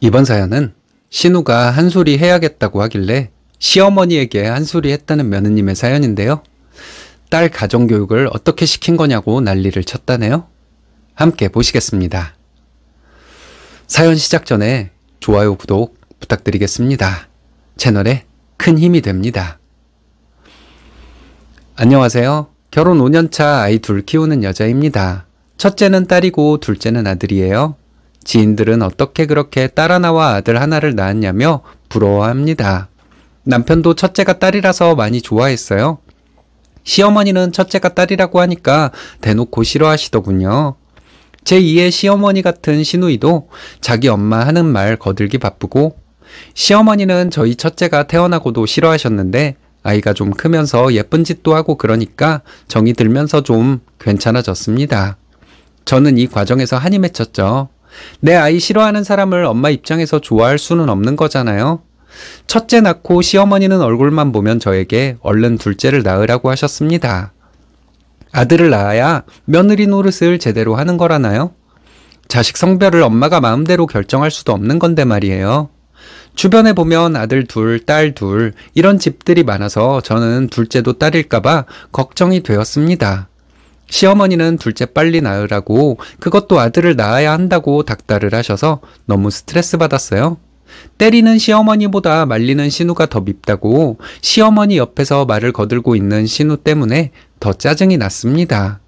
이번 사연은 신우가 한소리 해야겠다고 하길래 시어머니에게 한소리 했다는 며느님의 사연인데요. 딸 가정교육을 어떻게 시킨 거냐고 난리를 쳤다네요. 함께 보시겠습니다. 사연 시작 전에 좋아요, 구독 부탁드리겠습니다. 채널에 큰 힘이 됩니다. 안녕하세요. 결혼 5년차 아이 둘 키우는 여자입니다. 첫째는 딸이고 둘째는 아들이에요. 지인들은 어떻게 그렇게 딸 하나와 아들 하나를 낳았냐며 부러워합니다. 남편도 첫째가 딸이라서 많이 좋아했어요. 시어머니는 첫째가 딸이라고 하니까 대놓고 싫어하시더군요. 제2의 시어머니 같은 시누이도 자기 엄마 하는 말 거들기 바쁘고 시어머니는 저희 첫째가 태어나고도 싫어하셨는데 아이가 좀 크면서 예쁜 짓도 하고 그러니까 정이 들면서 좀 괜찮아졌습니다. 저는 이 과정에서 한이 맺혔죠. 내 아이 싫어하는 사람을 엄마 입장에서 좋아할 수는 없는 거잖아요. 첫째 낳고 시어머니는 얼굴만 보면 저에게 얼른 둘째를 낳으라고 하셨습니다. 아들을 낳아야 며느리 노릇을 제대로 하는 거라나요? 자식 성별을 엄마가 마음대로 결정할 수도 없는 건데 말이에요. 주변에 보면 아들 둘, 딸 둘, 이런 집들이 많아서 저는 둘째도 딸일까봐 걱정이 되었습니다. 시어머니는 둘째 빨리 낳으라고 그것도 아들을 낳아야 한다고 닥달을 하셔서 너무 스트레스 받았어요. 때리는 시어머니보다 말리는 신우가 더 밉다고 시어머니 옆에서 말을 거들고 있는 신우 때문에 더 짜증이 났습니다.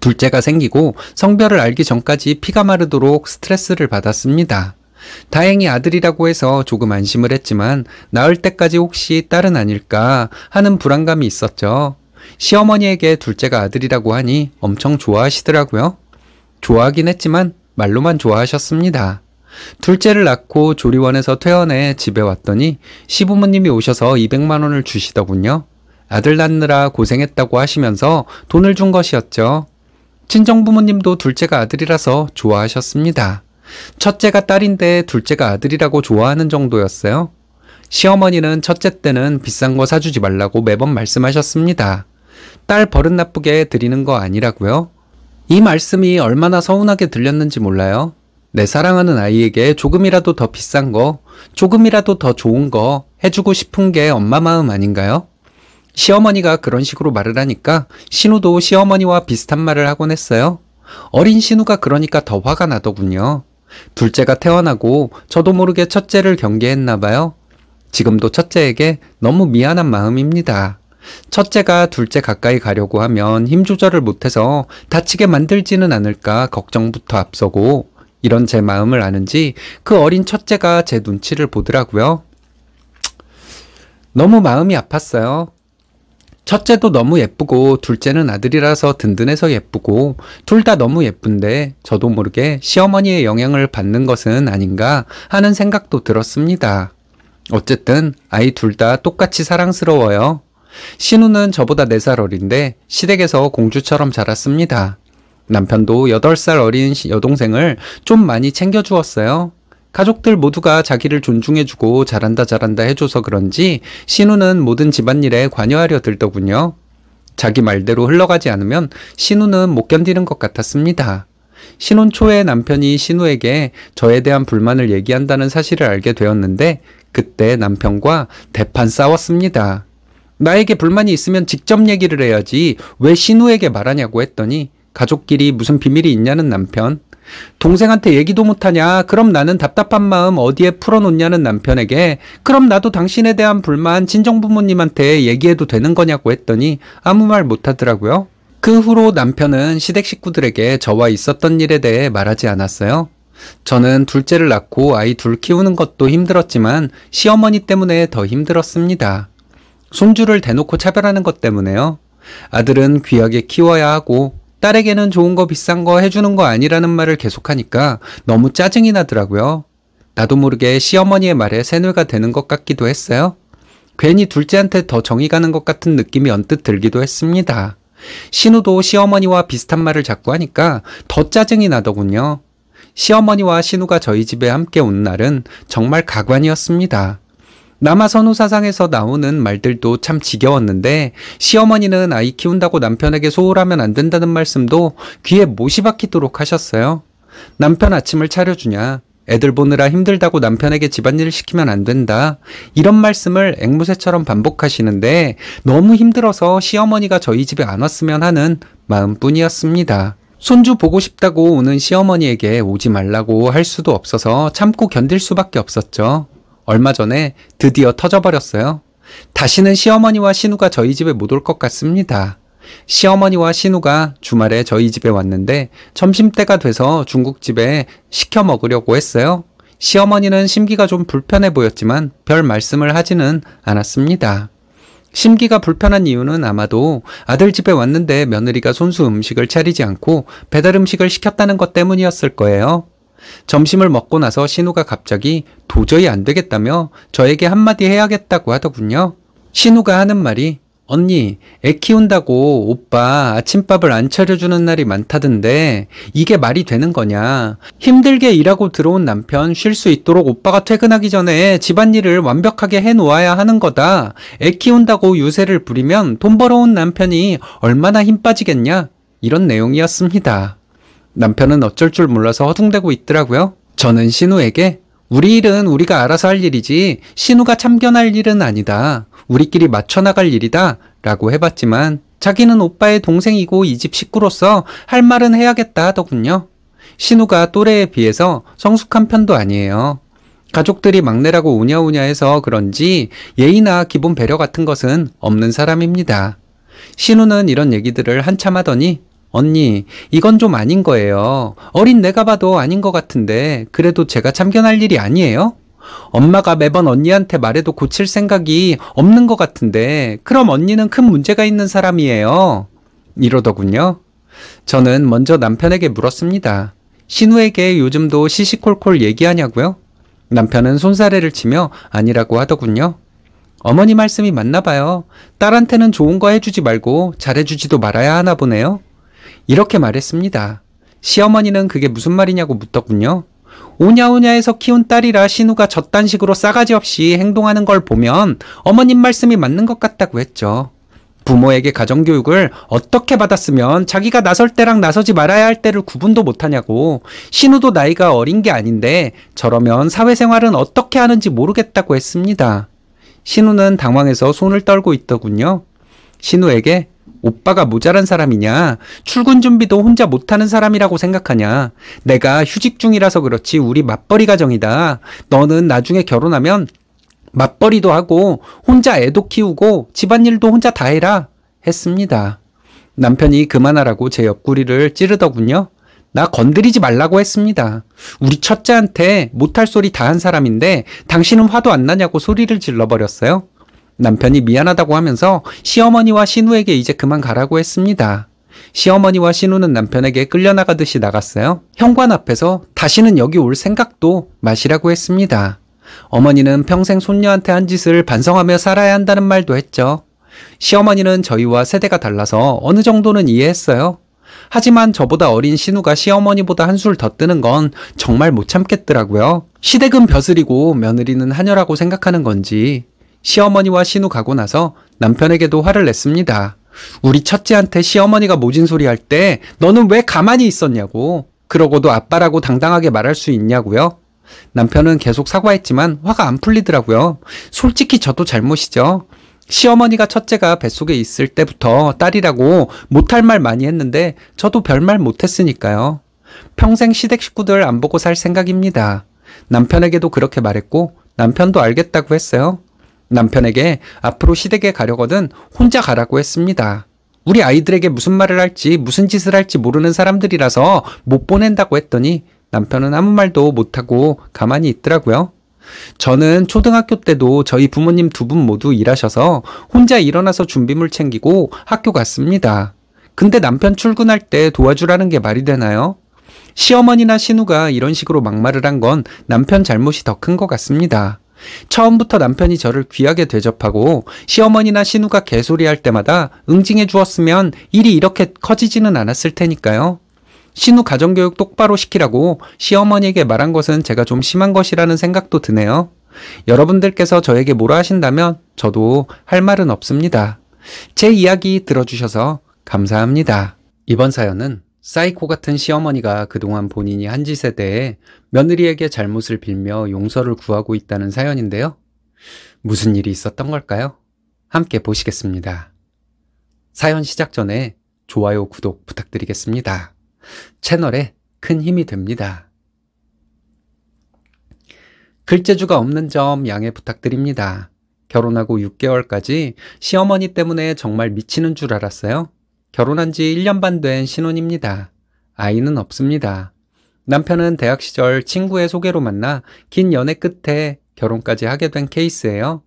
둘째가 생기고 성별을 알기 전까지 피가 마르도록 스트레스를 받았습니다. 다행히 아들이라고 해서 조금 안심을 했지만 낳을 때까지 혹시 딸은 아닐까 하는 불안감이 있었죠. 시어머니에게 둘째가 아들이라고 하니 엄청 좋아하시더라고요. 좋아하긴 했지만 말로만 좋아하셨습니다. 둘째를 낳고 조리원에서 퇴원해 집에 왔더니 시부모님이 오셔서 200만 원을 주시더군요. 아들 낳느라 고생했다고 하시면서 돈을 준 것이었죠. 친정 부모님도 둘째가 아들이라서 좋아하셨습니다. 첫째가 딸인데 둘째가 아들이라고 좋아하는 정도였어요. 시어머니는 첫째 때는 비싼 거 사주지 말라고 매번 말씀하셨습니다. 딸 버릇 나쁘게 드리는 거 아니라고요? 이 말씀이 얼마나 서운하게 들렸는지 몰라요. 내 사랑하는 아이에게 조금이라도 더 비싼 거, 조금이라도 더 좋은 거 해주고 싶은 게 엄마 마음 아닌가요? 시어머니가 그런 식으로 말을 하니까 신우도 시어머니와 비슷한 말을 하곤 했어요. 어린 신우가 그러니까 더 화가 나더군요. 둘째가 태어나고 저도 모르게 첫째를 경계했나 봐요. 지금도 첫째에게 너무 미안한 마음입니다. 첫째가 둘째 가까이 가려고 하면 힘 조절을 못해서 다치게 만들지는 않을까 걱정부터 앞서고 이런 제 마음을 아는지 그 어린 첫째가 제 눈치를 보더라고요. 너무 마음이 아팠어요. 첫째도 너무 예쁘고 둘째는 아들이라서 든든해서 예쁘고 둘 다 너무 예쁜데 저도 모르게 시어머니의 영향을 받는 것은 아닌가 하는 생각도 들었습니다. 어쨌든 아이 둘 다 똑같이 사랑스러워요. 신우는 저보다 4살 어린데 시댁에서 공주처럼 자랐습니다. 남편도 8살 어린 여동생을 좀 많이 챙겨주었어요. 가족들 모두가 자기를 존중해주고 잘한다 잘한다 해줘서 그런지 신우는 모든 집안일에 관여하려 들더군요. 자기 말대로 흘러가지 않으면 신우는 못 견디는 것 같았습니다. 신혼 초에 남편이 신우에게 저에 대한 불만을 얘기한다는 사실을 알게 되었는데 그때 남편과 대판 싸웠습니다. 나에게 불만이 있으면 직접 얘기를 해야지 왜 신우에게 말하냐고 했더니 가족끼리 무슨 비밀이 있냐는 남편 동생한테 얘기도 못하냐 그럼 나는 답답한 마음 어디에 풀어놓냐는 남편에게 그럼 나도 당신에 대한 불만 친정부모님한테 얘기해도 되는 거냐고 했더니 아무 말 못하더라고요 그 후로 남편은 시댁 식구들에게 저와 있었던 일에 대해 말하지 않았어요 저는 둘째를 낳고 아이 둘 키우는 것도 힘들었지만 시어머니 때문에 더 힘들었습니다 손주를 대놓고 차별하는 것 때문에요. 아들은 귀하게 키워야 하고 딸에게는 좋은 거 비싼 거 해주는 거 아니라는 말을 계속하니까 너무 짜증이 나더라고요. 나도 모르게 시어머니의 말에 새누가 되는 것 같기도 했어요. 괜히 둘째한테 더 정이 가는 것 같은 느낌이 언뜻 들기도 했습니다. 신우도 시어머니와 비슷한 말을 자꾸 하니까 더 짜증이 나더군요. 시어머니와 신우가 저희 집에 함께 온 날은 정말 가관이었습니다. 남아선호 사상에서 나오는 말들도 참 지겨웠는데 시어머니는 아이 키운다고 남편에게 소홀하면 안 된다는 말씀도 귀에 못이 박히도록 하셨어요. 남편 아침을 차려주냐. 애들 보느라 힘들다고 남편에게 집안일 을 시키면 안 된다. 이런 말씀을 앵무새처럼 반복하시는데 너무 힘들어서 시어머니가 저희 집에 안 왔으면 하는 마음뿐이었습니다. 손주 보고 싶다고 오는 시어머니에게 오지 말라고 할 수도 없어서 참고 견딜 수밖에 없었죠. 얼마 전에 드디어 터져버렸어요. 다시는 시어머니와 신우가 저희 집에 못 올 것 같습니다. 시어머니와 신우가 주말에 저희 집에 왔는데 점심때가 돼서 중국집에 시켜 먹으려고 했어요. 시어머니는 심기가 좀 불편해 보였지만 별 말씀을 하지는 않았습니다. 심기가 불편한 이유는 아마도 아들 집에 왔는데 며느리가 손수 음식을 차리지 않고 배달 음식을 시켰다는 것 때문이었을 거예요. 점심을 먹고 나서 신우가 갑자기 도저히 안 되겠다며 저에게 한마디 해야겠다고 하더군요. 신우가 하는 말이 언니, 애 키운다고 오빠 아침밥을 안 차려주는 날이 많다던데 이게 말이 되는 거냐. 힘들게 일하고 들어온 남편 쉴 수 있도록 오빠가 퇴근하기 전에 집안일을 완벽하게 해놓아야 하는 거다. 애 키운다고 유세를 부리면 돈 벌어온 남편이 얼마나 힘 빠지겠냐. 이런 내용이었습니다. 남편은 어쩔 줄 몰라서 허둥대고 있더라고요. 저는 신우에게 우리 일은 우리가 알아서 할 일이지 신우가 참견할 일은 아니다. 우리끼리 맞춰나갈 일이다. 라고 해봤지만 자기는 오빠의 동생이고 이 집 식구로서 할 말은 해야겠다 하더군요. 신우가 또래에 비해서 성숙한 편도 아니에요. 가족들이 막내라고 오냐오냐 해서 그런지 예의나 기본 배려 같은 것은 없는 사람입니다. 신우는 이런 얘기들을 한참 하더니 언니, 이건 좀 아닌 거예요. 어린 내가 봐도 아닌 것 같은데, 그래도 제가 참견할 일이 아니에요? 엄마가 매번 언니한테 말해도 고칠 생각이 없는 것 같은데, 그럼 언니는 큰 문제가 있는 사람이에요. 이러더군요. 저는 먼저 남편에게 물었습니다. 신우에게 요즘도 시시콜콜 얘기하냐고요? 남편은 손사래를 치며 아니라고 하더군요. 어머니 말씀이 맞나 봐요. 딸한테는 좋은 거 해주지 말고 잘해주지도 말아야 하나 보네요. 이렇게 말했습니다. 시어머니는 그게 무슨 말이냐고 묻더군요. 오냐오냐에서 키운 딸이라 신우가 저딴 식으로 싸가지 없이 행동하는 걸 보면 어머님 말씀이 맞는 것 같다고 했죠. 부모에게 가정교육을 어떻게 받았으면 자기가 나설 때랑 나서지 말아야 할 때를 구분도 못하냐고 신우도 나이가 어린 게 아닌데 저러면 사회생활은 어떻게 하는지 모르겠다고 했습니다. 신우는 당황해서 손을 떨고 있더군요. 신우에게 오빠가 모자란 사람이냐? 출근 준비도 혼자 못하는 사람이라고 생각하냐? 내가 휴직 중이라서 그렇지 우리 맞벌이 가정이다. 너는 나중에 결혼하면 맞벌이도 하고 혼자 애도 키우고 집안일도 혼자 다 해라 했습니다. 남편이 그만하라고 제 옆구리를 찌르더군요. 나 건드리지 말라고 했습니다. 우리 첫째한테 못할 소리 다 한 사람인데 당신은 화도 안 나냐고 소리를 질러버렸어요. 남편이 미안하다고 하면서 시어머니와 신우에게 이제 그만 가라고 했습니다. 시어머니와 신우는 남편에게 끌려나가듯이 나갔어요. 현관 앞에서 다시는 여기 올 생각도 마시라고 했습니다. 어머니는 평생 손녀한테 한 짓을 반성하며 살아야 한다는 말도 했죠. 시어머니는 저희와 세대가 달라서 어느 정도는 이해했어요. 하지만 저보다 어린 신우가 시어머니보다 한 술 더 뜨는 건 정말 못 참겠더라고요. 시댁은 벼슬이고 며느리는 하녀라고 생각하는 건지 시어머니와 신우 가고 나서 남편에게도 화를 냈습니다. 우리 첫째한테 시어머니가 모진 소리 할 때 너는 왜 가만히 있었냐고 그러고도 아빠라고 당당하게 말할 수 있냐고요. 남편은 계속 사과했지만 화가 안 풀리더라고요. 솔직히 저도 잘못이죠. 시어머니가 첫째가 뱃속에 있을 때부터 딸이라고 못할 말 많이 했는데 저도 별말 못했으니까요. 평생 시댁 식구들 안 보고 살 생각입니다. 남편에게도 그렇게 말했고 남편도 알겠다고 했어요. 남편에게 앞으로 시댁에 가려거든 혼자 가라고 했습니다. 우리 아이들에게 무슨 말을 할지 무슨 짓을 할지 모르는 사람들이라서 못 보낸다고 했더니 남편은 아무 말도 못하고 가만히 있더라고요. 저는 초등학교 때도 저희 부모님 두 분 모두 일하셔서 혼자 일어나서 준비물 챙기고 학교 갔습니다. 근데 남편 출근할 때 도와주라는 게 말이 되나요? 시어머니나 신우가 이런 식으로 막말을 한 건 남편 잘못이 더 큰 것 같습니다. 처음부터 남편이 저를 귀하게 대접하고 시어머니나 시누가 개소리할 때마다 응징해 주었으면 일이 이렇게 커지지는 않았을 테니까요. 신우 가정교육 똑바로 시키라고 시어머니에게 말한 것은 제가 좀 심한 것이라는 생각도 드네요. 여러분들께서 저에게 뭐라 하신다면 저도 할 말은 없습니다. 제 이야기 들어주셔서 감사합니다. 이번 사연은 사이코 같은 시어머니가 그동안 본인이 한 짓에 대해 며느리에게 잘못을 빌며 용서를 구하고 있다는 사연인데요. 무슨 일이 있었던 걸까요? 함께 보시겠습니다. 사연 시작 전에 좋아요, 구독 부탁드리겠습니다. 채널에 큰 힘이 됩니다. 글재주가 없는 점 양해 부탁드립니다. 결혼하고 6개월까지 시어머니 때문에 정말 미치는 줄 알았어요. 결혼한 지 1년 반 된 신혼입니다. 아이는 없습니다. 남편은 대학 시절 친구의 소개로 만나 긴 연애 끝에 결혼까지 하게 된 케이스예요.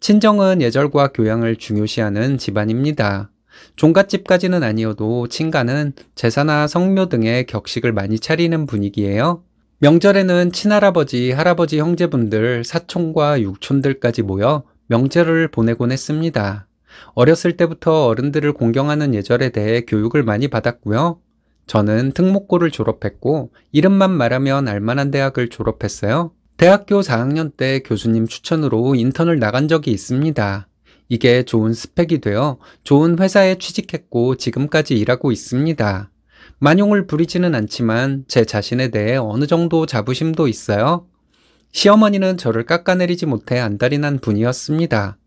친정은 예절과 교양을 중요시하는 집안입니다. 종갓집까지는 아니어도 친가는 제사나 성묘 등의 격식을 많이 차리는 분위기예요. 명절에는 친할아버지, 할아버지 형제분들, 사촌과 육촌들까지 모여 명절을 보내곤 했습니다. 어렸을 때부터 어른들을 공경하는 예절에 대해 교육을 많이 받았고요. 저는 특목고를 졸업했고 이름만 말하면 알만한 대학을 졸업했어요. 대학교 4학년 때 교수님 추천으로 인턴을 나간 적이 있습니다. 이게 좋은 스펙이 되어 좋은 회사에 취직했고 지금까지 일하고 있습니다. 만용을 부리지는 않지만 제 자신에 대해 어느 정도 자부심도 있어요. 시어머니는 저를 깎아내리지 못해 안달이 난 분이었습니다.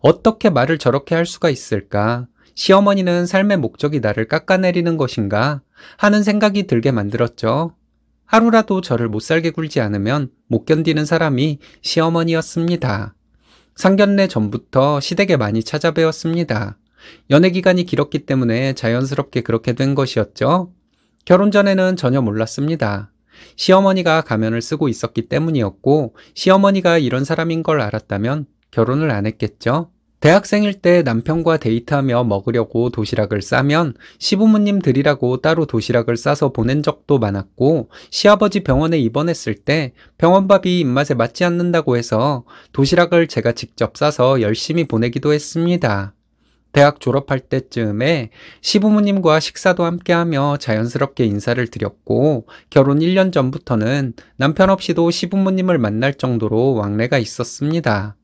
어떻게 말을 저렇게 할 수가 있을까? 시어머니는 삶의 목적이 나를 깎아내리는 것인가? 하는 생각이 들게 만들었죠. 하루라도 저를 못 살게 굴지 않으면 못 견디는 사람이 시어머니였습니다. 상견례 전부터 시댁에 많이 찾아뵈었습니다. 연애 기간이 길었기 때문에 자연스럽게 그렇게 된 것이었죠. 결혼 전에는 전혀 몰랐습니다. 시어머니가 가면을 쓰고 있었기 때문이었고 시어머니가 이런 사람인 걸 알았다면 결혼을 안 했겠죠? 대학생일 때 남편과 데이트하며 먹으려고 도시락을 싸면 시부모님 들이라고 따로 도시락을 싸서 보낸 적도 많았고 시아버지 병원에 입원했을 때 병원밥이 입맛에 맞지 않는다고 해서 도시락을 제가 직접 싸서 열심히 보내기도 했습니다. 대학 졸업할 때쯤에 시부모님과 식사도 함께하며 자연스럽게 인사를 드렸고 결혼 1년 전부터는 남편 없이도 시부모님을 만날 정도로 왕래가 있었습니다.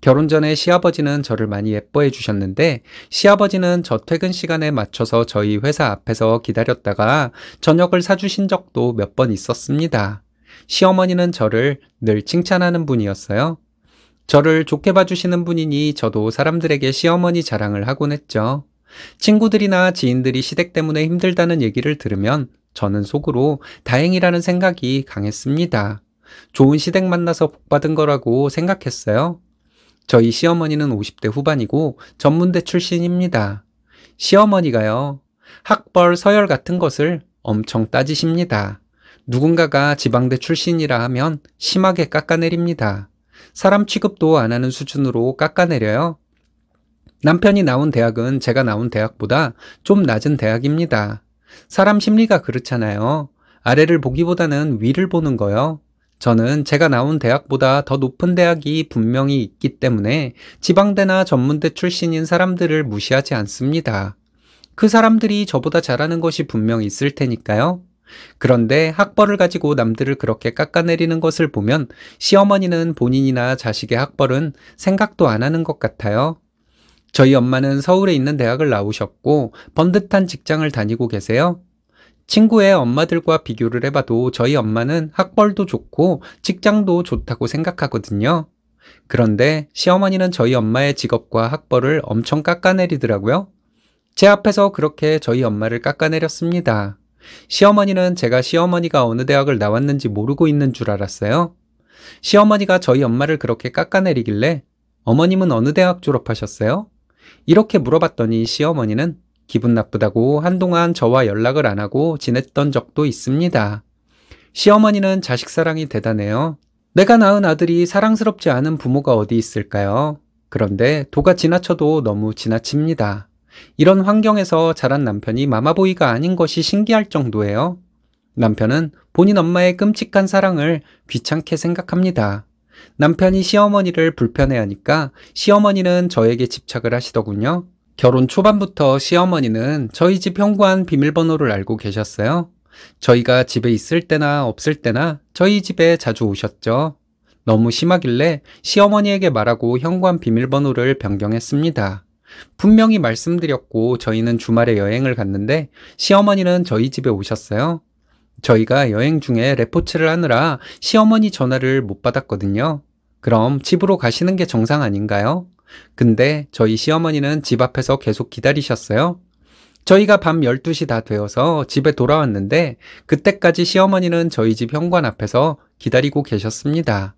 결혼 전에 시아버지는 저를 많이 예뻐해 주셨는데 시아버지는 저 퇴근 시간에 맞춰서 저희 회사 앞에서 기다렸다가 저녁을 사주신 적도 몇 번 있었습니다. 시어머니는 저를 늘 칭찬하는 분이었어요. 저를 좋게 봐주시는 분이니 저도 사람들에게 시어머니 자랑을 하곤 했죠. 친구들이나 지인들이 시댁 때문에 힘들다는 얘기를 들으면 저는 속으로 다행이라는 생각이 강했습니다. 좋은 시댁 만나서 복 받은 거라고 생각했어요. 저희 시어머니는 50대 후반이고 전문대 출신입니다. 시어머니가요. 학벌 서열 같은 것을 엄청 따지십니다. 누군가가 지방대 출신이라 하면 심하게 깎아내립니다. 사람 취급도 안 하는 수준으로 깎아내려요. 남편이 나온 대학은 제가 나온 대학보다 좀 낮은 대학입니다. 사람 심리가 그렇잖아요. 아래를 보기보다는 위를 보는 거요. 저는 제가 나온 대학보다 더 높은 대학이 분명히 있기 때문에 지방대나 전문대 출신인 사람들을 무시하지 않습니다. 그 사람들이 저보다 잘하는 것이 분명히 있을 테니까요. 그런데 학벌을 가지고 남들을 그렇게 깎아내리는 것을 보면 시어머니는 본인이나 자식의 학벌은 생각도 안 하는 것 같아요. 저희 엄마는 서울에 있는 대학을 나오셨고 번듯한 직장을 다니고 계세요. 친구의 엄마들과 비교를 해봐도 저희 엄마는 학벌도 좋고 직장도 좋다고 생각하거든요. 그런데 시어머니는 저희 엄마의 직업과 학벌을 엄청 깎아내리더라고요. 제 앞에서 그렇게 저희 엄마를 깎아내렸습니다. 시어머니는 제가 시어머니가 어느 대학을 나왔는지 모르고 있는 줄 알았어요. 시어머니가 저희 엄마를 그렇게 깎아내리길래 어머님은 어느 대학 졸업하셨어요? 이렇게 물어봤더니 시어머니는 기분 나쁘다고 한동안 저와 연락을 안 하고 지냈던 적도 있습니다. 시어머니는 자식 사랑이 대단해요. 내가 낳은 아들이 사랑스럽지 않은 부모가 어디 있을까요? 그런데 도가 지나쳐도 너무 지나칩니다. 이런 환경에서 자란 남편이 마마보이가 아닌 것이 신기할 정도예요. 남편은 본인 엄마의 끔찍한 사랑을 귀찮게 생각합니다. 남편이 시어머니를 불편해하니까 시어머니는 저에게 집착을 하시더군요. 결혼 초반부터 시어머니는 저희 집 현관 비밀번호를 알고 계셨어요. 저희가 집에 있을 때나 없을 때나 저희 집에 자주 오셨죠. 너무 심하길래 시어머니에게 말하고 현관 비밀번호를 변경했습니다. 분명히 말씀드렸고 저희는 주말에 여행을 갔는데 시어머니는 저희 집에 오셨어요. 저희가 여행 중에 레포츠를 하느라 시어머니 전화를 못 받았거든요. 그럼 집으로 가시는 게 정상 아닌가요? 근데 저희 시어머니는 집 앞에서 계속 기다리셨어요. 저희가 밤 12시 다 되어서 집에 돌아왔는데 그때까지 시어머니는 저희 집 현관 앞에서 기다리고 계셨습니다.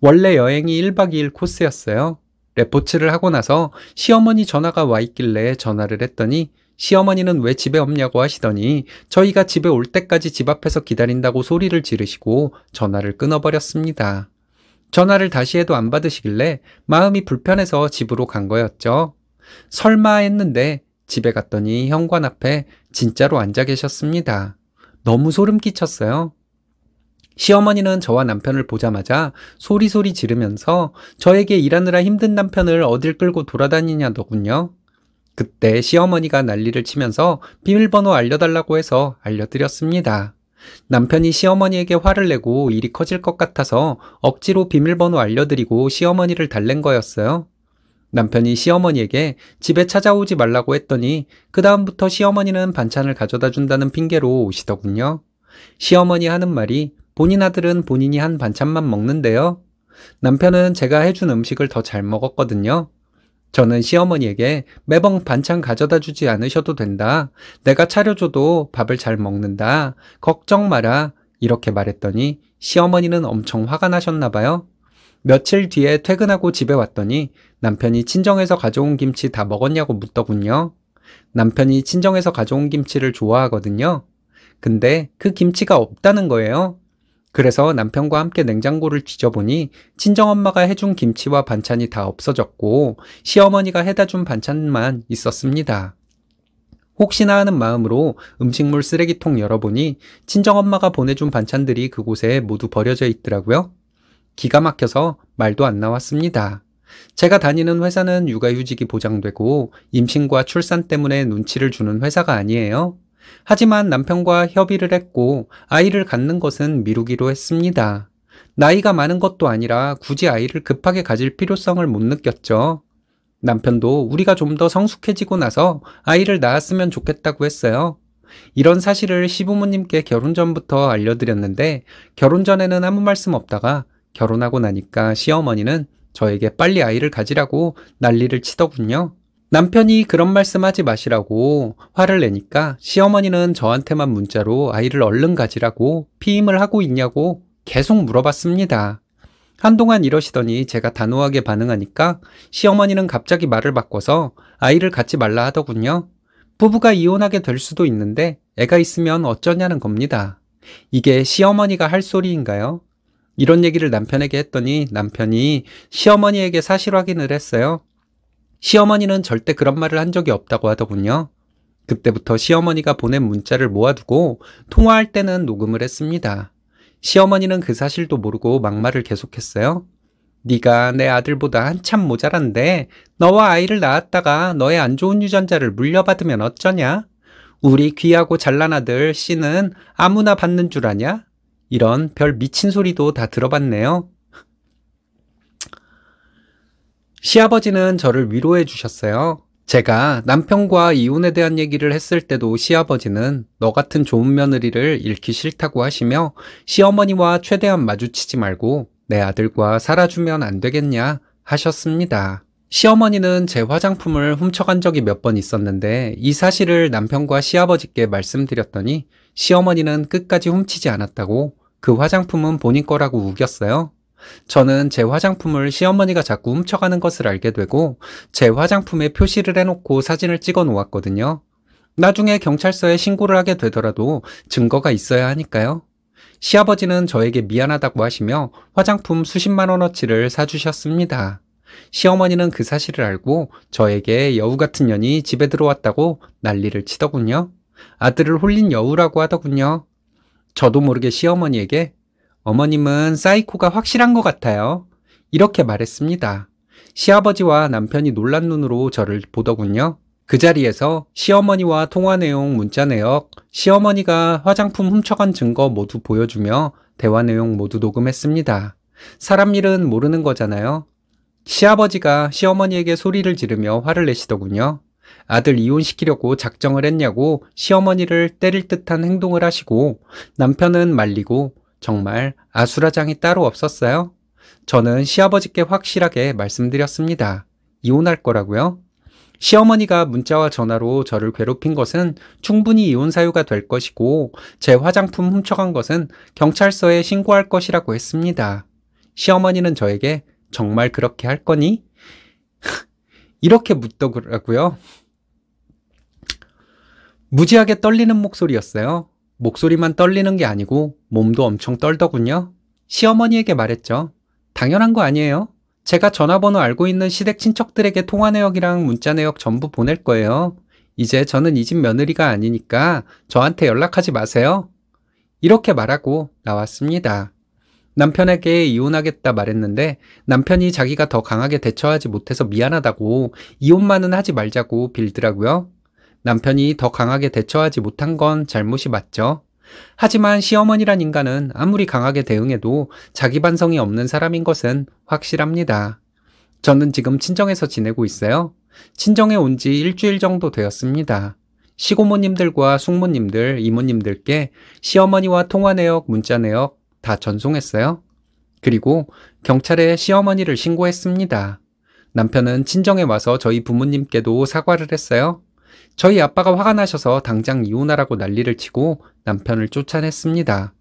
원래 여행이 1박 2일 코스였어요. 레포츠를 하고 나서 시어머니 전화가 와 있길래 전화를 했더니 시어머니는 왜 집에 없냐고 하시더니 저희가 집에 올 때까지 집 앞에서 기다린다고 소리를 지르시고 전화를 끊어버렸습니다. 전화를 다시 해도 안 받으시길래 마음이 불편해서 집으로 간 거였죠. 설마 했는데 집에 갔더니 현관 앞에 진짜로 앉아 계셨습니다. 너무 소름 끼쳤어요. 시어머니는 저와 남편을 보자마자 소리소리 지르면서 저에게 일하느라 힘든 남편을 어딜 끌고 돌아다니냐더군요. 그때 시어머니가 난리를 치면서 비밀번호 알려달라고 해서 알려드렸습니다. 남편이 시어머니에게 화를 내고 일이 커질 것 같아서 억지로 비밀번호 알려드리고 시어머니를 달랜 거였어요. 남편이 시어머니에게 집에 찾아오지 말라고 했더니 그다음부터 시어머니는 반찬을 가져다 준다는 핑계로 오시더군요. 시어머니 하는 말이 본인 아들은 본인이 한 반찬만 먹는데요. 남편은 제가 해준 음식을 더 잘 먹었거든요. 저는 시어머니에게 매번 반찬 가져다 주지 않으셔도 된다. 내가 차려줘도 밥을 잘 먹는다. 걱정 마라. 이렇게 말했더니 시어머니는 엄청 화가 나셨나 봐요. 며칠 뒤에 퇴근하고 집에 왔더니 남편이 친정에서 가져온 김치 다 먹었냐고 묻더군요. 남편이 친정에서 가져온 김치를 좋아하거든요. 근데 그 김치가 없다는 거예요. 그래서 남편과 함께 냉장고를 뒤져보니 친정엄마가 해준 김치와 반찬이 다 없어졌고 시어머니가 해다 준 반찬만 있었습니다. 혹시나 하는 마음으로 음식물 쓰레기통 열어보니 친정엄마가 보내준 반찬들이 그곳에 모두 버려져 있더라고요. 기가 막혀서 말도 안 나왔습니다. 제가 다니는 회사는 육아휴직이 보장되고 임신과 출산 때문에 눈치를 주는 회사가 아니에요. 하지만 남편과 협의를 했고 아이를 갖는 것은 미루기로 했습니다. 나이가 많은 것도 아니라 굳이 아이를 급하게 가질 필요성을 못 느꼈죠. 남편도 우리가 좀 더 성숙해지고 나서 아이를 낳았으면 좋겠다고 했어요. 이런 사실을 시부모님께 결혼 전부터 알려드렸는데 결혼 전에는 아무 말씀 없다가 결혼하고 나니까 시어머니는 저에게 빨리 아이를 가지라고 난리를 치더군요. 남편이 그런 말씀하지 마시라고 화를 내니까 시어머니는 저한테만 문자로 아이를 얼른 가지라고 피임을 하고 있냐고 계속 물어봤습니다. 한동안 이러시더니 제가 단호하게 반응하니까 시어머니는 갑자기 말을 바꿔서 아이를 갖지 말라 하더군요. 부부가 이혼하게 될 수도 있는데 애가 있으면 어쩌냐는 겁니다. 이게 시어머니가 할 소리인가요? 이런 얘기를 남편에게 했더니 남편이 시어머니에게 사실 확인을 했어요. 시어머니는 절대 그런 말을 한 적이 없다고 하더군요. 그때부터 시어머니가 보낸 문자를 모아두고 통화할 때는 녹음을 했습니다. 시어머니는 그 사실도 모르고 막말을 계속했어요. 네가 내 아들보다 한참 모자란데 너와 아이를 낳았다가 너의 안 좋은 유전자를 물려받으면 어쩌냐? 우리 귀하고 잘난 아들 씨는 아무나 받는 줄 아냐? 이런 별 미친 소리도 다 들어봤네요. 시아버지는 저를 위로해 주셨어요. 제가 남편과 이혼에 대한 얘기를 했을 때도 시아버지는 너 같은 좋은 며느리를 잃기 싫다고 하시며 시어머니와 최대한 마주치지 말고 내 아들과 살아주면 안 되겠냐 하셨습니다. 시어머니는 제 화장품을 훔쳐간 적이 몇 번 있었는데 이 사실을 남편과 시아버지께 말씀드렸더니 시어머니는 끝까지 훔치지 않았다고 그 화장품은 본인 거라고 우겼어요. 저는 제 화장품을 시어머니가 자꾸 훔쳐가는 것을 알게 되고 제 화장품에 표시를 해놓고 사진을 찍어 놓았거든요. 나중에 경찰서에 신고를 하게 되더라도 증거가 있어야 하니까요. 시아버지는 저에게 미안하다고 하시며 화장품 수십만 원어치를 사주셨습니다. 시어머니는 그 사실을 알고 저에게 여우 같은 년이 집에 들어왔다고 난리를 치더군요. 아들을 홀린 여우라고 하더군요. 저도 모르게 시어머니에게 어머님은 사이코가 확실한 것 같아요. 이렇게 말했습니다. 시아버지와 남편이 놀란 눈으로 저를 보더군요. 그 자리에서 시어머니와 통화 내용 문자 내역, 시어머니가 화장품 훔쳐간 증거 모두 보여주며 대화 내용 모두 녹음했습니다. 사람 일은 모르는 거잖아요. 시아버지가 시어머니에게 소리를 지르며 화를 내시더군요. 아들 이혼시키려고 작정을 했냐고 시어머니를 때릴 듯한 행동을 하시고 남편은 말리고 정말 아수라장이 따로 없었어요? 저는 시아버지께 확실하게 말씀드렸습니다. 이혼할 거라고요? 시어머니가 문자와 전화로 저를 괴롭힌 것은 충분히 이혼 사유가 될 것이고 제 화장품 훔쳐간 것은 경찰서에 신고할 것이라고 했습니다. 시어머니는 저에게 정말 그렇게 할 거니? 이렇게 묻더라고요. 무지하게 떨리는 목소리였어요. 목소리만 떨리는 게 아니고 몸도 엄청 떨더군요. 시어머니에게 말했죠. 당연한 거 아니에요? 제가 전화번호 알고 있는 시댁 친척들에게 통화 내역이랑 문자 내역 전부 보낼 거예요. 이제 저는 이 집 며느리가 아니니까 저한테 연락하지 마세요. 이렇게 말하고 나왔습니다. 남편에게 이혼하겠다 말했는데 남편이 자기가 더 강하게 대처하지 못해서 미안하다고 이혼만은 하지 말자고 빌더라고요. 남편이 더 강하게 대처하지 못한 건 잘못이 맞죠. 하지만 시어머니란 인간은 아무리 강하게 대응해도 자기 반성이 없는 사람인 것은 확실합니다. 저는 지금 친정에서 지내고 있어요. 친정에 온 지 일주일 정도 되었습니다. 시고모님들과 숙모님들, 이모님들께 시어머니와 통화 내역, 문자 내역 다 전송했어요. 그리고 경찰에 시어머니를 신고했습니다. 남편은 친정에 와서 저희 부모님께도 사과를 했어요. 저희 아빠가 화가 나셔서 당장 이혼하라고 난리를 치고 남편을 쫓아냈습니다.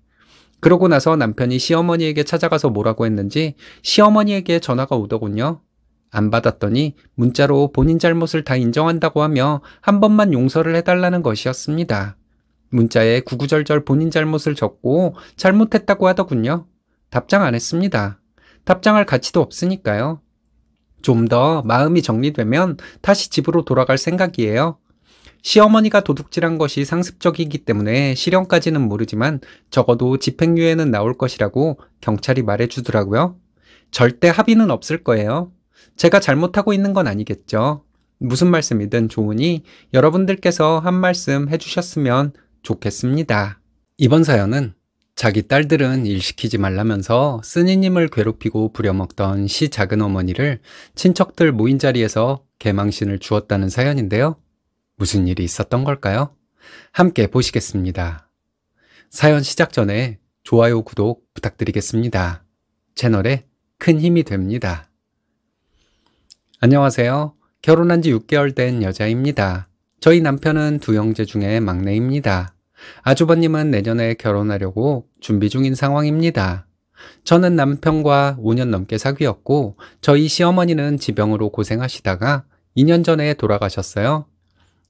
그러고 나서 남편이 시어머니에게 찾아가서 뭐라고 했는지 시어머니에게 전화가 오더군요. 안 받았더니 문자로 본인 잘못을 다 인정한다고 하며 한 번만 용서를 해달라는 것이었습니다. 문자에 구구절절 본인 잘못을 적고 잘못했다고 하더군요. 답장 안 했습니다. 답장할 가치도 없으니까요. 좀 더 마음이 정리되면 다시 집으로 돌아갈 생각이에요. 시어머니가 도둑질한 것이 상습적이기 때문에 실형까지는 모르지만 적어도 집행유예는 나올 것이라고 경찰이 말해주더라고요. 절대 합의는 없을 거예요. 제가 잘못하고 있는 건 아니겠죠. 무슨 말씀이든 좋으니 여러분들께서 한 말씀 해주셨으면 좋겠습니다. 이번 사연은 자기 딸들은 일 시키지 말라면서 스니님을 괴롭히고 부려먹던 시 작은 어머니를 친척들 모인 자리에서 개망신을 주었다는 사연인데요. 무슨 일이 있었던 걸까요? 함께 보시겠습니다. 사연 시작 전에 좋아요, 구독 부탁드리겠습니다. 채널에 큰 힘이 됩니다. 안녕하세요. 결혼한 지 6개월 된 여자입니다. 저희 남편은 두 형제 중에 막내입니다. 아주버님은 내년에 결혼하려고 준비 중인 상황입니다. 저는 남편과 5년 넘게 사귀었고 저희 시어머니는 지병으로 고생하시다가 2년 전에 돌아가셨어요.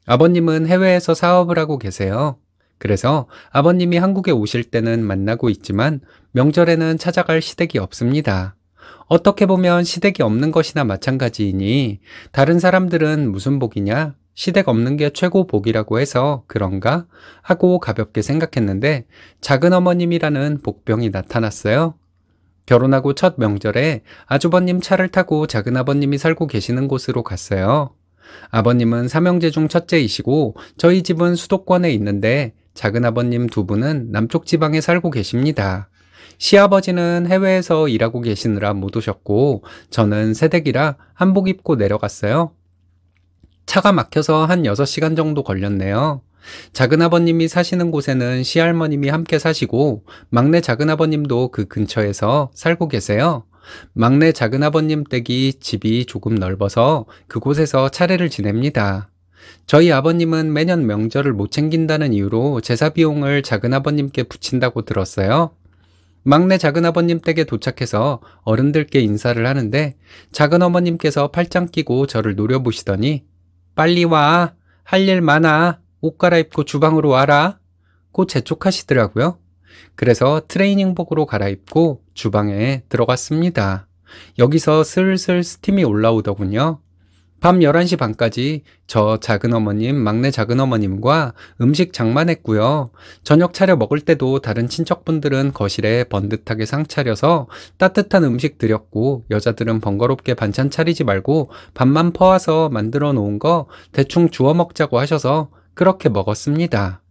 아버님은 해외에서 사업을 하고 계세요. 그래서 아버님이 한국에 오실 때는 만나고 있지만 명절에는 찾아갈 시댁이 없습니다. 어떻게 보면 시댁이 없는 것이나 마찬가지이니 다른 사람들은 무슨 복이냐? 시댁 없는 게 최고 복이라고 해서 그런가? 하고 가볍게 생각했는데 작은 어머님이라는 복병이 나타났어요. 결혼하고 첫 명절에 아주버님 차를 타고 작은 아버님이 살고 계시는 곳으로 갔어요. 아버님은 삼형제 중 첫째이시고 저희 집은 수도권에 있는데 작은아버님 두 분은 남쪽 지방에 살고 계십니다. 시아버지는 해외에서 일하고 계시느라 못 오셨고 저는 새댁이라 한복 입고 내려갔어요. 차가 막혀서 한 6시간 정도 걸렸네요. 작은아버님이 사시는 곳에는 시할머님이 함께 사시고 막내 작은아버님도 그 근처에서 살고 계세요. 막내 작은아버님 댁이 집이 조금 넓어서 그곳에서 차례를 지냅니다. 저희 아버님은 매년 명절을 못 챙긴다는 이유로 제사 비용을 작은아버님께 붙인다고 들었어요. 막내 작은아버님 댁에 도착해서 어른들께 인사를 하는데 작은어머님께서 팔짱 끼고 저를 노려보시더니 빨리 와. 할 일 많아. 옷 갈아입고 주방으로 와라. 곧 재촉하시더라고요. 그래서 트레이닝복으로 갈아입고 주방에 들어갔습니다. 여기서 슬슬 스팀이 올라오더군요. 밤 11시 반까지 저 작은 어머님, 막내 작은 어머님과 음식 장만했고요. 저녁 차려 먹을 때도 다른 친척분들은 거실에 번듯하게 상 차려서 따뜻한 음식 드렸고 여자들은 번거롭게 반찬 차리지 말고 밥만 퍼와서 만들어 놓은 거 대충 주워 먹자고 하셔서 그렇게 먹었습니다.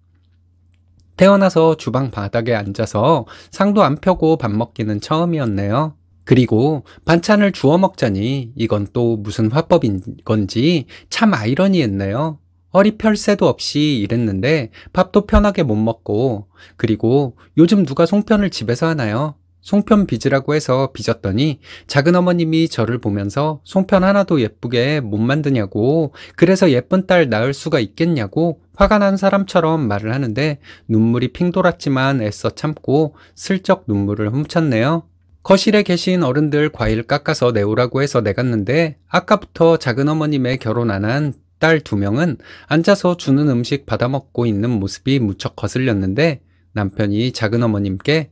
태어나서 주방 바닥에 앉아서 상도 안 펴고 밥 먹기는 처음이었네요. 그리고 반찬을 주워 먹자니 이건 또 무슨 화법인 건지 참 아이러니했네요. 허리 펼 새도 없이 일했는데 밥도 편하게 못 먹고 그리고 요즘 누가 송편을 집에서 하나요? 송편 빚으라고 해서 빚었더니 작은 어머님이 저를 보면서 송편 하나도 예쁘게 못 만드냐고 그래서 예쁜 딸 낳을 수가 있겠냐고 화가 난 사람처럼 말을 하는데 눈물이 핑 돌았지만 애써 참고 슬쩍 눈물을 훔쳤네요. 거실에 계신 어른들 과일 깎아서 내오라고 해서 내갔는데 아까부터 작은 어머님의 결혼 안 한 딸 두 명은 앉아서 주는 음식 받아먹고 있는 모습이 무척 거슬렸는데 남편이 작은 어머님께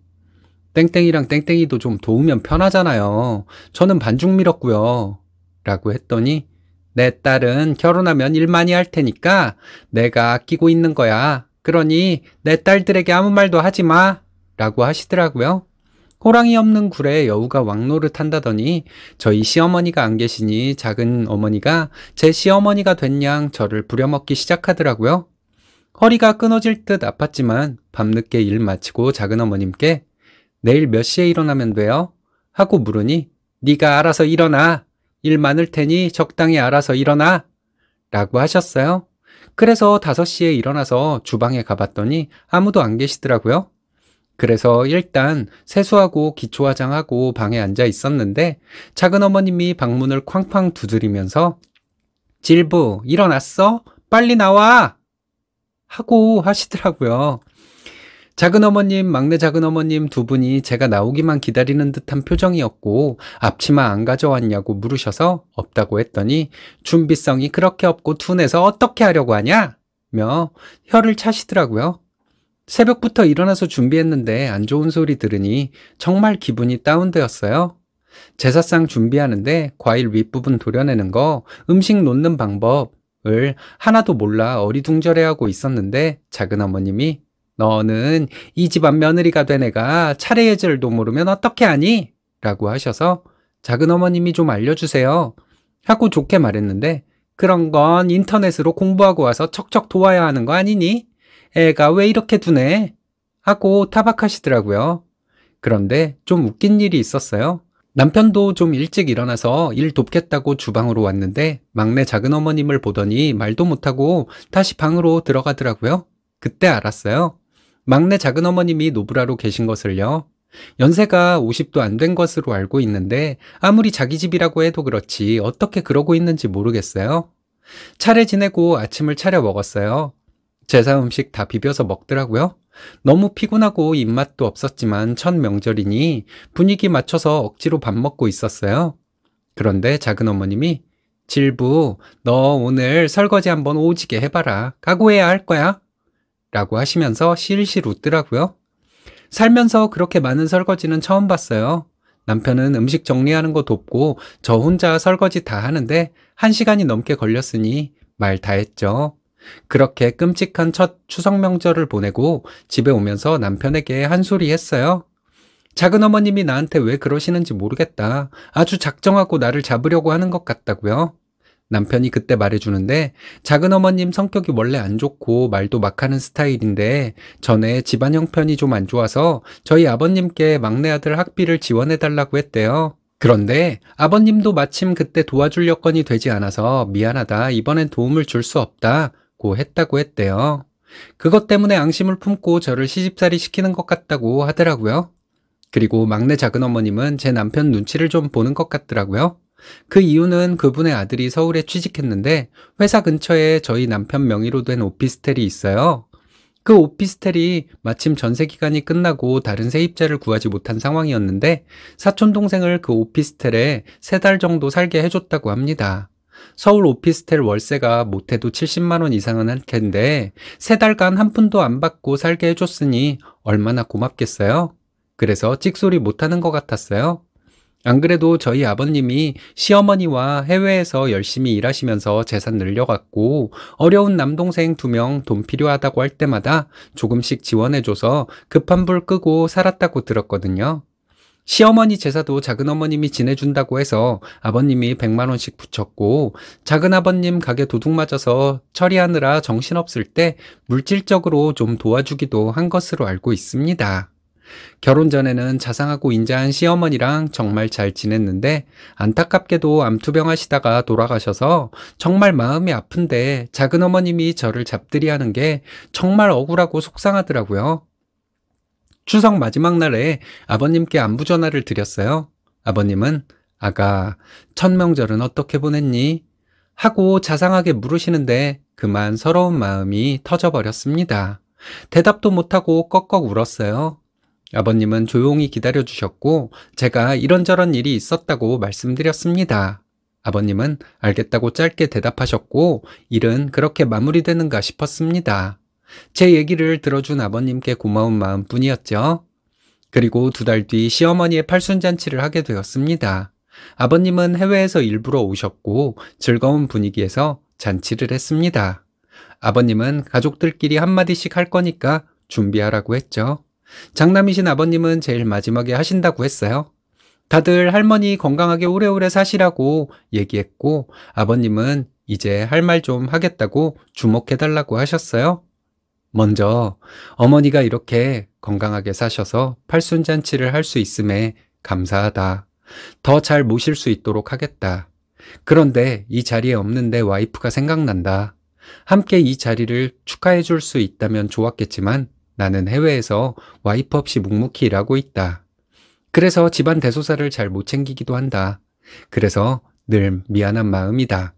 땡땡이랑 땡땡이도 좀 도우면 편하잖아요. 저는 반죽 밀었고요. 라고 했더니 내 딸은 결혼하면 일많이할 테니까 내가 아끼고 있는 거야. 그러니 내 딸들에게 아무 말도 하지 마. 라고 하시더라고요. 호랑이 없는 굴에 여우가 왕노릇 한다더니 저희 시어머니가 안 계시니 작은 어머니가 제 시어머니가 된 양 저를 부려먹기 시작하더라고요. 허리가 끊어질 듯 아팠지만 밤늦게 일 마치고 작은 어머님께 내일 몇 시에 일어나면 돼요? 하고 물으니 네가 알아서 일어나 일 많을 테니 적당히 알아서 일어나! 라고 하셨어요. 그래서 5시에 일어나서 주방에 가봤더니 아무도 안 계시더라고요. 그래서 일단 세수하고 기초화장하고 방에 앉아 있었는데 작은 어머님이 방문을 쾅쾅 두드리면서 질부 일어났어? 빨리 나와! 하고 하시더라고요. 작은 어머님, 막내 작은 어머님 두 분이 제가 나오기만 기다리는 듯한 표정이었고 앞치마 안 가져왔냐고 물으셔서 없다고 했더니 준비성이 그렇게 없고 둔해서 어떻게 하려고 하냐? 며 혀를 차시더라고요. 새벽부터 일어나서 준비했는데 안 좋은 소리 들으니 정말 기분이 다운되었어요. 제사상 준비하는데 과일 윗부분 도려내는 거, 음식 놓는 방법, 을 하나도 몰라 어리둥절해하고 있었는데 작은어머님이 너는 이 집안 며느리가 된 애가 차례의 절도 모르면 어떻게 하니? 라고 하셔서 작은 어머님이 좀 알려주세요. 하고 좋게 말했는데 그런 건 인터넷으로 공부하고 와서 척척 도와야 하는 거 아니니? 애가 왜 이렇게 두네? 하고 타박하시더라고요. 그런데 좀 웃긴 일이 있었어요. 남편도 좀 일찍 일어나서 일 돕겠다고 주방으로 왔는데 막내 작은 어머님을 보더니 말도 못하고 다시 방으로 들어가더라고요. 그때 알았어요. 막내 작은 어머님이 노브라로 계신 것을요. 연세가 50도 안 된 것으로 알고 있는데 아무리 자기 집이라고 해도 그렇지 어떻게 그러고 있는지 모르겠어요. 차례 지내고 아침을 차려 먹었어요. 제사 음식 다 비벼서 먹더라고요. 너무 피곤하고 입맛도 없었지만 첫 명절이니 분위기 맞춰서 억지로 밥 먹고 있었어요. 그런데 작은 어머님이 질부, 너 오늘 설거지 한번 오지게 해봐라. 각오해야 할 거야. 라고 하시면서 실실 웃더라고요. 살면서 그렇게 많은 설거지는 처음 봤어요. 남편은 음식 정리하는 거 돕고 저 혼자 설거지 다 하는데 한 시간이 넘게 걸렸으니 말 다 했죠. 그렇게 끔찍한 첫 추석 명절을 보내고 집에 오면서 남편에게 한 소리 했어요. 작은 어머님이 나한테 왜 그러시는지 모르겠다. 아주 작정하고 나를 잡으려고 하는 것 같다고요. 남편이 그때 말해주는데 작은 어머님 성격이 원래 안 좋고 말도 막 하는 스타일인데 전에 집안 형편이 좀 안 좋아서 저희 아버님께 막내 아들 학비를 지원해달라고 했대요. 그런데 아버님도 마침 그때 도와줄 여건이 되지 않아서 미안하다 이번엔 도움을 줄 수 없다고 했다고 했대요. 그것 때문에 앙심을 품고 저를 시집살이 시키는 것 같다고 하더라고요. 그리고 막내 작은어머님은 제 남편 눈치를 좀 보는 것 같더라고요. 그 이유는 그분의 아들이 서울에 취직했는데 회사 근처에 저희 남편 명의로 된 오피스텔이 있어요. 그 오피스텔이 마침 전세 기간이 끝나고 다른 세입자를 구하지 못한 상황이었는데 사촌 동생을 그 오피스텔에 세 달 정도 살게 해줬다고 합니다. 서울 오피스텔 월세가 못해도 70만 원 이상은 할 텐데 세 달간 한 푼도 안 받고 살게 해줬으니 얼마나 고맙겠어요? 그래서 찍소리 못하는 것 같았어요. 안 그래도 저희 아버님이 시어머니와 해외에서 열심히 일하시면서 재산 늘려갔고 어려운 남동생 두 명 돈 필요하다고 할 때마다 조금씩 지원해줘서 급한 불 끄고 살았다고 들었거든요. 시어머니 제사도 작은 어머님이 지내준다고 해서 아버님이 100만 원씩 붙였고 작은 아버님 가게 도둑 맞아서 처리하느라 정신없을 때 물질적으로 좀 도와주기도 한 것으로 알고 있습니다. 결혼 전에는 자상하고 인자한 시어머니랑 정말 잘 지냈는데 안타깝게도 암투병 하시다가 돌아가셔서 정말 마음이 아픈데 작은 어머님이 저를 잡들이 하는 게 정말 억울하고 속상하더라고요. 추석 마지막 날에 아버님께 안부 전화를 드렸어요. 아버님은 아가 천명절은 어떻게 보냈니? 하고 자상하게 물으시는데 그만 서러운 마음이 터져버렸습니다. 대답도 못하고 꺽꺽 울었어요. 아버님은 조용히 기다려주셨고 제가 이런저런 일이 있었다고 말씀드렸습니다. 아버님은 알겠다고 짧게 대답하셨고 일은 그렇게 마무리되는가 싶었습니다. 제 얘기를 들어준 아버님께 고마운 마음뿐이었죠. 그리고 두 달 뒤 시어머니의 팔순잔치를 하게 되었습니다. 아버님은 해외에서 일부러 오셨고 즐거운 분위기에서 잔치를 했습니다. 아버님은 가족들끼리 한마디씩 할 거니까 준비하라고 했죠. 장남이신 아버님은 제일 마지막에 하신다고 했어요. 다들 할머니 건강하게 오래오래 사시라고 얘기했고 아버님은 이제 할 말 좀 하겠다고 주목해달라고 하셨어요. 먼저 어머니가 이렇게 건강하게 사셔서 팔순잔치를 할 수 있음에 감사하다. 더 잘 모실 수 있도록 하겠다. 그런데 이 자리에 없는 내 와이프가 생각난다. 함께 이 자리를 축하해 줄 수 있다면 좋았겠지만 나는 해외에서 와이프 없이 묵묵히 일하고 있다. 그래서 집안 대소사를 잘 못 챙기기도 한다. 그래서 늘 미안한 마음이다.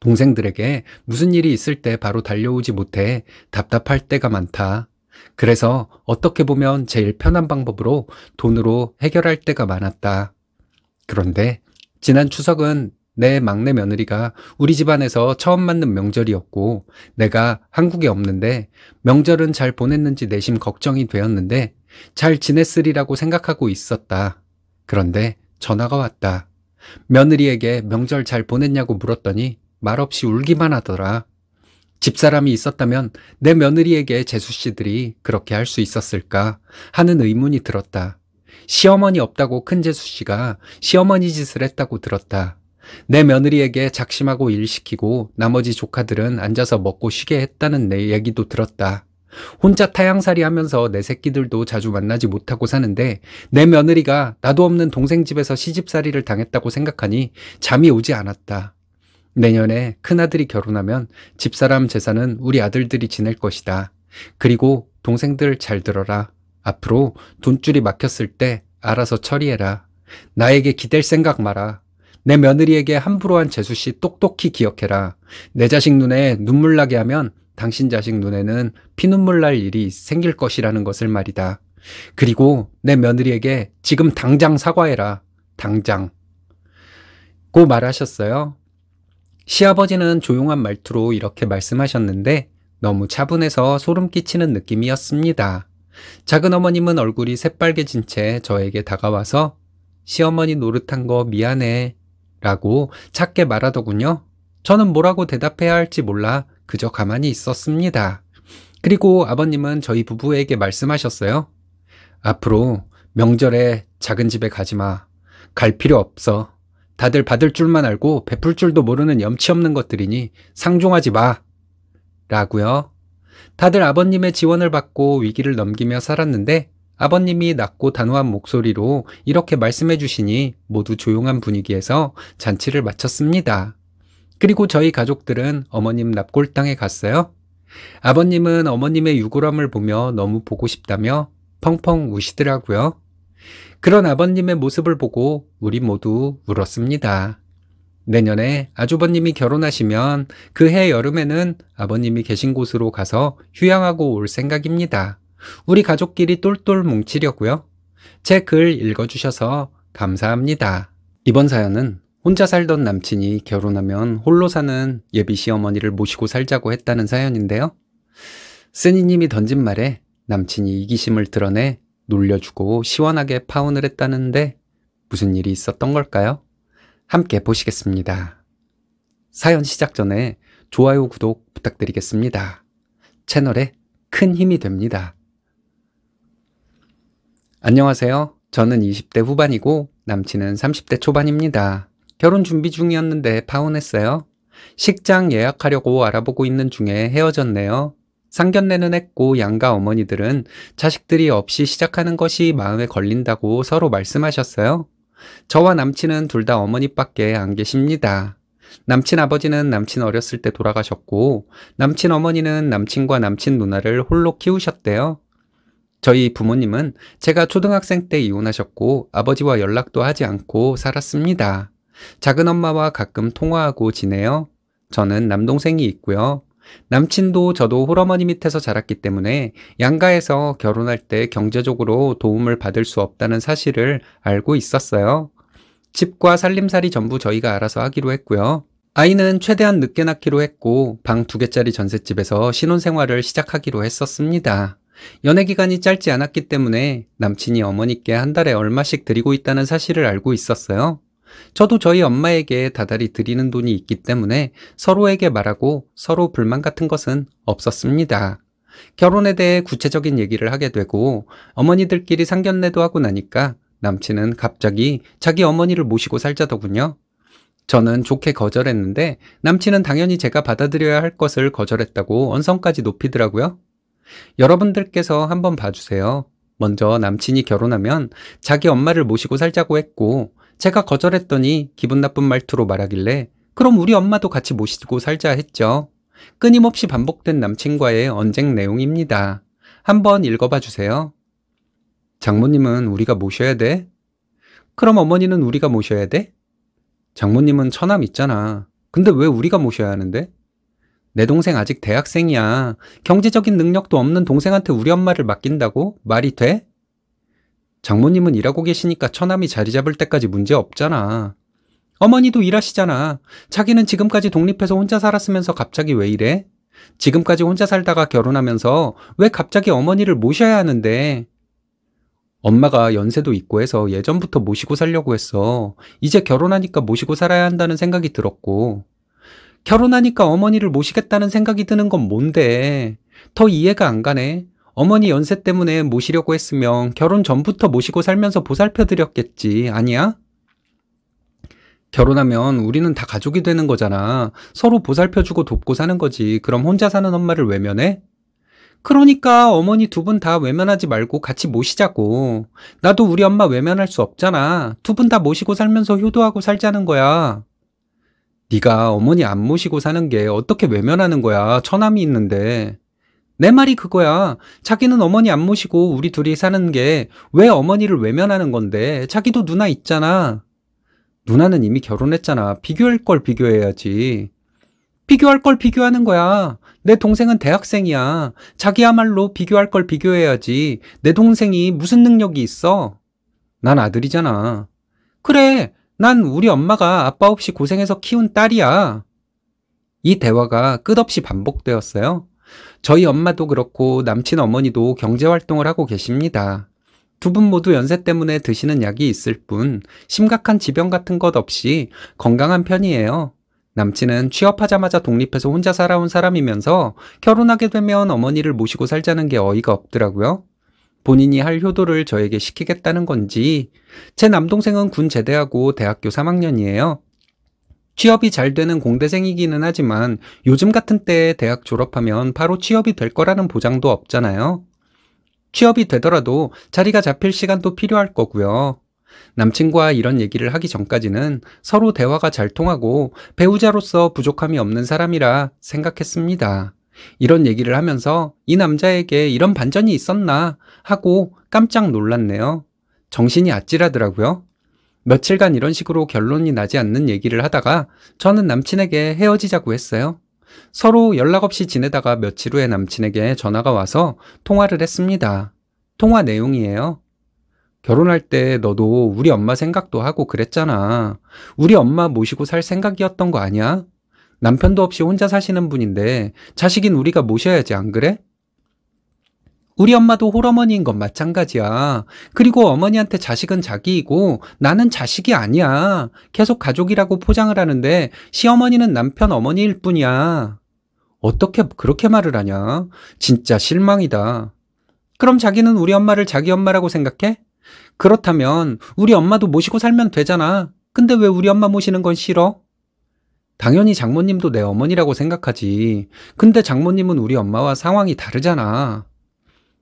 동생들에게 무슨 일이 있을 때 바로 달려오지 못해 답답할 때가 많다. 그래서 어떻게 보면 제일 편한 방법으로 돈으로 해결할 때가 많았다. 그런데 지난 추석은 내 막내 며느리가 우리 집안에서 처음 맞는 명절이었고 내가 한국에 없는데 명절은 잘 보냈는지 내심 걱정이 되었는데 잘 지냈으리라고 생각하고 있었다. 그런데 전화가 왔다. 며느리에게 명절 잘 보냈냐고 물었더니 말없이 울기만 하더라. 집사람이 있었다면 내 며느리에게 재수 씨들이 그렇게 할 수 있었을까 하는 의문이 들었다. 시어머니 없다고 큰 재수 씨가 시어머니 짓을 했다고 들었다. 내 며느리에게 작심하고 일시키고 나머지 조카들은 앉아서 먹고 쉬게 했다는 내 얘기도 들었다. 혼자 타양살이 하면서 내 새끼들도 자주 만나지 못하고 사는데 내 며느리가 나도 없는 동생 집에서 시집살이를 당했다고 생각하니 잠이 오지 않았다. 내년에 큰아들이 결혼하면 집사람 재산은 우리 아들들이 지낼 것이다. 그리고 동생들 잘 들어라. 앞으로 돈줄이 막혔을 때 알아서 처리해라. 나에게 기댈 생각 마라. 내 며느리에게 함부로 한 재수 씨 똑똑히 기억해라. 내 자식 눈에 눈물 나게 하면 당신 자식 눈에는 피눈물 날 일이 생길 것이라는 것을 말이다. 그리고 내 며느리에게 지금 당장 사과해라. 당장. 고 말하셨어요. 시아버지는 조용한 말투로 이렇게 말씀하셨는데 너무 차분해서 소름 끼치는 느낌이었습니다. 작은 어머님은 얼굴이 새빨개진 채 저에게 다가와서 시어머니 노릇한 거 미안해. 라고 작게 말하더군요. 저는 뭐라고 대답해야 할지 몰라 그저 가만히 있었습니다. 그리고 아버님은 저희 부부에게 말씀하셨어요. 앞으로 명절에 작은 집에 가지 마. 갈 필요 없어. 다들 받을 줄만 알고 베풀 줄도 모르는 염치 없는 것들이니 상종하지 마. 라고요. 다들 아버님의 지원을 받고 위기를 넘기며 살았는데 아버님이 낮고 단호한 목소리로 이렇게 말씀해 주시니 모두 조용한 분위기에서 잔치를 마쳤습니다. 그리고 저희 가족들은 어머님 납골당에 갔어요. 아버님은 어머님의 유골함을 보며 너무 보고 싶다며 펑펑 우시더라고요. 그런 아버님의 모습을 보고 우리 모두 울었습니다. 내년에 아주버님이 결혼하시면 그 해 여름에는 아버님이 계신 곳으로 가서 휴양하고 올 생각입니다. 우리 가족끼리 똘똘 뭉치려고요. 제 글 읽어주셔서 감사합니다. 이번 사연은 혼자 살던 남친이 결혼하면 홀로 사는 예비 시어머니를 모시고 살자고 했다는 사연인데요. 쓰니님이 던진 말에 남친이 이기심을 드러내 놀려주고 시원하게 파혼을 했다는데 무슨 일이 있었던 걸까요? 함께 보시겠습니다. 사연 시작 전에 좋아요, 구독 부탁드리겠습니다. 채널에 큰 힘이 됩니다. 안녕하세요. 저는 20대 후반이고 남친은 30대 초반입니다. 결혼 준비 중이었는데 파혼했어요. 식장 예약하려고 알아보고 있는 중에 헤어졌네요. 상견례는 했고 양가 어머니들은 자식들이 없이 시작하는 것이 마음에 걸린다고 서로 말씀하셨어요. 저와 남친은 둘 다 어머니밖에 안 계십니다. 남친 아버지는 남친 어렸을 때 돌아가셨고 남친 어머니는 남친과 남친 누나를 홀로 키우셨대요. 저희 부모님은 제가 초등학생 때 이혼하셨고 아버지와 연락도 하지 않고 살았습니다. 작은 엄마와 가끔 통화하고 지내요. 저는 남동생이 있고요. 남친도 저도 홀어머니 밑에서 자랐기 때문에 양가에서 결혼할 때 경제적으로 도움을 받을 수 없다는 사실을 알고 있었어요. 집과 살림살이 전부 저희가 알아서 하기로 했고요. 아이는 최대한 늦게 낳기로 했고 방 두 개짜리 전셋집에서 신혼생활을 시작하기로 했었습니다. 연애 기간이 짧지 않았기 때문에 남친이 어머니께 한 달에 얼마씩 드리고 있다는 사실을 알고 있었어요. 저도 저희 엄마에게 다달이 드리는 돈이 있기 때문에 서로에게 말하고 서로 불만 같은 것은 없었습니다. 결혼에 대해 구체적인 얘기를 하게 되고 어머니들끼리 상견례도 하고 나니까 남친은 갑자기 자기 어머니를 모시고 살자더군요. 저는 좋게 거절했는데 남친은 당연히 제가 받아들여야 할 것을 거절했다고 언성까지 높이더라고요. 여러분들께서 한번 봐주세요. 먼저 남친이 결혼하면 자기 엄마를 모시고 살자고 했고 제가 거절했더니 기분 나쁜 말투로 말하길래 그럼 우리 엄마도 같이 모시고 살자 했죠. 끊임없이 반복된 남친과의 언쟁 내용입니다. 한번 읽어봐 주세요. 장모님은 우리가 모셔야 돼? 그럼 어머니는 우리가 모셔야 돼? 장모님은 처남 있잖아. 근데 왜 우리가 모셔야 하는데? 내 동생 아직 대학생이야. 경제적인 능력도 없는 동생한테 우리 엄마를 맡긴다고? 말이 돼? 장모님은 일하고 계시니까 처남이 자리 잡을 때까지 문제 없잖아. 어머니도 일하시잖아. 자기는 지금까지 독립해서 혼자 살았으면서 갑자기 왜 이래? 지금까지 혼자 살다가 결혼하면서 왜 갑자기 어머니를 모셔야 하는데? 엄마가 연세도 있고 해서 예전부터 모시고 살려고 했어. 이제 결혼하니까 모시고 살아야 한다는 생각이 들었고. 결혼하니까 어머니를 모시겠다는 생각이 드는 건 뭔데? 더 이해가 안 가네. 어머니 연세 때문에 모시려고 했으면 결혼 전부터 모시고 살면서 보살펴 드렸겠지. 아니야? 결혼하면 우리는 다 가족이 되는 거잖아. 서로 보살펴주고 돕고 사는 거지. 그럼 혼자 사는 엄마를 외면해? 그러니까 어머니 두 분 다 외면하지 말고 같이 모시자고. 나도 우리 엄마 외면할 수 없잖아. 두 분 다 모시고 살면서 효도하고 살자는 거야. 네가 어머니 안 모시고 사는 게 어떻게 외면하는 거야. 처남이 있는데. 내 말이 그거야. 자기는 어머니 안 모시고 우리 둘이 사는 게 왜 어머니를 외면하는 건데. 자기도 누나 있잖아. 누나는 이미 결혼했잖아. 비교할 걸 비교해야지. 비교할 걸 비교하는 거야. 내 동생은 대학생이야. 자기야말로 비교할 걸 비교해야지. 내 동생이 무슨 능력이 있어? 난 아들이잖아. 그래. 난 우리 엄마가 아빠 없이 고생해서 키운 딸이야. 이 대화가 끝없이 반복되었어요. 저희 엄마도 그렇고 남친 어머니도 경제활동을 하고 계십니다. 두 분 모두 연세 때문에 드시는 약이 있을 뿐 심각한 지병 같은 것 없이 건강한 편이에요. 남친은 취업하자마자 독립해서 혼자 살아온 사람이면서 결혼하게 되면 어머니를 모시고 살자는 게 어이가 없더라고요. 본인이 할 효도를 저에게 시키겠다는 건지 제 남동생은 군 제대하고 대학교 3학년이에요. 취업이 잘 되는 공대생이기는 하지만 요즘 같은 때에 대학 졸업하면 바로 취업이 될 거라는 보장도 없잖아요. 취업이 되더라도 자리가 잡힐 시간도 필요할 거고요. 남친과 이런 얘기를 하기 전까지는 서로 대화가 잘 통하고 배우자로서 부족함이 없는 사람이라 생각했습니다. 이런 얘기를 하면서 이 남자에게 이런 반전이 있었나 하고 깜짝 놀랐네요. 정신이 아찔하더라고요. 며칠간 이런 식으로 결론이 나지 않는 얘기를 하다가 저는 남친에게 헤어지자고 했어요. 서로 연락 없이 지내다가 며칠 후에 남친에게 전화가 와서 통화를 했습니다. 통화 내용이에요. 결혼할 때 너도 우리 엄마 생각도 하고 그랬잖아. 우리 엄마 모시고 살 생각이었던 거 아니야? 남편도 없이 혼자 사시는 분인데 자식인 우리가 모셔야지 안 그래? 우리 엄마도 홀어머니인 건 마찬가지야. 그리고 어머니한테 자식은 자기이고 나는 자식이 아니야. 계속 가족이라고 포장을 하는데 시어머니는 남편 어머니일 뿐이야. 어떻게 그렇게 말을 하냐? 진짜 실망이다. 그럼 자기는 우리 엄마를 자기 엄마라고 생각해? 그렇다면 우리 엄마도 모시고 살면 되잖아. 근데 왜 우리 엄마 모시는 건 싫어? 당연히 장모님도 내 어머니라고 생각하지. 근데 장모님은 우리 엄마와 상황이 다르잖아.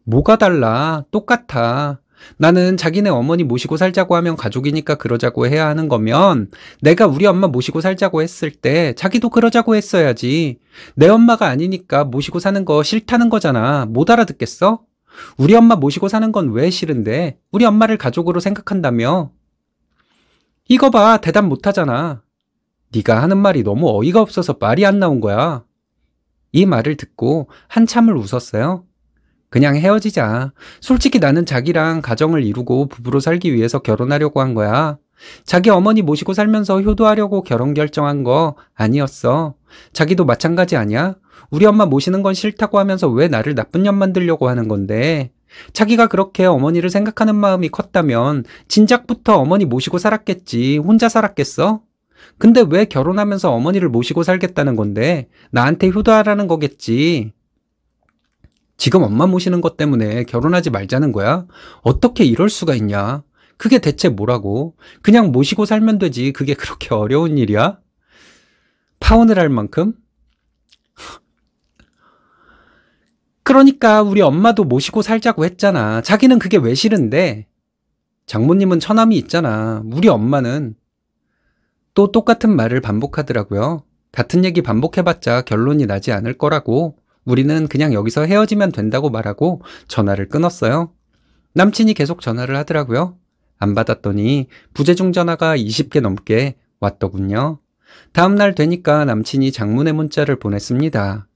뭐가 달라? 똑같아. 나는 자기네 어머니 모시고 살자고 하면 가족이니까 그러자고 해야 하는 거면 내가 우리 엄마 모시고 살자고 했을 때 자기도 그러자고 했어야지. 내 엄마가 아니니까 모시고 사는 거 싫다는 거잖아. 못 알아듣겠어? 우리 엄마 모시고 사는 건 왜 싫은데? 우리 엄마를 가족으로 생각한다며? 이거 봐, 대답 못 하잖아. 네가 하는 말이 너무 어이가 없어서 말이 안 나온 거야. 이 말을 듣고 한참을 웃었어요. 그냥 헤어지자. 솔직히 나는 자기랑 가정을 이루고 부부로 살기 위해서 결혼하려고 한 거야. 자기 어머니 모시고 살면서 효도하려고 결혼 결정한 거 아니었어. 자기도 마찬가지 아니야? 우리 엄마 모시는 건 싫다고 하면서 왜 나를 나쁜 년 만들려고 하는 건데. 자기가 그렇게 어머니를 생각하는 마음이 컸다면 진작부터 어머니 모시고 살았겠지. 혼자 살았겠어? 근데 왜 결혼하면서 어머니를 모시고 살겠다는 건데 나한테 효도하라는 거겠지. 지금 엄마 모시는 것 때문에 결혼하지 말자는 거야? 어떻게 이럴 수가 있냐? 그게 대체 뭐라고? 그냥 모시고 살면 되지. 그게 그렇게 어려운 일이야? 파혼을 할 만큼? 그러니까 우리 엄마도 모시고 살자고 했잖아. 자기는 그게 왜 싫은데? 장모님은 처남이 있잖아. 우리 엄마는 또 똑같은 말을 반복하더라고요. 같은 얘기 반복해봤자 결론이 나지 않을 거라고 우리는 그냥 여기서 헤어지면 된다고 말하고 전화를 끊었어요. 남친이 계속 전화를 하더라고요. 안 받았더니 부재중 전화가 20개 넘게 왔더군요. 다음날 되니까 남친이 장문의 문자를 보냈습니다.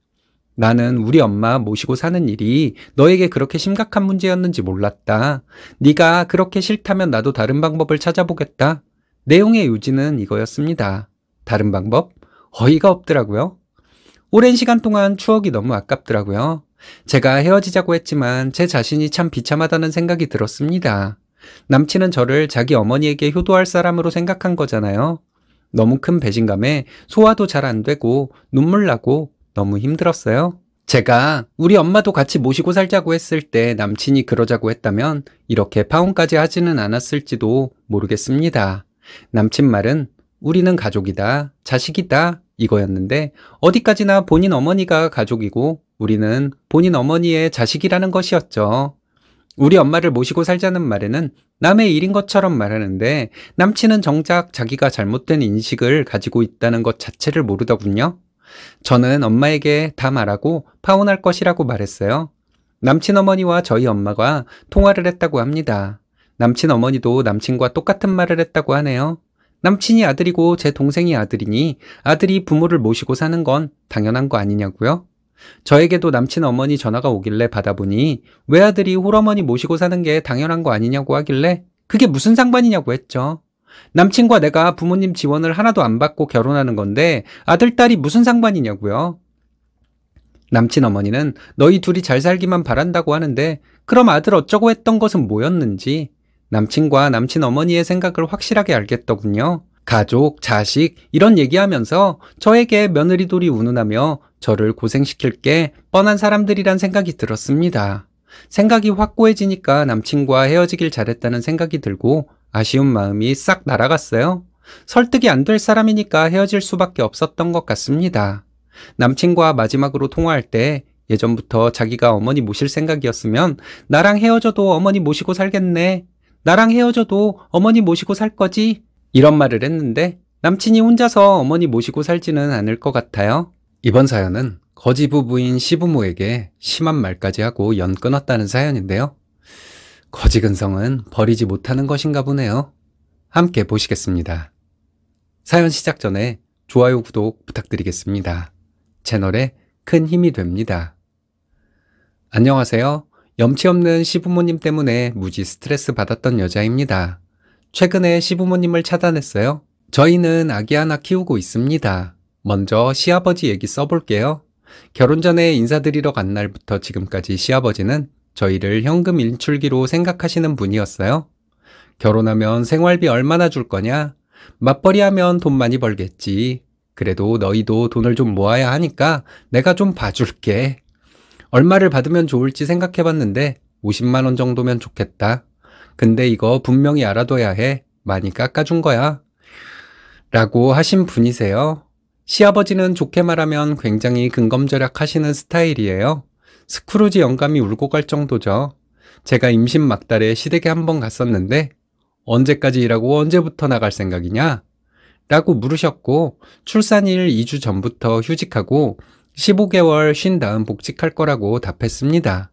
나는 우리 엄마 모시고 사는 일이 너에게 그렇게 심각한 문제였는지 몰랐다. 네가 그렇게 싫다면 나도 다른 방법을 찾아보겠다. 내용의 요지는 이거였습니다. 다른 방법? 어이가 없더라고요. 오랜 시간 동안 추억이 너무 아깝더라고요. 제가 헤어지자고 했지만 제 자신이 참 비참하다는 생각이 들었습니다. 남친은 저를 자기 어머니에게 효도할 사람으로 생각한 거잖아요. 너무 큰 배신감에 소화도 잘 안 되고 눈물 나고 너무 힘들었어요. 제가 우리 엄마도 같이 모시고 살자고 했을 때 남친이 그러자고 했다면 이렇게 파혼까지 하지는 않았을지도 모르겠습니다. 남친 말은 우리는 가족이다, 자식이다 이거였는데 어디까지나 본인 어머니가 가족이고 우리는 본인 어머니의 자식이라는 것이었죠. 우리 엄마를 모시고 살자는 말에는 남의 일인 것처럼 말하는데 남친은 정작 자기가 잘못된 인식을 가지고 있다는 것 자체를 모르더군요. 저는 엄마에게 다 말하고 파혼할 것이라고 말했어요. 남친 어머니와 저희 엄마가 통화를 했다고 합니다. 남친 어머니도 남친과 똑같은 말을 했다고 하네요. 남친이 아들이고 제 동생이 아들이니 아들이 부모를 모시고 사는 건 당연한 거 아니냐고요? 저에게도 남친 어머니 전화가 오길래 받아보니 외아들이 홀어머니 모시고 사는 게 당연한 거 아니냐고 하길래 그게 무슨 상관이냐고 했죠. 남친과 내가 부모님 지원을 하나도 안 받고 결혼하는 건데 아들, 딸이 무슨 상관이냐고요. 남친 어머니는 너희 둘이 잘 살기만 바란다고 하는데 그럼 아들 어쩌고 했던 것은 뭐였는지 남친과 남친 어머니의 생각을 확실하게 알겠더군요. 가족, 자식, 이런 얘기하면서 저에게 며느리 돌이 운운하며 저를 고생시킬 게 뻔한 사람들이란 생각이 들었습니다. 생각이 확고해지니까 남친과 헤어지길 잘했다는 생각이 들고 아쉬운 마음이 싹 날아갔어요. 설득이 안 될 사람이니까 헤어질 수밖에 없었던 것 같습니다. 남친과 마지막으로 통화할 때 예전부터 자기가 어머니 모실 생각이었으면 나랑 헤어져도 어머니 모시고 살겠네 나랑 헤어져도 어머니 모시고 살 거지? 이런 말을 했는데 남친이 혼자서 어머니 모시고 살지는 않을 것 같아요. 이번 사연은 거지 부부인 시부모에게 심한 말까지 하고 연 끊었다는 사연인데요. 거지 근성은 버리지 못하는 것인가 보네요. 함께 보시겠습니다. 사연 시작 전에 좋아요, 구독 부탁드리겠습니다. 채널에 큰 힘이 됩니다. 안녕하세요. 염치 없는 시부모님 때문에 무지 스트레스 받았던 여자입니다. 최근에 시부모님을 차단했어요. 저희는 아기 하나 키우고 있습니다. 먼저 시아버지 얘기 써볼게요. 결혼 전에 인사드리러 간 날부터 지금까지 시아버지는 저희를 현금 인출기로 생각하시는 분이었어요. 결혼하면 생활비 얼마나 줄 거냐? 맞벌이 하면 돈 많이 벌겠지. 그래도 너희도 돈을 좀 모아야 하니까 내가 좀 봐줄게. 얼마를 받으면 좋을지 생각해봤는데 50만원 정도면 좋겠다. 근데 이거 분명히 알아둬야 해. 많이 깎아준 거야. 라고 하신 분이세요. 시아버지는 좋게 말하면 굉장히 근검절약 하시는 스타일이에요. 스크루지 영감이 울고 갈 정도죠. 제가 임신 막달에 시댁에 한 번 갔었는데 언제까지 일하고 언제부터 나갈 생각이냐? 라고 물으셨고 출산일 2주 전부터 휴직하고 15개월 쉰 다음 복직할 거라고 답했습니다.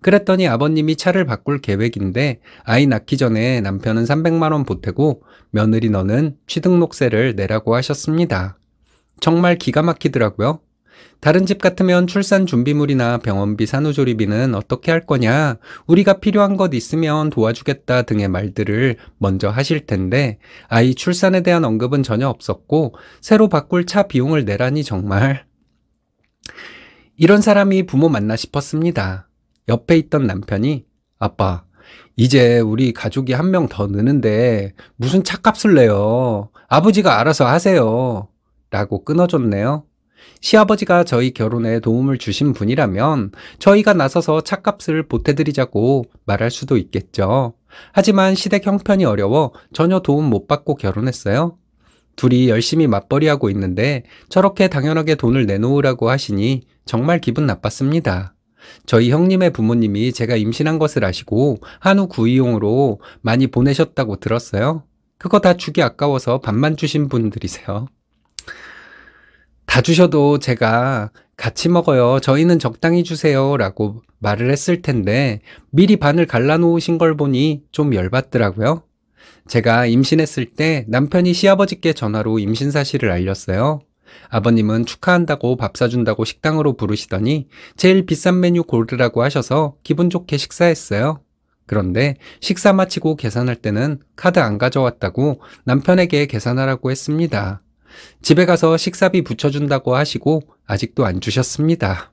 그랬더니 아버님이 차를 바꿀 계획인데 아이 낳기 전에 남편은 300만원 보태고 며느리 너는 취등록세를 내라고 하셨습니다. 정말 기가 막히더라고요. 다른 집 같으면 출산 준비물이나 병원비, 산후조리비는 어떻게 할 거냐, 우리가 필요한 것 있으면 도와주겠다 등의 말들을 먼저 하실 텐데, 아이 출산에 대한 언급은 전혀 없었고, 새로 바꿀 차 비용을 내라니 정말 이런 사람이 부모 맞나 싶었습니다. 옆에 있던 남편이 아빠, 이제 우리 가족이 한 명 더 느는데 무슨 차값을 내요. 아버지가 알아서 하세요. 라고 끊어줬네요. 시아버지가 저희 결혼에 도움을 주신 분이라면 저희가 나서서 차값을 보태드리자고 말할 수도 있겠죠. 하지만 시댁 형편이 어려워 전혀 도움 못 받고 결혼했어요. 둘이 열심히 맞벌이하고 있는데 저렇게 당연하게 돈을 내놓으라고 하시니 정말 기분 나빴습니다. 저희 형님의 부모님이 제가 임신한 것을 아시고 한우 구이용으로 많이 보내셨다고 들었어요. 그거 다 주기 아까워서 반만 주신 분들이세요. 다 주셔도 제가 같이 먹어요. 저희는 적당히 주세요. 라고 말을 했을 텐데 미리 반을 갈라놓으신 걸 보니 좀 열받더라고요. 제가 임신했을 때 남편이 시아버지께 전화로 임신 사실을 알렸어요. 아버님은 축하한다고 밥 사준다고 식당으로 부르시더니 제일 비싼 메뉴 골드라고 하셔서 기분 좋게 식사했어요. 그런데 식사 마치고 계산할 때는 카드 안 가져왔다고 남편에게 계산하라고 했습니다. 집에 가서 식사비 붙여준다고 하시고 아직도 안 주셨습니다.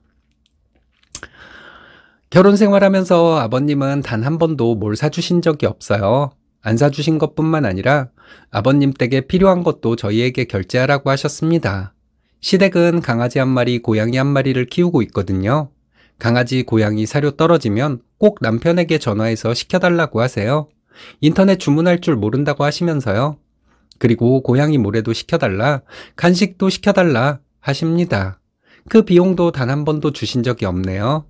결혼 생활하면서 아버님은 단 한 번도 뭘 사주신 적이 없어요. 안 사주신 것 뿐만 아니라 아버님 댁에 필요한 것도 저희에게 결제하라고 하셨습니다. 시댁은 강아지 한 마리, 고양이 한 마리를 키우고 있거든요. 강아지, 고양이 사료 떨어지면 꼭 남편에게 전화해서 시켜달라고 하세요. 인터넷 주문할 줄 모른다고 하시면서요. 그리고 고양이 모래도 시켜달라, 간식도 시켜달라 하십니다. 그 비용도 단 한 번도 주신 적이 없네요.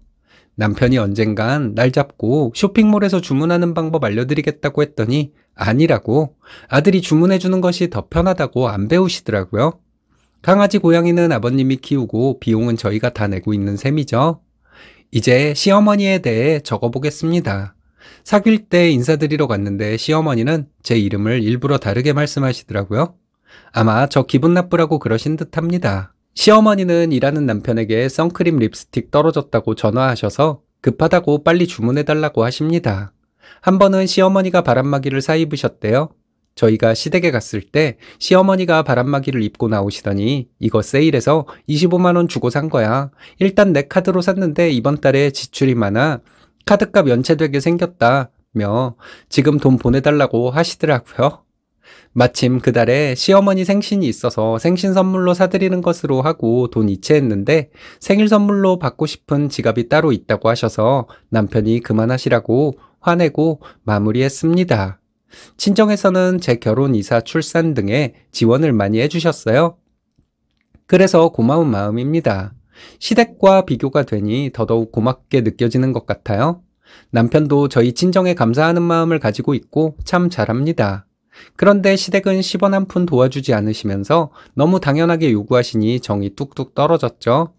남편이 언젠간 날 잡고 쇼핑몰에서 주문하는 방법 알려드리겠다고 했더니 아니라고 아들이 주문해주는 것이 더 편하다고 안 배우시더라고요. 강아지 고양이는 아버님이 키우고 비용은 저희가 다 내고 있는 셈이죠. 이제 시어머니에 대해 적어보겠습니다. 사귈 때 인사드리러 갔는데 시어머니는 제 이름을 일부러 다르게 말씀하시더라고요. 아마 저 기분 나쁘라고 그러신 듯 합니다. 시어머니는 일하는 남편에게 선크림 립스틱 떨어졌다고 전화하셔서 급하다고 빨리 주문해달라고 하십니다. 한 번은 시어머니가 바람막이를 사입으셨대요. 저희가 시댁에 갔을 때 시어머니가 바람막이를 입고 나오시더니 이거 세일해서 25만원 주고 산 거야. 일단 내 카드로 샀는데 이번 달에 지출이 많아. 카드값 연체되게 생겼다. 며 지금 돈 보내달라고 하시더라고요. 마침 그달에 시어머니 생신이 있어서 생신 선물로 사드리는 것으로 하고 돈 이체했는데 생일 선물로 받고 싶은 지갑이 따로 있다고 하셔서 남편이 그만하시라고 화내고 마무리했습니다. 친정에서는 제 결혼 이사 출산 등에 지원을 많이 해주셨어요. 그래서 고마운 마음입니다. 시댁과 비교가 되니 더더욱 고맙게 느껴지는 것 같아요. 남편도 저희 친정에 감사하는 마음을 가지고 있고 참 잘합니다. 그런데 시댁은 10원 한 푼 도와주지 않으시면서 너무 당연하게 요구하시니 정이 뚝뚝 떨어졌죠.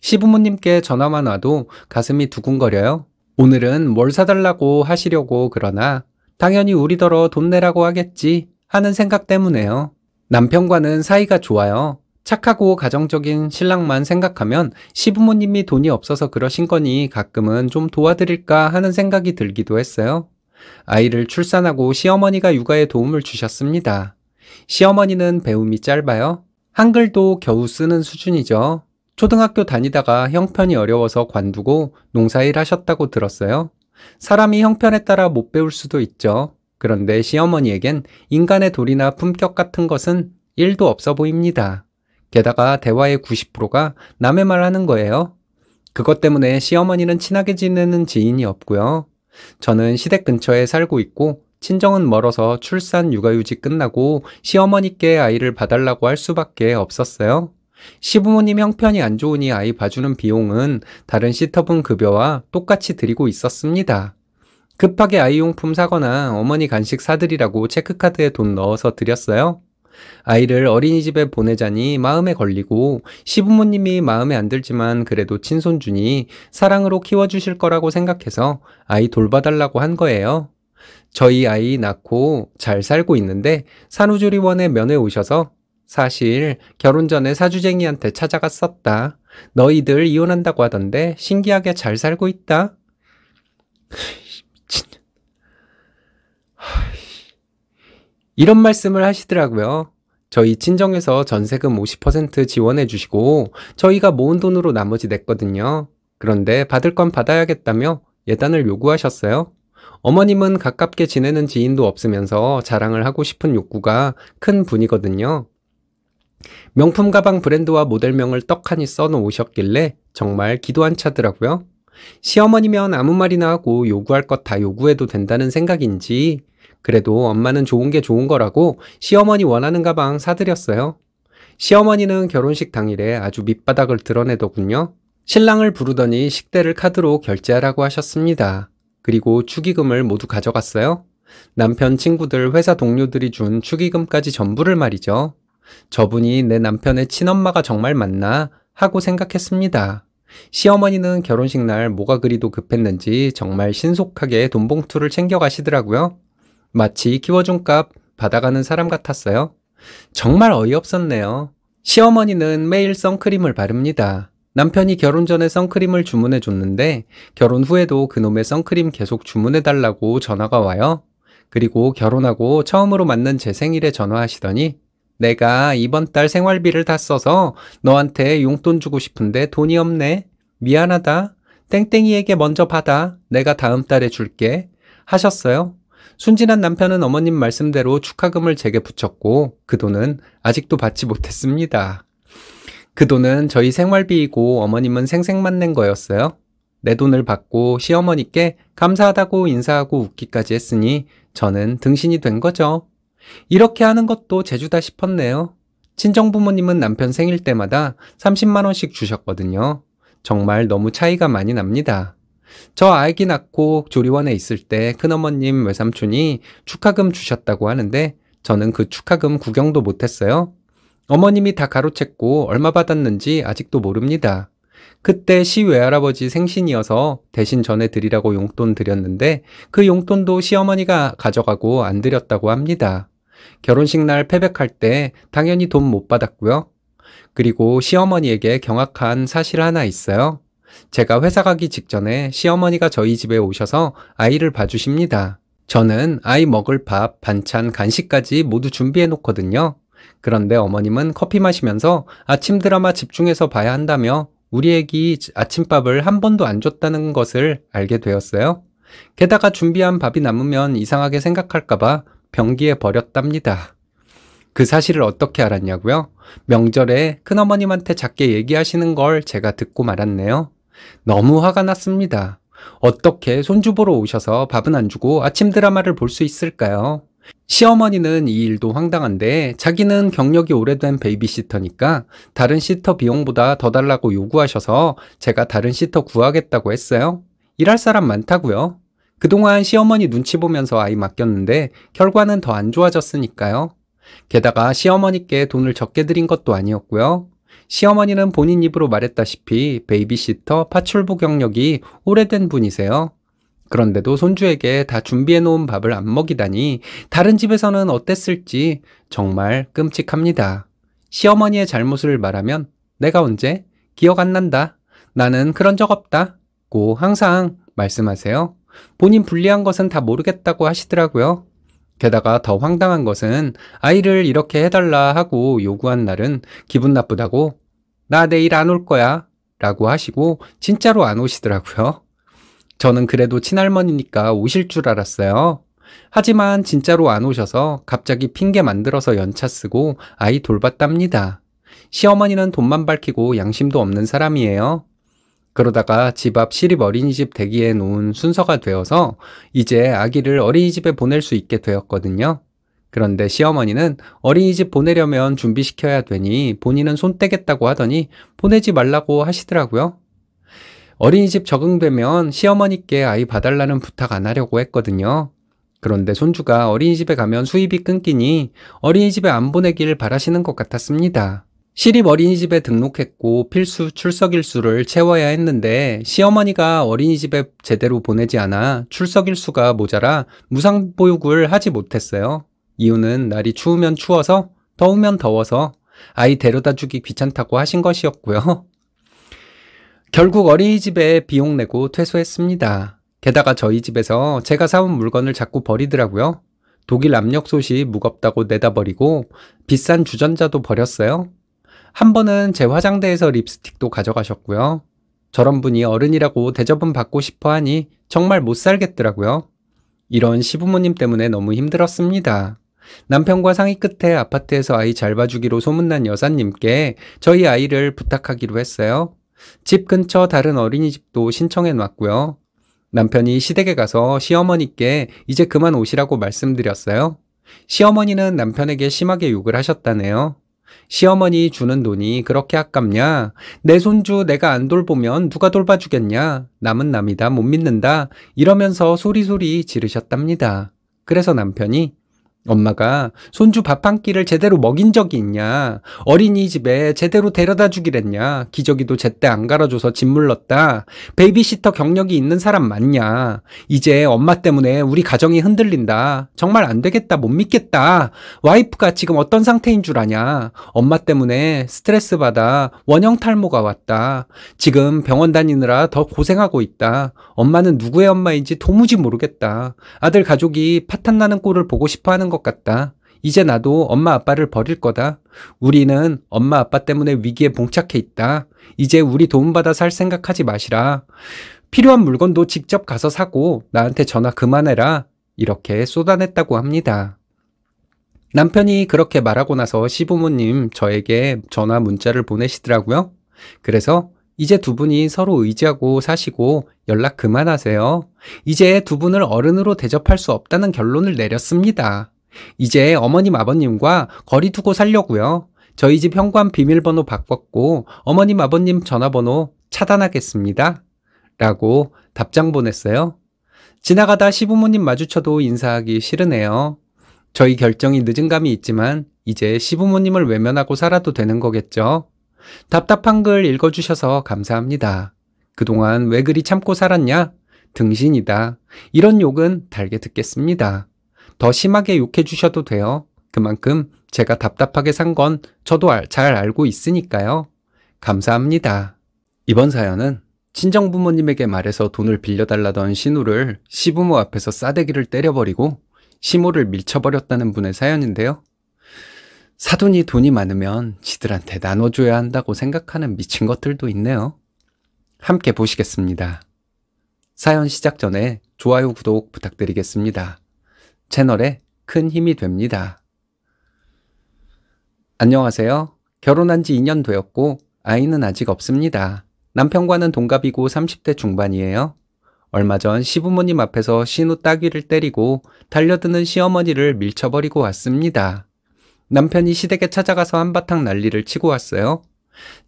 시부모님께 전화만 와도 가슴이 두근거려요. 오늘은 뭘 사달라고 하시려고 그러나 당연히 우리더러 돈 내라고 하겠지 하는 생각 때문에요. 남편과는 사이가 좋아요. 착하고 가정적인 신랑만 생각하면 시부모님이 돈이 없어서 그러신 거니 가끔은 좀 도와드릴까 하는 생각이 들기도 했어요. 아이를 출산하고 시어머니가 육아에 도움을 주셨습니다. 시어머니는 배움이 짧아요. 한글도 겨우 쓰는 수준이죠. 초등학교 다니다가 형편이 어려워서 관두고 농사일 하셨다고 들었어요. 사람이 형편에 따라 못 배울 수도 있죠. 그런데 시어머니에겐 인간의 도리나 품격 같은 것은 1도 없어 보입니다. 게다가 대화의 90%가 남의 말 하는 거예요. 그것 때문에 시어머니는 친하게 지내는 지인이 없고요. 저는 시댁 근처에 살고 있고 친정은 멀어서 출산 육아휴직 끝나고 시어머니께 아이를 봐달라고 할 수밖에 없었어요. 시부모님 형편이 안 좋으니 아이 봐주는 비용은 다른 시터분 급여와 똑같이 드리고 있었습니다. 급하게 아이용품 사거나 어머니 간식 사드리라고 체크카드에 돈 넣어서 드렸어요. 아이를 어린이집에 보내자니 마음에 걸리고 시부모님이 마음에 안 들지만 그래도 친손주니 사랑으로 키워주실 거라고 생각해서 아이 돌봐달라고 한 거예요. 저희 아이 낳고 잘 살고 있는데 산후조리원에 면회 오셔서 사실 결혼 전에 사주쟁이한테 찾아갔었다. 너희들 이혼한다고 하던데 신기하게 잘 살고 있다. 미친. 이런 말씀을 하시더라고요. 저희 친정에서 전세금 50% 지원해 주시고 저희가 모은 돈으로 나머지 냈거든요. 그런데 받을 건 받아야겠다며 예단을 요구하셨어요. 어머님은 가깝게 지내는 지인도 없으면서 자랑을 하고 싶은 욕구가 큰 분이거든요. 명품 가방 브랜드와 모델명을 떡하니 써놓으셨길래 정말 기도 안 차더라고요. 시어머니면 아무 말이나 하고 요구할 것 다 요구해도 된다는 생각인지 그래도 엄마는 좋은 게 좋은 거라고 시어머니 원하는 가방 사드렸어요. 시어머니는 결혼식 당일에 아주 밑바닥을 드러내더군요. 신랑을 부르더니 식대를 카드로 결제하라고 하셨습니다. 그리고 축의금을 모두 가져갔어요. 남편 친구들 회사 동료들이 준 축의금까지 전부를 말이죠. 저분이 내 남편의 친엄마가 정말 맞나 하고 생각했습니다. 시어머니는 결혼식 날 뭐가 그리도 급했는지 정말 신속하게 돈봉투를 챙겨가시더라고요. 마치 키워준 값 받아가는 사람 같았어요. 정말 어이없었네요. 시어머니는 매일 선크림을 바릅니다. 남편이 결혼 전에 선크림을 주문해 줬는데 결혼 후에도 그놈의 선크림 계속 주문해 달라고 전화가 와요. 그리고 결혼하고 처음으로 맞는 제 생일에 전화하시더니 내가 이번 달 생활비를 다 써서 너한테 용돈 주고 싶은데 돈이 없네. 미안하다. 땡땡이에게 먼저 받아. 내가 다음 달에 줄게. 하셨어요. 순진한 남편은 어머님 말씀대로 축하금을 제게 붙였고 그 돈은 아직도 받지 못했습니다. 그 돈은 저희 생활비이고 어머님은 생색만 낸 거였어요. 내 돈을 받고 시어머니께 감사하다고 인사하고 웃기까지 했으니 저는 등신이 된 거죠. 이렇게 하는 것도 재주다 싶었네요. 친정 부모님은 남편 생일 때마다 30만 원씩 주셨거든요. 정말 너무 차이가 많이 납니다. 저 아기 낳고 조리원에 있을 때 큰어머님 외삼촌이 축하금 주셨다고 하는데 저는 그 축하금 구경도 못했어요. 어머님이 다 가로챘고 얼마 받았는지 아직도 모릅니다. 그때 시외할아버지 생신이어서 대신 전해드리라고 용돈 드렸는데 그 용돈도 시어머니가 가져가고 안 드렸다고 합니다. 결혼식 날 패백할 때 당연히 돈 못 받았고요. 그리고 시어머니에게 경악한 사실 하나 있어요. 제가 회사 가기 직전에 시어머니가 저희 집에 오셔서 아이를 봐주십니다. 저는 아이 먹을 밥, 반찬, 간식까지 모두 준비해 놓거든요. 그런데 어머님은 커피 마시면서 아침 드라마 집중해서 봐야 한다며 우리 애기 아침밥을 한 번도 안 줬다는 것을 알게 되었어요. 게다가 준비한 밥이 남으면 이상하게 생각할까봐 변기에 버렸답니다. 그 사실을 어떻게 알았냐고요? 명절에 큰어머님한테 작게 얘기하시는 걸 제가 듣고 말았네요. 너무 화가 났습니다. 어떻게 손주 보러 오셔서 밥은 안 주고 아침 드라마를 볼 수 있을까요? 시어머니는 이 일도 황당한데 자기는 경력이 오래된 베이비시터니까 다른 시터 비용보다 더 달라고 요구하셔서 제가 다른 시터 구하겠다고 했어요. 일할 사람 많다고요. 그동안 시어머니 눈치 보면서 아이 맡겼는데 결과는 더 안 좋아졌으니까요. 게다가 시어머니께 돈을 적게 드린 것도 아니었고요. 시어머니는 본인 입으로 말했다시피 베이비시터 파출부 경력이 오래된 분이세요. 그런데도 손주에게 다 준비해 놓은 밥을 안 먹이다니 다른 집에서는 어땠을지 정말 끔찍합니다. 시어머니의 잘못을 말하면 내가 언제? 기억 안 난다. 나는 그런 적 없다. 고 항상 말씀하세요. 본인 불리한 것은 다 모르겠다고 하시더라고요. 게다가 더 황당한 것은 아이를 이렇게 해달라 하고 요구한 날은 기분 나쁘다고 나 내일 안 올 거야 라고 하시고 진짜로 안 오시더라고요. 저는 그래도 친할머니니까 오실 줄 알았어요. 하지만 진짜로 안 오셔서 갑자기 핑계 만들어서 연차 쓰고 아이 돌봤답니다. 시어머니는 돈만 밝히고 양심도 없는 사람이에요. 그러다가 집 앞 시립 어린이집 대기에 놓은 순서가 되어서 이제 아기를 어린이집에 보낼 수 있게 되었거든요. 그런데 시어머니는 어린이집 보내려면 준비시켜야 되니 본인은 손 떼겠다고 하더니 보내지 말라고 하시더라고요. 어린이집 적응되면 시어머니께 아이 봐달라는 부탁 안 하려고 했거든요. 그런데 손주가 어린이집에 가면 수입이 끊기니 어린이집에 안 보내길 바라시는 것 같았습니다. 시립 어린이집에 등록했고 필수 출석일수를 채워야 했는데 시어머니가 어린이집에 제대로 보내지 않아 출석일수가 모자라 무상보육을 하지 못했어요. 이유는 날이 추우면 추워서 더우면 더워서 아이 데려다 주기 귀찮다고 하신 것이었고요. 결국 어린이집에 비용 내고 퇴소했습니다. 게다가 저희 집에서 제가 사온 물건을 자꾸 버리더라고요. 독일 압력솥이 무겁다고 내다 버리고 비싼 주전자도 버렸어요. 한 번은 제 화장대에서 립스틱도 가져가셨고요. 저런 분이 어른이라고 대접은 받고 싶어 하니 정말 못 살겠더라고요. 이런 시부모님 때문에 너무 힘들었습니다. 남편과 상의 끝에 아파트에서 아이 잘 봐주기로 소문난 여사님께 저희 아이를 부탁하기로 했어요. 집 근처 다른 어린이집도 신청해 놨고요. 남편이 시댁에 가서 시어머니께 이제 그만 오시라고 말씀드렸어요. 시어머니는 남편에게 심하게 욕을 하셨다네요. 시어머니 주는 돈이 그렇게 아깝냐? 내 손주 내가 안 돌보면 누가 돌봐주겠냐? 남은 남이다 못 믿는다. 이러면서 소리소리 지르셨답니다. 그래서 남편이 엄마가 손주 밥 한 끼를 제대로 먹인 적이 있냐 어린이집에 제대로 데려다 주기랬냐 기저귀도 제때 안 갈아줘서 짓물렀다 베이비시터 경력이 있는 사람 맞냐 이제 엄마 때문에 우리 가정이 흔들린다 정말 안 되겠다 못 믿겠다 와이프가 지금 어떤 상태인 줄 아냐 엄마 때문에 스트레스 받아 원형 탈모가 왔다 지금 병원 다니느라 더 고생하고 있다 엄마는 누구의 엄마인지 도무지 모르겠다 아들 가족이 파탄 나는 꼴을 보고 싶어 하는 거것 같다. 이제 나도 엄마 아빠를 버릴 거다. 우리는 엄마 아빠 때문에 위기에 봉착해 있다. 이제 우리 도움받아 살 생각하지 마시라. 필요한 물건도 직접 가서 사고 나한테 전화 그만해라. 이렇게 쏟아냈다고 합니다. 남편이 그렇게 말하고 나서 시부모님 저에게 전화 문자를 보내시더라고요. 그래서 이제 두 분이 서로 의지하고 사시고 연락 그만하세요. 이제 두 분을 어른으로 대접할 수 없다는 결론을 내렸습니다. 이제 어머님 아버님과 거리 두고 살려고요. 저희 집 현관 비밀번호 바꿨고 어머님 아버님 전화번호 차단하겠습니다. 라고 답장 보냈어요. 지나가다 시부모님 마주쳐도 인사하기 싫으네요. 저희 결정이 늦은 감이 있지만 이제 시부모님을 외면하고 살아도 되는 거겠죠. 답답한 글 읽어주셔서 감사합니다. 그동안 왜 그리 참고 살았냐? 등신이다. 이런 욕은 달게 듣겠습니다. 더 심하게 욕해 주셔도 돼요. 그만큼 제가 답답하게 산 건 저도 잘 알고 있으니까요. 감사합니다. 이번 사연은 친정 부모님에게 말해서 돈을 빌려달라던 신우를 시부모 앞에서 싸대기를 때려버리고 시모를 밀쳐버렸다는 분의 사연인데요. 사돈이 돈이 많으면 지들한테 나눠줘야 한다고 생각하는 미친 것들도 있네요. 함께 보시겠습니다. 사연 시작 전에 좋아요, 구독 부탁드리겠습니다. 채널에 큰 힘이 됩니다. 안녕하세요. 결혼한 지 2년 되었고 아이는 아직 없습니다. 남편과는 동갑이고 30대 중반이에요. 얼마 전 시부모님 앞에서 신우 따귀를 때리고 달려드는 시어머니를 밀쳐버리고 왔습니다. 남편이 시댁에 찾아가서 한바탕 난리를 치고 왔어요.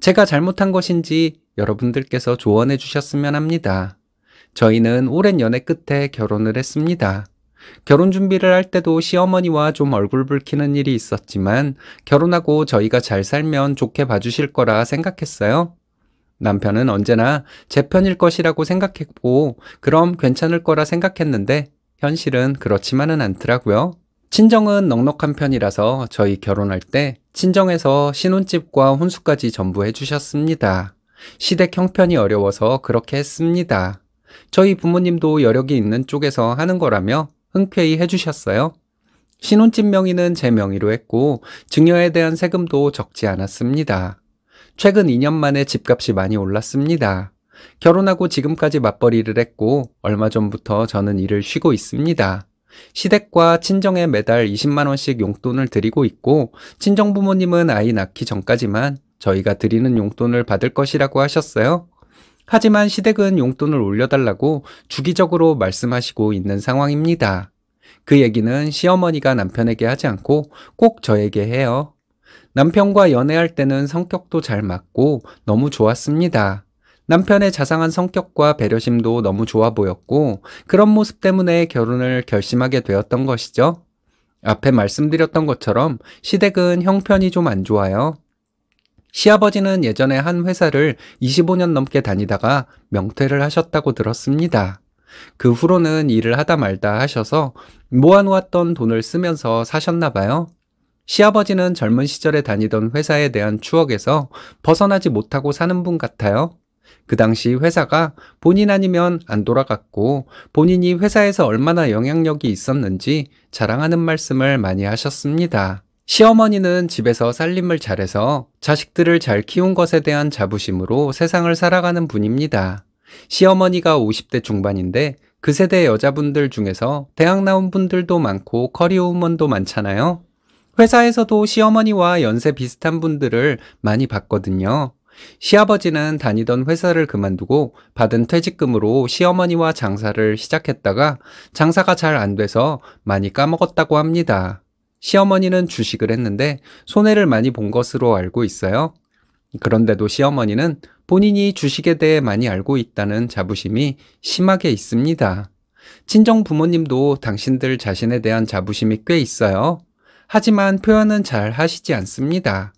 제가 잘못한 것인지 여러분들께서 조언해 주셨으면 합니다. 저희는 오랜 연애 끝에 결혼을 했습니다. 결혼 준비를 할 때도 시어머니와 좀 얼굴 붉히는 일이 있었지만 결혼하고 저희가 잘 살면 좋게 봐주실 거라 생각했어요. 남편은 언제나 제 편일 것이라고 생각했고 그럼 괜찮을 거라 생각했는데 현실은 그렇지만은 않더라고요. 친정은 넉넉한 편이라서 저희 결혼할 때 친정에서 신혼집과 혼수까지 전부 해주셨습니다. 시댁 형편이 어려워서 그렇게 했습니다. 저희 부모님도 여력이 있는 쪽에서 하는 거라며 흔쾌히 해주셨어요. 신혼집 명의는 제 명의로 했고 증여에 대한 세금도 적지 않았습니다. 최근 2년 만에 집값이 많이 올랐습니다. 결혼하고 지금까지 맞벌이를 했고 얼마 전부터 저는 일을 쉬고 있습니다. 시댁과 친정에 매달 20만원씩 용돈을 드리고 있고 친정 부모님은 아이 낳기 전까지만 저희가 드리는 용돈을 받을 것이라고 하셨어요. 하지만 시댁은 용돈을 올려달라고 주기적으로 말씀하시고 있는 상황입니다. 그 얘기는 시어머니가 남편에게 하지 않고 꼭 저에게 해요. 남편과 연애할 때는 성격도 잘 맞고 너무 좋았습니다. 남편의 자상한 성격과 배려심도 너무 좋아 보였고 그런 모습 때문에 결혼을 결심하게 되었던 것이죠. 앞에 말씀드렸던 것처럼 시댁은 형편이 좀 안 좋아요. 시아버지는 예전에 한 회사를 25년 넘게 다니다가 명퇴를 하셨다고 들었습니다. 그 후로는 일을 하다 말다 하셔서 모아놓았던 돈을 쓰면서 사셨나 봐요. 시아버지는 젊은 시절에 다니던 회사에 대한 추억에서 벗어나지 못하고 사는 분 같아요. 그 당시 회사가 본인 아니면 안 돌아갔고 본인이 회사에서 얼마나 영향력이 있었는지 자랑하는 말씀을 많이 하셨습니다. 시어머니는 집에서 살림을 잘해서 자식들을 잘 키운 것에 대한 자부심으로 세상을 살아가는 분입니다. 시어머니가 50대 중반인데 그 세대 여자분들 중에서 대학 나온 분들도 많고 커리어우먼도 많잖아요. 회사에서도 시어머니와 연세 비슷한 분들을 많이 봤거든요. 시아버지는 다니던 회사를 그만두고 받은 퇴직금으로 시어머니와 장사를 시작했다가 장사가 잘 안 돼서 많이 까먹었다고 합니다. 시어머니는 주식을 했는데 손해를 많이 본 것으로 알고 있어요. 그런데도 시어머니는 본인이 주식에 대해 많이 알고 있다는 자부심이 심하게 있습니다. 친정 부모님도 당신들 자신에 대한 자부심이 꽤 있어요. 하지만 표현은 잘 하시지 않습니다.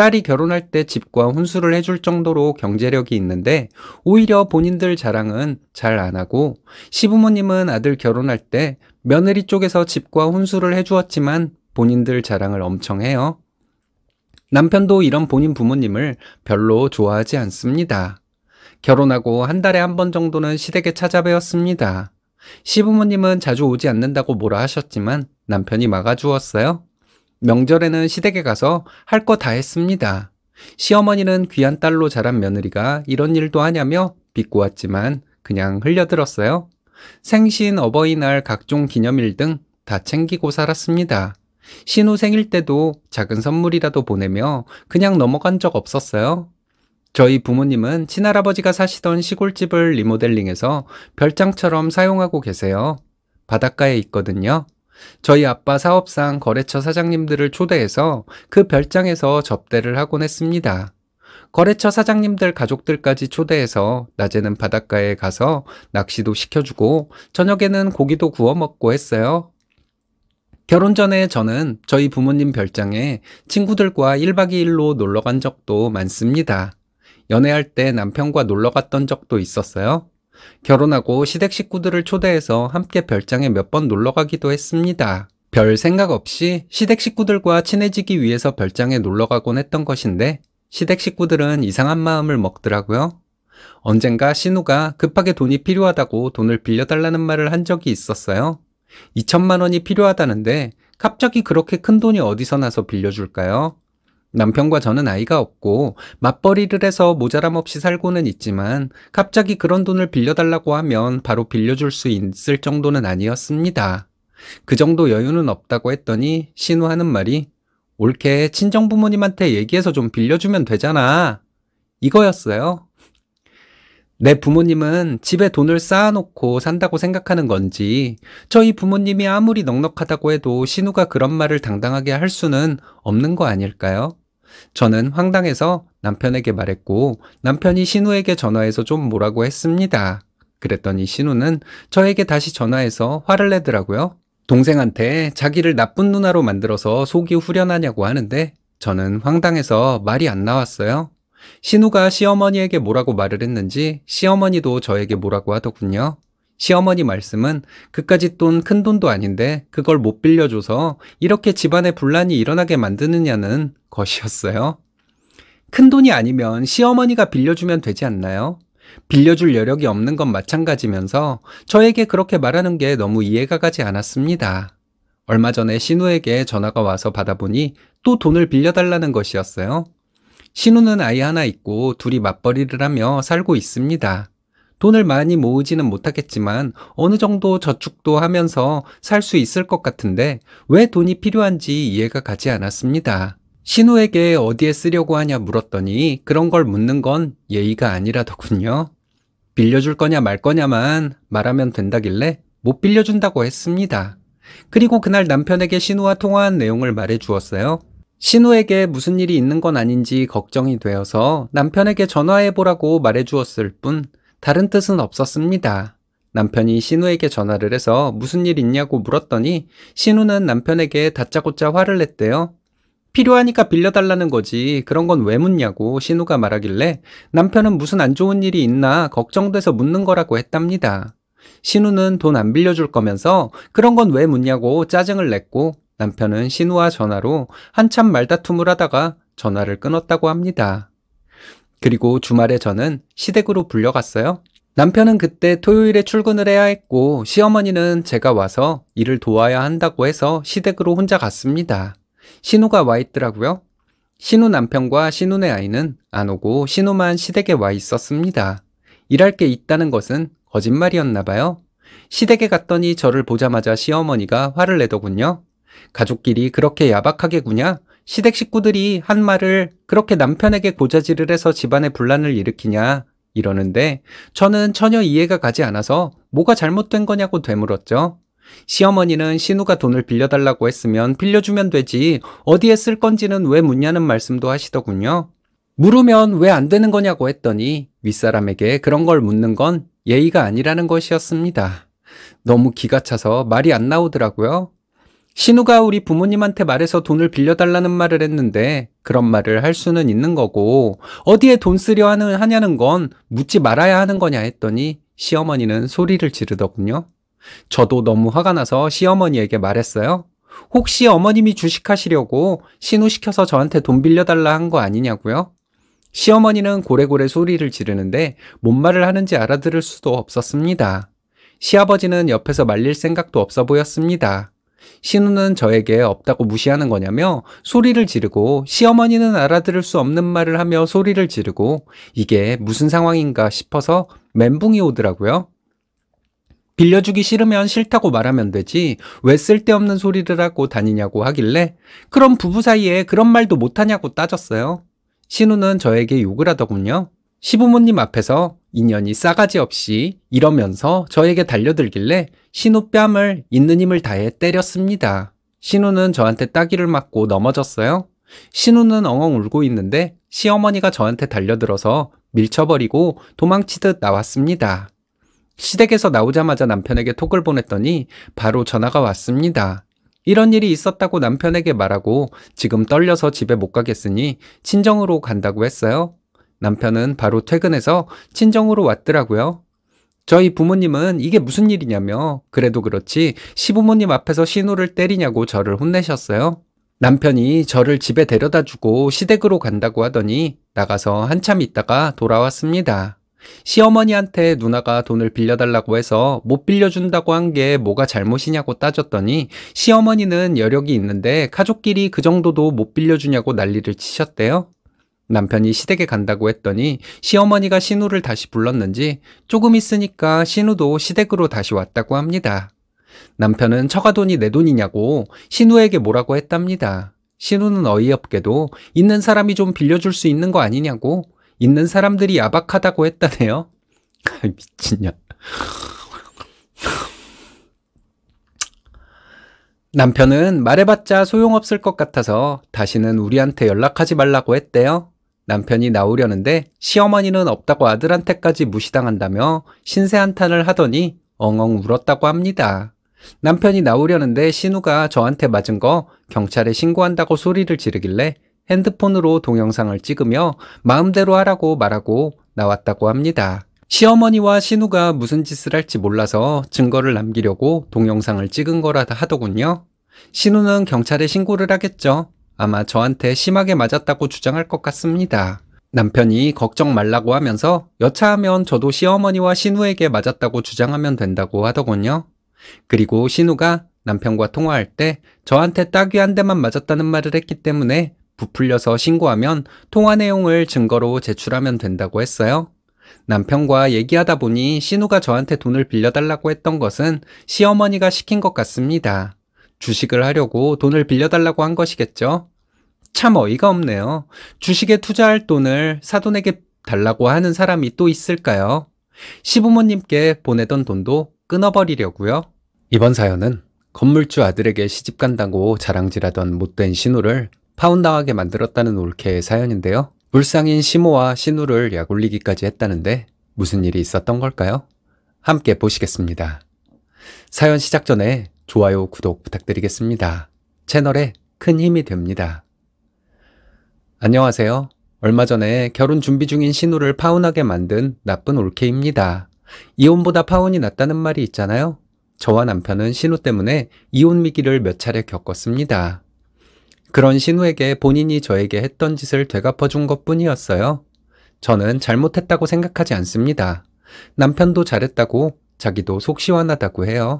딸이 결혼할 때 집과 혼수를 해줄 정도로 경제력이 있는데 오히려 본인들 자랑은 잘 안 하고 시부모님은 아들 결혼할 때 며느리 쪽에서 집과 혼수를 해주었지만 본인들 자랑을 엄청 해요. 남편도 이런 본인 부모님을 별로 좋아하지 않습니다. 결혼하고 한 달에 한 번 정도는 시댁에 찾아뵈었습니다. 시부모님은 자주 오지 않는다고 뭐라 하셨지만 남편이 막아주었어요. 명절에는 시댁에 가서 할 거 다 했습니다. 시어머니는 귀한 딸로 자란 며느리가 이런 일도 하냐며 비꼬았지만 그냥 흘려들었어요. 생신, 어버이날, 각종 기념일 등 다 챙기고 살았습니다. 신우 생일 때도 작은 선물이라도 보내며 그냥 넘어간 적 없었어요. 저희 부모님은 친할아버지가 사시던 시골집을 리모델링해서 별장처럼 사용하고 계세요. 바닷가에 있거든요. 저희 아빠 사업상 거래처 사장님들을 초대해서 그 별장에서 접대를 하곤 했습니다. 거래처 사장님들 가족들까지 초대해서 낮에는 바닷가에 가서 낚시도 시켜주고 저녁에는 고기도 구워 먹고 했어요. 결혼 전에 저는 저희 부모님 별장에 친구들과 1박 2일로 놀러 간 적도 많습니다. 연애할 때 남편과 놀러 갔던 적도 있었어요. 결혼하고 시댁 식구들을 초대해서 함께 별장에 몇 번 놀러 가기도 했습니다. 별 생각 없이 시댁 식구들과 친해지기 위해서 별장에 놀러 가곤 했던 것인데 시댁 식구들은 이상한 마음을 먹더라고요. 언젠가 신우가 급하게 돈이 필요하다고 돈을 빌려달라는 말을 한 적이 있었어요. 2천만 원이 필요하다는데 갑자기 그렇게 큰 돈이 어디서 나서 빌려줄까요? 남편과 저는 아이가 없고 맞벌이를 해서 모자람 없이 살고는 있지만 갑자기 그런 돈을 빌려달라고 하면 바로 빌려줄 수 있을 정도는 아니었습니다. 그 정도 여유는 없다고 했더니 신우 하는 말이 옳게 친정 부모님한테 얘기해서 좀 빌려주면 되잖아. 이거였어요. 내 부모님은 집에 돈을 쌓아놓고 산다고 생각하는 건지 저희 부모님이 아무리 넉넉하다고 해도 신우가 그런 말을 당당하게 할 수는 없는 거 아닐까요? 저는 황당해서 남편에게 말했고 남편이 신우에게 전화해서 좀 뭐라고 했습니다. 그랬더니 신우는 저에게 다시 전화해서 화를 내더라고요. 동생한테 자기를 나쁜 누나로 만들어서 속이 후련하냐고 하는데 저는 황당해서 말이 안 나왔어요. 신우가 시어머니에게 뭐라고 말을 했는지 시어머니도 저에게 뭐라고 하더군요. 시어머니 말씀은 그까지 돈 큰 돈도 아닌데 그걸 못 빌려줘서 이렇게 집안에 분란이 일어나게 만드느냐는 것이었어요. 큰 돈이 아니면 시어머니가 빌려주면 되지 않나요? 빌려줄 여력이 없는 건 마찬가지면서 저에게 그렇게 말하는 게 너무 이해가 가지 않았습니다. 얼마 전에 신우에게 전화가 와서 받아보니 또 돈을 빌려달라는 것이었어요. 신우는 아이 하나 있고 둘이 맞벌이를 하며 살고 있습니다. 돈을 많이 모으지는 못하겠지만 어느 정도 저축도 하면서 살 수 있을 것 같은데 왜 돈이 필요한지 이해가 가지 않았습니다. 신우에게 어디에 쓰려고 하냐 물었더니 그런 걸 묻는 건 예의가 아니라더군요. 빌려줄 거냐 말 거냐만 말하면 된다길래 못 빌려준다고 했습니다. 그리고 그날 남편에게 신우와 통화한 내용을 말해 주었어요. 신우에게 무슨 일이 있는 건 아닌지 걱정이 되어서 남편에게 전화해 보라고 말해 주었을 뿐 다른 뜻은 없었습니다. 남편이 신우에게 전화를 해서 무슨 일 있냐고 물었더니 신우는 남편에게 다짜고짜 화를 냈대요. 필요하니까 빌려달라는 거지 그런 건 왜 묻냐고 신우가 말하길래 남편은 무슨 안 좋은 일이 있나 걱정돼서 묻는 거라고 했답니다. 신우는 돈 안 빌려줄 거면서 그런 건 왜 묻냐고 짜증을 냈고 남편은 신우와 전화로 한참 말다툼을 하다가 전화를 끊었다고 합니다. 그리고 주말에 저는 시댁으로 불려갔어요. 남편은 그때 토요일에 출근을 해야 했고 시어머니는 제가 와서 일을 도와야 한다고 해서 시댁으로 혼자 갔습니다. 신우가 와 있더라고요. 신우 남편과 신우네 아이는 안 오고 신우만 시댁에 와 있었습니다. 일할 게 있다는 것은 거짓말이었나 봐요. 시댁에 갔더니 저를 보자마자 시어머니가 화를 내더군요. 가족끼리 그렇게 야박하게 구냐? 시댁 식구들이 한 말을 그렇게 남편에게 고자질을 해서 집안의 분란을 일으키냐 이러는데 저는 전혀 이해가 가지 않아서 뭐가 잘못된 거냐고 되물었죠. 시어머니는 신우가 돈을 빌려달라고 했으면 빌려주면 되지 어디에 쓸 건지는 왜 묻냐는 말씀도 하시더군요. 물으면 왜 안 되는 거냐고 했더니 윗사람에게 그런 걸 묻는 건 예의가 아니라는 것이었습니다. 너무 기가 차서 말이 안 나오더라고요. 신우가 우리 부모님한테 말해서 돈을 빌려달라는 말을 했는데 그런 말을 할 수는 있는 거고 어디에 돈 쓰려 하는, 하냐는 건 묻지 말아야 하는 거냐 했더니 시어머니는 소리를 지르더군요. 저도 너무 화가 나서 시어머니에게 말했어요. 혹시 어머님이 주식하시려고 신우시켜서 저한테 돈 빌려달라 한 거 아니냐고요? 시어머니는 고래고래 소리를 지르는데 뭔 말을 하는지 알아들을 수도 없었습니다. 시아버지는 옆에서 말릴 생각도 없어 보였습니다. 신우는 저에게 없다고 무시하는 거냐며 소리를 지르고 시어머니는 알아들을 수 없는 말을 하며 소리를 지르고 이게 무슨 상황인가 싶어서 멘붕이 오더라고요. 빌려주기 싫으면 싫다고 말하면 되지 왜 쓸데없는 소리를 하고 다니냐고 하길래 그럼 부부 사이에 그런 말도 못하냐고 따졌어요. 신우는 저에게 욕을 하더군요. 시부모님 앞에서 인연이 싸가지 없이 이러면서 저에게 달려들길래 신우 뺨을 있는 힘을 다해 때렸습니다. 신우는 저한테 따귀를 맞고 넘어졌어요. 신우는 엉엉 울고 있는데 시어머니가 저한테 달려들어서 밀쳐버리고 도망치듯 나왔습니다. 시댁에서 나오자마자 남편에게 톡을 보냈더니 바로 전화가 왔습니다. 이런 일이 있었다고 남편에게 말하고 지금 떨려서 집에 못 가겠으니 친정으로 간다고 했어요. 남편은 바로 퇴근해서 친정으로 왔더라고요. 저희 부모님은 이게 무슨 일이냐며 그래도 그렇지 시부모님 앞에서 신호를 때리냐고 저를 혼내셨어요. 남편이 저를 집에 데려다 주고 시댁으로 간다고 하더니 나가서 한참 있다가 돌아왔습니다. 시어머니한테 누나가 돈을 빌려달라고 해서 못 빌려준다고 한 게 뭐가 잘못이냐고 따졌더니 시어머니는 여력이 있는데 가족끼리 그 정도도 못 빌려주냐고 난리를 치셨대요. 남편이 시댁에 간다고 했더니 시어머니가 신우를 다시 불렀는지 조금 있으니까 신우도 시댁으로 다시 왔다고 합니다. 남편은 처가돈이 내 돈이냐고 신우에게 뭐라고 했답니다. 신우는 어이없게도 있는 사람이 좀 빌려줄 수 있는 거 아니냐고 있는 사람들이 야박하다고 했다네요. 미친년. 남편은 말해봤자 소용없을 것 같아서 다시는 우리한테 연락하지 말라고 했대요. 남편이 나오려는데 시어머니는 없다고 아들한테까지 무시당한다며 신세한탄을 하더니 엉엉 울었다고 합니다. 남편이 나오려는데 신우가 저한테 맞은 거 경찰에 신고한다고 소리를 지르길래 핸드폰으로 동영상을 찍으며 마음대로 하라고 말하고 나왔다고 합니다. 시어머니와 신우가 무슨 짓을 할지 몰라서 증거를 남기려고 동영상을 찍은 거라 하더군요. 신우는 경찰에 신고를 하겠죠. 아마 저한테 심하게 맞았다고 주장할 것 같습니다. 남편이 걱정 말라고 하면서 여차하면 저도 시어머니와 신우에게 맞았다고 주장하면 된다고 하더군요. 그리고 신우가 남편과 통화할 때 저한테 따귀 한 대만 맞았다는 말을 했기 때문에 부풀려서 신고하면 통화 내용을 증거로 제출하면 된다고 했어요. 남편과 얘기하다 보니 신우가 저한테 돈을 빌려달라고 했던 것은 시어머니가 시킨 것 같습니다. 주식을 하려고 돈을 빌려달라고 한 것이겠죠. 참 어이가 없네요. 주식에 투자할 돈을 사돈에게 달라고 하는 사람이 또 있을까요? 시부모님께 보내던 돈도 끊어버리려고요. 이번 사연은 건물주 아들에게 시집 간다고 자랑질하던 못된 신우를 파운당하게 만들었다는 올케의 사연인데요. 불쌍인 시모와 신우를 약올리기까지 했다는데 무슨 일이 있었던 걸까요? 함께 보시겠습니다. 사연 시작 전에 좋아요, 구독 부탁드리겠습니다. 채널에 큰 힘이 됩니다. 안녕하세요. 얼마 전에 결혼 준비 중인 신우를 파혼하게 만든 나쁜 올케입니다. 이혼보다 파혼이 낫다는 말이 있잖아요. 저와 남편은 신우 때문에 이혼 위기를 몇 차례 겪었습니다. 그런 신우에게 본인이 저에게 했던 짓을 되갚아 준것 뿐이었어요. 저는 잘못했다고 생각하지 않습니다. 남편도 잘했다고 자기도 속 시원하다고 해요.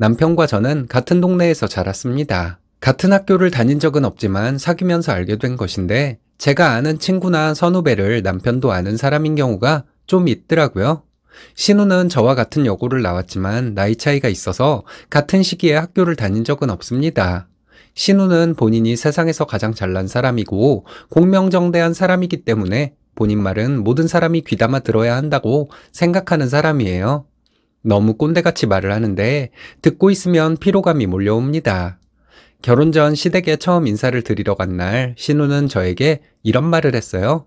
남편과 저는 같은 동네에서 자랐습니다. 같은 학교를 다닌 적은 없지만 사귀면서 알게 된 것인데 제가 아는 친구나 선후배를 남편도 아는 사람인 경우가 좀 있더라고요. 신우는 저와 같은 여고를 나왔지만 나이 차이가 있어서 같은 시기에 학교를 다닌 적은 없습니다. 신우는 본인이 세상에서 가장 잘난 사람이고 공명정대한 사람이기 때문에 본인 말은 모든 사람이 귀담아 들어야 한다고 생각하는 사람이에요. 너무 꼰대같이 말을 하는데 듣고 있으면 피로감이 몰려옵니다. 결혼 전 시댁에 처음 인사를 드리러 간 날 신우는 저에게 이런 말을 했어요.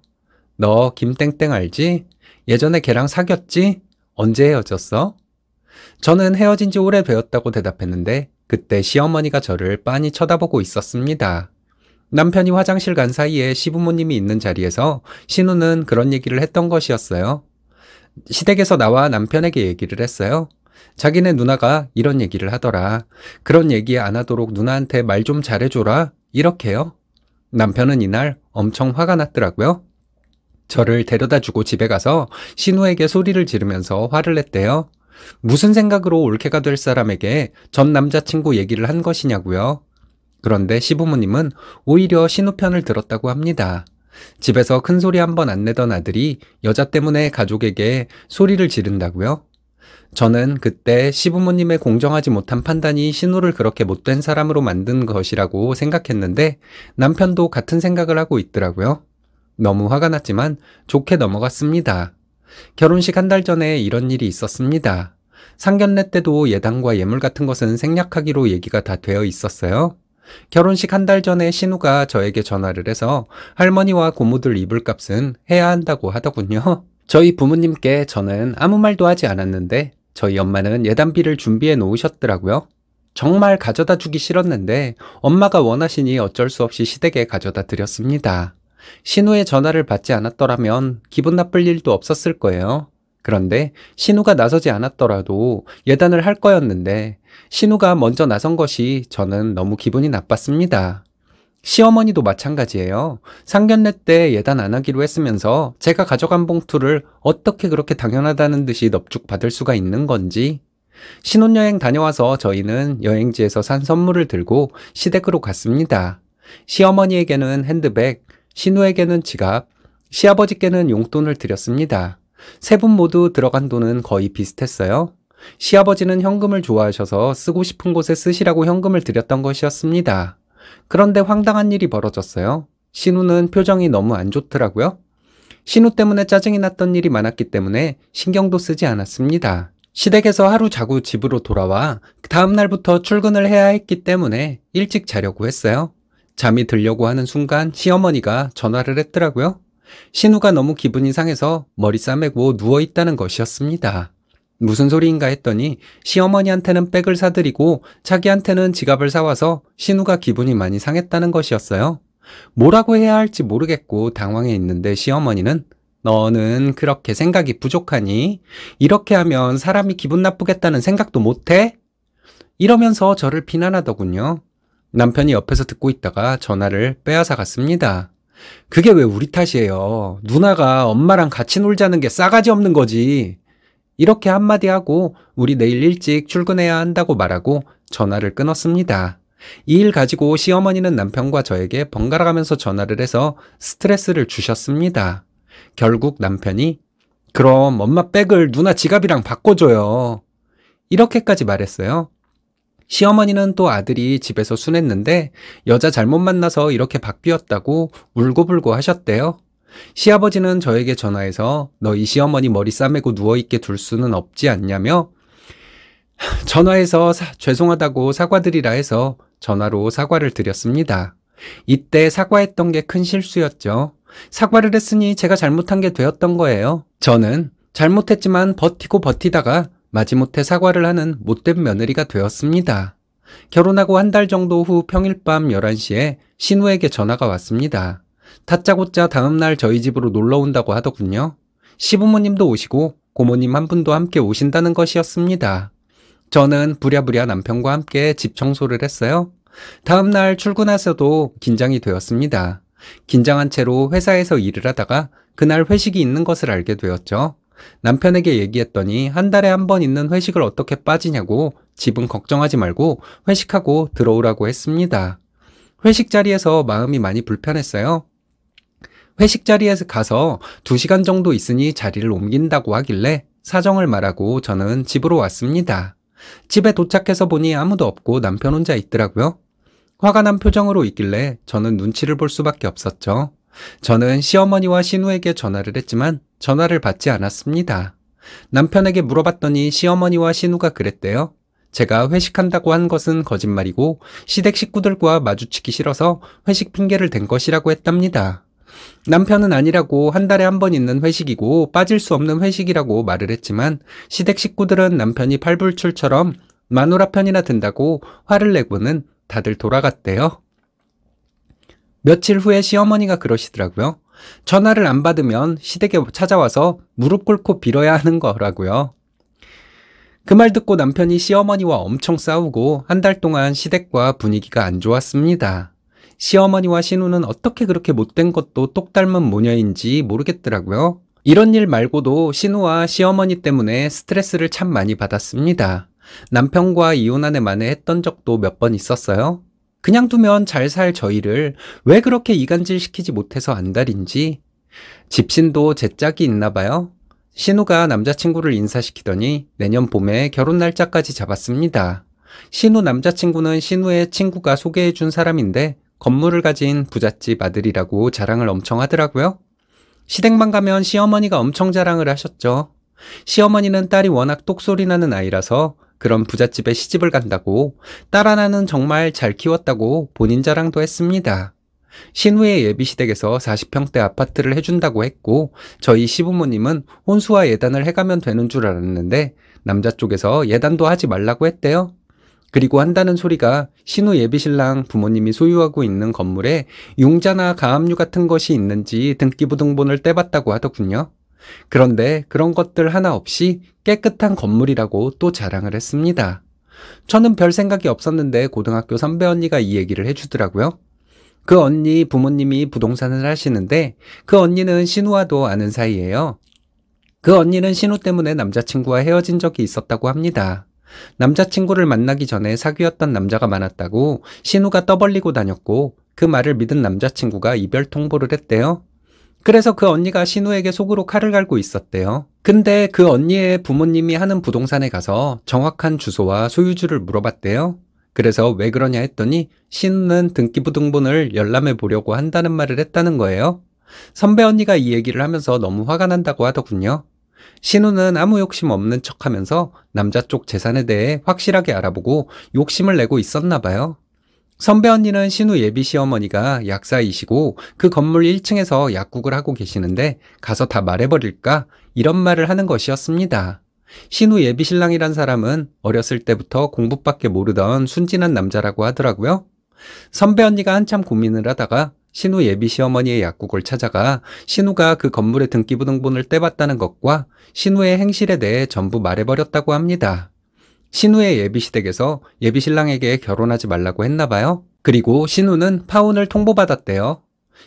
너 김땡땡 알지? 예전에 걔랑 사귀었지? 언제 헤어졌어? 저는 헤어진 지 오래되었다고 대답했는데 그때 시어머니가 저를 빤히 쳐다보고 있었습니다. 남편이 화장실 간 사이에 시부모님이 있는 자리에서 신우는 그런 얘기를 했던 것이었어요. 시댁에서 나와 남편에게 얘기를 했어요. 자기네 누나가 이런 얘기를 하더라. 그런 얘기 안 하도록 누나한테 말 좀 잘해줘라. 이렇게요. 남편은 이날 엄청 화가 났더라고요. 저를 데려다 주고 집에 가서 신우에게 소리를 지르면서 화를 냈대요. 무슨 생각으로 올케가 될 사람에게 전 남자친구 얘기를 한 것이냐고요. 그런데 시부모님은 오히려 신우 편을 들었다고 합니다. 집에서 큰 소리 한 번 안 내던 아들이 여자 때문에 가족에게 소리를 지른다고요? 저는 그때 시부모님의 공정하지 못한 판단이 신우를 그렇게 못된 사람으로 만든 것이라고 생각했는데 남편도 같은 생각을 하고 있더라고요. 너무 화가 났지만 좋게 넘어갔습니다. 결혼식 한 달 전에 이런 일이 있었습니다. 상견례 때도 예당과 예물 같은 것은 생략하기로 얘기가 다 되어 있었어요. 결혼식 한 달 전에 신우가 저에게 전화를 해서 할머니와 고모들 입을 값은 해야 한다고 하더군요. 저희 부모님께 저는 아무 말도 하지 않았는데 저희 엄마는 예단비를 준비해 놓으셨더라고요. 정말 가져다 주기 싫었는데 엄마가 원하시니 어쩔 수 없이 시댁에 가져다 드렸습니다. 신우의 전화를 받지 않았더라면 기분 나쁠 일도 없었을 거예요. 그런데 신우가 나서지 않았더라도 예단을 할 거였는데 신우가 먼저 나선 것이 저는 너무 기분이 나빴습니다. 시어머니도 마찬가지예요. 상견례 때 예단 안 하기로 했으면서 제가 가져간 봉투를 어떻게 그렇게 당연하다는 듯이 넙죽 받을 수가 있는 건지. 신혼여행 다녀와서 저희는 여행지에서 산 선물을 들고 시댁으로 갔습니다. 시어머니에게는 핸드백, 신우에게는 지갑, 시아버지께는 용돈을 드렸습니다. 세분 모두 들어간 돈은 거의 비슷했어요. 시아버지는 현금을 좋아하셔서 쓰고 싶은 곳에 쓰시라고 현금을 드렸던 것이었습니다. 그런데 황당한 일이 벌어졌어요. 신우는 표정이 너무 안 좋더라고요. 신우 때문에 짜증이 났던 일이 많았기 때문에 신경도 쓰지 않았습니다. 시댁에서 하루 자고 집으로 돌아와 다음날부터 출근을 해야 했기 때문에 일찍 자려고 했어요. 잠이 들려고 하는 순간 시어머니가 전화를 했더라고요. 신우가 너무 기분이 상해서 머리 싸매고 누워있다는 것이었습니다. 무슨 소리인가 했더니 시어머니한테는 백을 사드리고 자기한테는 지갑을 사와서 신우가 기분이 많이 상했다는 것이었어요. 뭐라고 해야 할지 모르겠고 당황해 있는데 시어머니는 너는 그렇게 생각이 부족하니? 이렇게 하면 사람이 기분 나쁘겠다는 생각도 못해? 이러면서 저를 비난하더군요. 남편이 옆에서 듣고 있다가 전화를 빼앗아 갔습니다. 그게 왜 우리 탓이에요. 누나가 엄마랑 같이 놀자는 게 싸가지 없는 거지. 이렇게 한마디 하고 우리 내일 일찍 출근해야 한다고 말하고 전화를 끊었습니다. 이 일 가지고 시어머니는 남편과 저에게 번갈아 가면서 전화를 해서 스트레스를 주셨습니다. 결국 남편이 그럼 엄마 백을 누나 지갑이랑 바꿔줘요. 이렇게까지 말했어요. 시어머니는 또 아들이 집에서 순했는데 여자 잘못 만나서 이렇게 바뀌었다고 울고불고 하셨대요. 시아버지는 저에게 전화해서 너 이 시어머니 머리 싸매고 누워있게 둘 수는 없지 않냐며 전화해서 사, 죄송하다고 사과드리라 해서 전화로 사과를 드렸습니다. 이때 사과했던 게 큰 실수였죠. 사과를 했으니 제가 잘못한 게 되었던 거예요. 저는 잘못했지만 버티고 버티다가 마지못해 사과를 하는 못된 며느리가 되었습니다. 결혼하고 한 달 정도 후 평일 밤 11시에 신우에게 전화가 왔습니다. 다짜고짜 다음날 저희 집으로 놀러 온다고 하더군요. 시부모님도 오시고 고모님 한 분도 함께 오신다는 것이었습니다. 저는 부랴부랴 남편과 함께 집 청소를 했어요. 다음날 출근하서도 긴장이 되었습니다. 긴장한 채로 회사에서 일을 하다가 그날 회식이 있는 것을 알게 되었죠. 남편에게 얘기했더니 한 달에 한 번 있는 회식을 어떻게 빠지냐고 집은 걱정하지 말고 회식하고 들어오라고 했습니다. 회식 자리에서 마음이 많이 불편했어요. 회식 자리에서 가서 2시간 정도 있으니 자리를 옮긴다고 하길래 사정을 말하고 저는 집으로 왔습니다. 집에 도착해서 보니 아무도 없고 남편 혼자 있더라고요. 화가 난 표정으로 있길래 저는 눈치를 볼 수밖에 없었죠. 저는 시어머니와 신우에게 전화를 했지만 전화를 받지 않았습니다. 남편에게 물어봤더니 시어머니와 신우가 그랬대요. 제가 회식한다고 한 것은 거짓말이고 시댁 식구들과 마주치기 싫어서 회식 핑계를 댄 것이라고 했답니다. 남편은 아니라고 한 달에 한 번 있는 회식이고 빠질 수 없는 회식이라고 말을 했지만 시댁 식구들은 남편이 팔불출처럼 마누라 편이나 든다고 화를 내고는 다들 돌아갔대요. 며칠 후에 시어머니가 그러시더라고요. 전화를 안 받으면 시댁에 찾아와서 무릎 꿇고 빌어야 하는 거라고요. 그 말 듣고 남편이 시어머니와 엄청 싸우고 한 달 동안 시댁과 분위기가 안 좋았습니다. 시어머니와 신우는 어떻게 그렇게 못된 것도 똑 닮은 모녀인지 모르겠더라고요. 이런 일 말고도 신우와 시어머니 때문에 스트레스를 참 많이 받았습니다. 남편과 이혼한 애 만에 했던 적도 몇 번 있었어요. 그냥 두면 잘 살 저희를 왜 그렇게 이간질시키지 못해서 안달인지 집신도 제 짝이 있나 봐요. 신우가 남자친구를 인사시키더니 내년 봄에 결혼 날짜까지 잡았습니다. 신우 남자친구는 신우의 친구가 소개해준 사람인데 건물을 가진 부잣집 아들이라고 자랑을 엄청 하더라고요. 시댁만 가면 시어머니가 엄청 자랑을 하셨죠. 시어머니는 딸이 워낙 똑소리 나는 아이라서 그런 부잣집에 시집을 간다고 딸 하나는 정말 잘 키웠다고 본인 자랑도 했습니다. 신우의 예비시댁에서 40평대 아파트를 해준다고 했고 저희 시부모님은 혼수와 예단을 해가면 되는 줄 알았는데 남자 쪽에서 예단도 하지 말라고 했대요. 그리고 한다는 소리가 신우 예비신랑 부모님이 소유하고 있는 건물에 용자나 가압류 같은 것이 있는지 등기부등본을 떼봤다고 하더군요. 그런데 그런 것들 하나 없이 깨끗한 건물이라고 또 자랑을 했습니다. 저는 별 생각이 없었는데 고등학교 선배 언니가 이 얘기를 해주더라고요. 그 언니 부모님이 부동산을 하시는데 그 언니는 신우와도 아는 사이예요. 그 언니는 신우 때문에 남자친구와 헤어진 적이 있었다고 합니다. 남자친구를 만나기 전에 사귀었던 남자가 많았다고 신우가 떠벌리고 다녔고 그 말을 믿은 남자친구가 이별 통보를 했대요. 그래서 그 언니가 신우에게 속으로 칼을 갈고 있었대요. 근데 그 언니의 부모님이 하는 부동산에 가서 정확한 주소와 소유주를 물어봤대요. 그래서 왜 그러냐 했더니 신우는 등기부등본을 열람해 보려고 한다는 말을 했다는 거예요. 선배 언니가 이 얘기를 하면서 너무 화가 난다고 하더군요. 신우는 아무 욕심 없는 척 하면서 남자 쪽 재산에 대해 확실하게 알아보고 욕심을 내고 있었나 봐요. 선배 언니는 신우 예비 시어머니가 약사이시고 그 건물 1층에서 약국을 하고 계시는데 가서 다 말해버릴까? 이런 말을 하는 것이었습니다. 신우 예비 신랑이란 사람은 어렸을 때부터 공부밖에 모르던 순진한 남자라고 하더라고요. 선배 언니가 한참 고민을 하다가 신우 예비 시어머니의 약국을 찾아가 신우가 그 건물의 등기부등본을 떼봤다는 것과 신우의 행실에 대해 전부 말해버렸다고 합니다. 신우의 예비시댁에서 예비신랑에게 결혼하지 말라고 했나봐요. 그리고 신우는 파혼을 통보받았대요.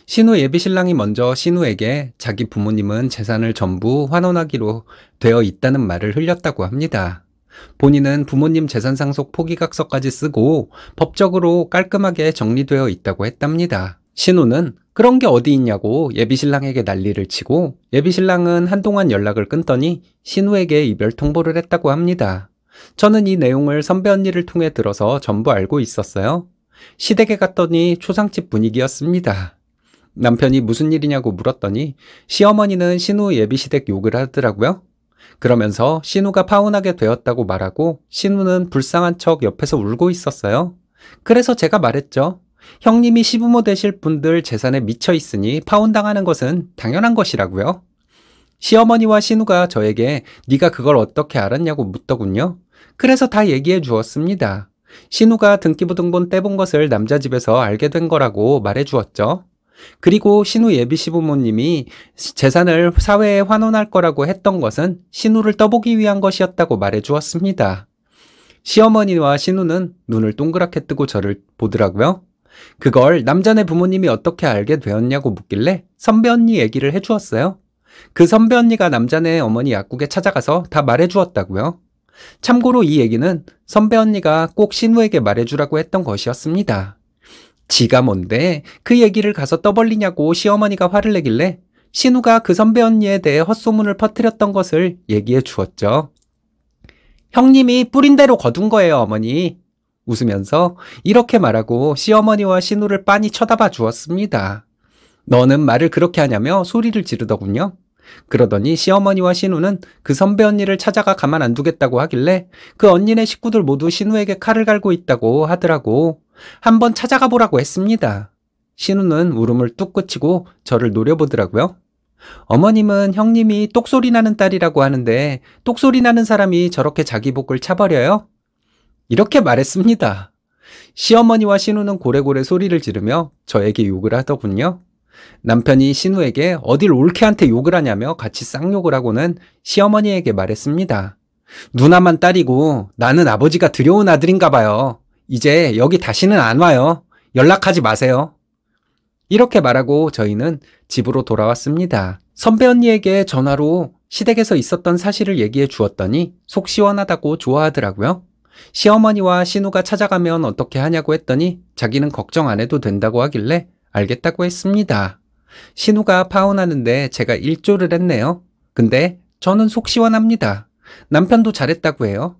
신우 예비신랑이 먼저 신우에게 자기 부모님은 재산을 전부 환원하기로 되어 있다는 말을 흘렸다고 합니다. 본인은 부모님 재산 상속 포기각서까지 쓰고 법적으로 깔끔하게 정리되어 있다고 했답니다. 신우는 그런 게 어디 있냐고 예비신랑에게 난리를 치고 예비신랑은 한동안 연락을 끊더니 신우에게 이별 통보를 했다고 합니다. 저는 이 내용을 선배 언니를 통해 들어서 전부 알고 있었어요. 시댁에 갔더니 초상집 분위기였습니다. 남편이 무슨 일이냐고 물었더니 시어머니는 신우 예비시댁 욕을 하더라고요. 그러면서 신우가 파혼하게 되었다고 말하고 신우는 불쌍한 척 옆에서 울고 있었어요. 그래서 제가 말했죠. 형님이 시부모 되실 분들 재산에 미쳐 있으니 파혼당하는 것은 당연한 것이라고요. 시어머니와 신우가 저에게 네가 그걸 어떻게 알았냐고 묻더군요. 그래서 다 얘기해 주었습니다. 신우가 등기부등본 떼본 것을 남자 집에서 알게 된 거라고 말해 주었죠. 그리고 신우 예비 시부모님이 재산을 사회에 환원할 거라고 했던 것은 신우를 떠보기 위한 것이었다고 말해 주었습니다. 시어머니와 신우는 눈을 동그랗게 뜨고 저를 보더라고요. 그걸 남자네 부모님이 어떻게 알게 되었냐고 묻길래 선배 언니 얘기를 해 주었어요. 그 선배 언니가 남자네 어머니 약국에 찾아가서 다 말해 주었다고요. 참고로 이 얘기는 선배 언니가 꼭 신우에게 말해주라고 했던 것이었습니다. 지가 뭔데 그 얘기를 가서 떠벌리냐고 시어머니가 화를 내길래 신우가 그 선배 언니에 대해 헛소문을 퍼뜨렸던 것을 얘기해 주었죠. 형님이 뿌린 대로 거둔 거예요, 어머니. 웃으면서 이렇게 말하고 시어머니와 신우를 빤히 쳐다봐 주었습니다. 너는 말을 그렇게 하냐며 소리를 지르더군요. 그러더니 시어머니와 신우는 그 선배 언니를 찾아가 가만 안 두겠다고 하길래 그 언니네 식구들 모두 신우에게 칼을 갈고 있다고 하더라고. 한번 찾아가 보라고 했습니다. 신우는 울음을 뚝 그치고 저를 노려보더라고요. 어머님은 형님이 똑소리 나는 딸이라고 하는데 똑소리 나는 사람이 저렇게 자기 복을 차버려요? 이렇게 말했습니다. 시어머니와 신우는 고래고래 소리를 지르며 저에게 욕을 하더군요. 남편이 신우에게 어딜 올케한테 욕을 하냐며 같이 쌍욕을 하고는 시어머니에게 말했습니다. 누나만 딸이고 나는 아버지가 들여온 아들인가 봐요. 이제 여기 다시는 안 와요. 연락하지 마세요. 이렇게 말하고 저희는 집으로 돌아왔습니다. 선배 언니에게 전화로 시댁에서 있었던 사실을 얘기해 주었더니 속 시원하다고 좋아하더라고요. 시어머니와 신우가 찾아가면 어떻게 하냐고 했더니 자기는 걱정 안 해도 된다고 하길래 알겠다고 했습니다. 신우가 파혼하는데 제가 일조를 했네요. 근데 저는 속 시원합니다. 남편도 잘했다고 해요.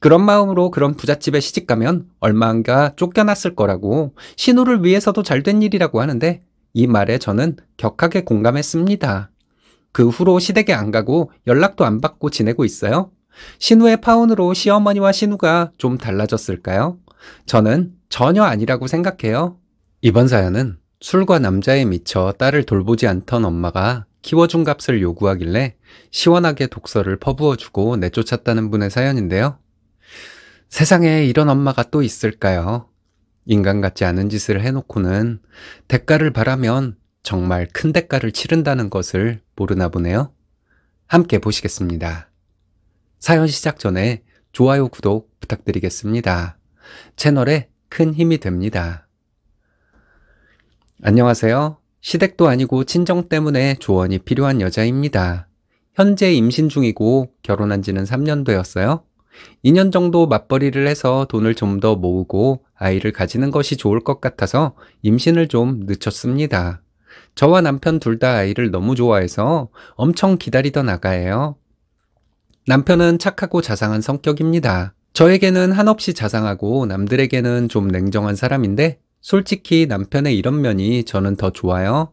그런 마음으로 그런 부잣집에 시집가면 얼마 안 가 쫓겨났을 거라고 신우를 위해서도 잘된 일이라고 하는데 이 말에 저는 격하게 공감했습니다. 그 후로 시댁에 안 가고 연락도 안 받고 지내고 있어요. 신우의 파혼으로 시어머니와 신우가 좀 달라졌을까요? 저는 전혀 아니라고 생각해요. 이번 사연은 술과 남자에 미쳐 딸을 돌보지 않던 엄마가 키워준 값을 요구하길래 시원하게 독서를 퍼부어주고 내쫓았다는 분의 사연인데요. 세상에 이런 엄마가 또 있을까요? 인간 같지 않은 짓을 해놓고는 대가를 바라면 정말 큰 대가를 치른다는 것을 모르나 보네요. 함께 보시겠습니다. 사연 시작 전에 좋아요, 구독 부탁드리겠습니다. 채널에 큰 힘이 됩니다. 안녕하세요. 시댁도 아니고 친정 때문에 조언이 필요한 여자입니다. 현재 임신 중이고 결혼한 지는 3년 되었어요. 2년 정도 맞벌이를 해서 돈을 좀 더 모으고 아이를 가지는 것이 좋을 것 같아서 임신을 좀 늦췄습니다. 저와 남편 둘 다 아이를 너무 좋아해서 엄청 기다리던 아가예요. 남편은 착하고 자상한 성격입니다. 저에게는 한없이 자상하고 남들에게는 좀 냉정한 사람인데 솔직히 남편의 이런 면이 저는 더 좋아요.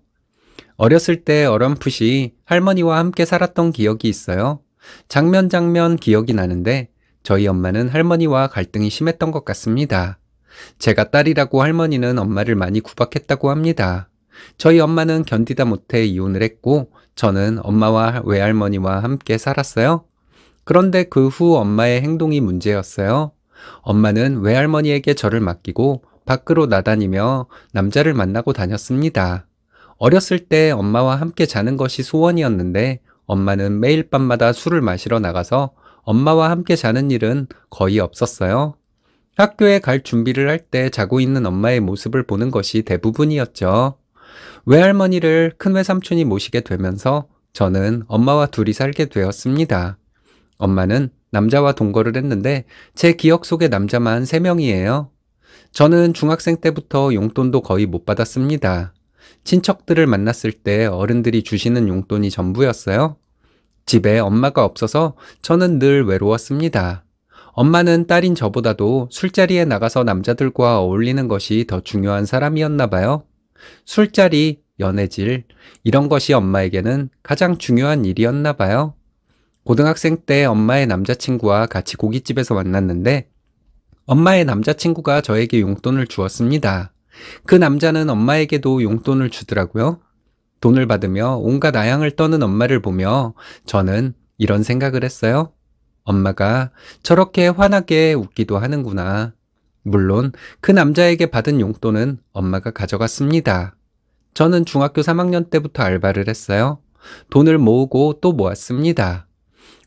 어렸을 때 어렴풋이 할머니와 함께 살았던 기억이 있어요. 장면 장면 기억이 나는데 저희 엄마는 할머니와 갈등이 심했던 것 같습니다. 제가 딸이라고 할머니는 엄마를 많이 구박했다고 합니다. 저희 엄마는 견디다 못해 이혼을 했고 저는 엄마와 외할머니와 함께 살았어요. 그런데 그 후 엄마의 행동이 문제였어요. 엄마는 외할머니에게 저를 맡기고 밖으로 나다니며 남자를 만나고 다녔습니다. 어렸을 때 엄마와 함께 자는 것이 소원이었는데 엄마는 매일 밤마다 술을 마시러 나가서 엄마와 함께 자는 일은 거의 없었어요. 학교에 갈 준비를 할 때 자고 있는 엄마의 모습을 보는 것이 대부분이었죠. 외할머니를 큰 외삼촌이 모시게 되면서 저는 엄마와 둘이 살게 되었습니다. 엄마는 남자와 동거를 했는데 제 기억 속의 남자만 3명이에요. 저는 중학생 때부터 용돈도 거의 못 받았습니다. 친척들을 만났을 때 어른들이 주시는 용돈이 전부였어요. 집에 엄마가 없어서 저는 늘 외로웠습니다. 엄마는 딸인 저보다도 술자리에 나가서 남자들과 어울리는 것이 더 중요한 사람이었나 봐요. 술자리, 연애질, 이런 것이 엄마에게는 가장 중요한 일이었나 봐요. 고등학생 때 엄마의 남자친구와 같이 고깃집에서 만났는데 엄마의 남자친구가 저에게 용돈을 주었습니다. 그 남자는 엄마에게도 용돈을 주더라고요. 돈을 받으며 온갖 아양을 떠는 엄마를 보며 저는 이런 생각을 했어요. 엄마가 저렇게 환하게 웃기도 하는구나. 물론 그 남자에게 받은 용돈은 엄마가 가져갔습니다. 저는 중학교 3학년 때부터 알바를 했어요. 돈을 모으고 또 모았습니다.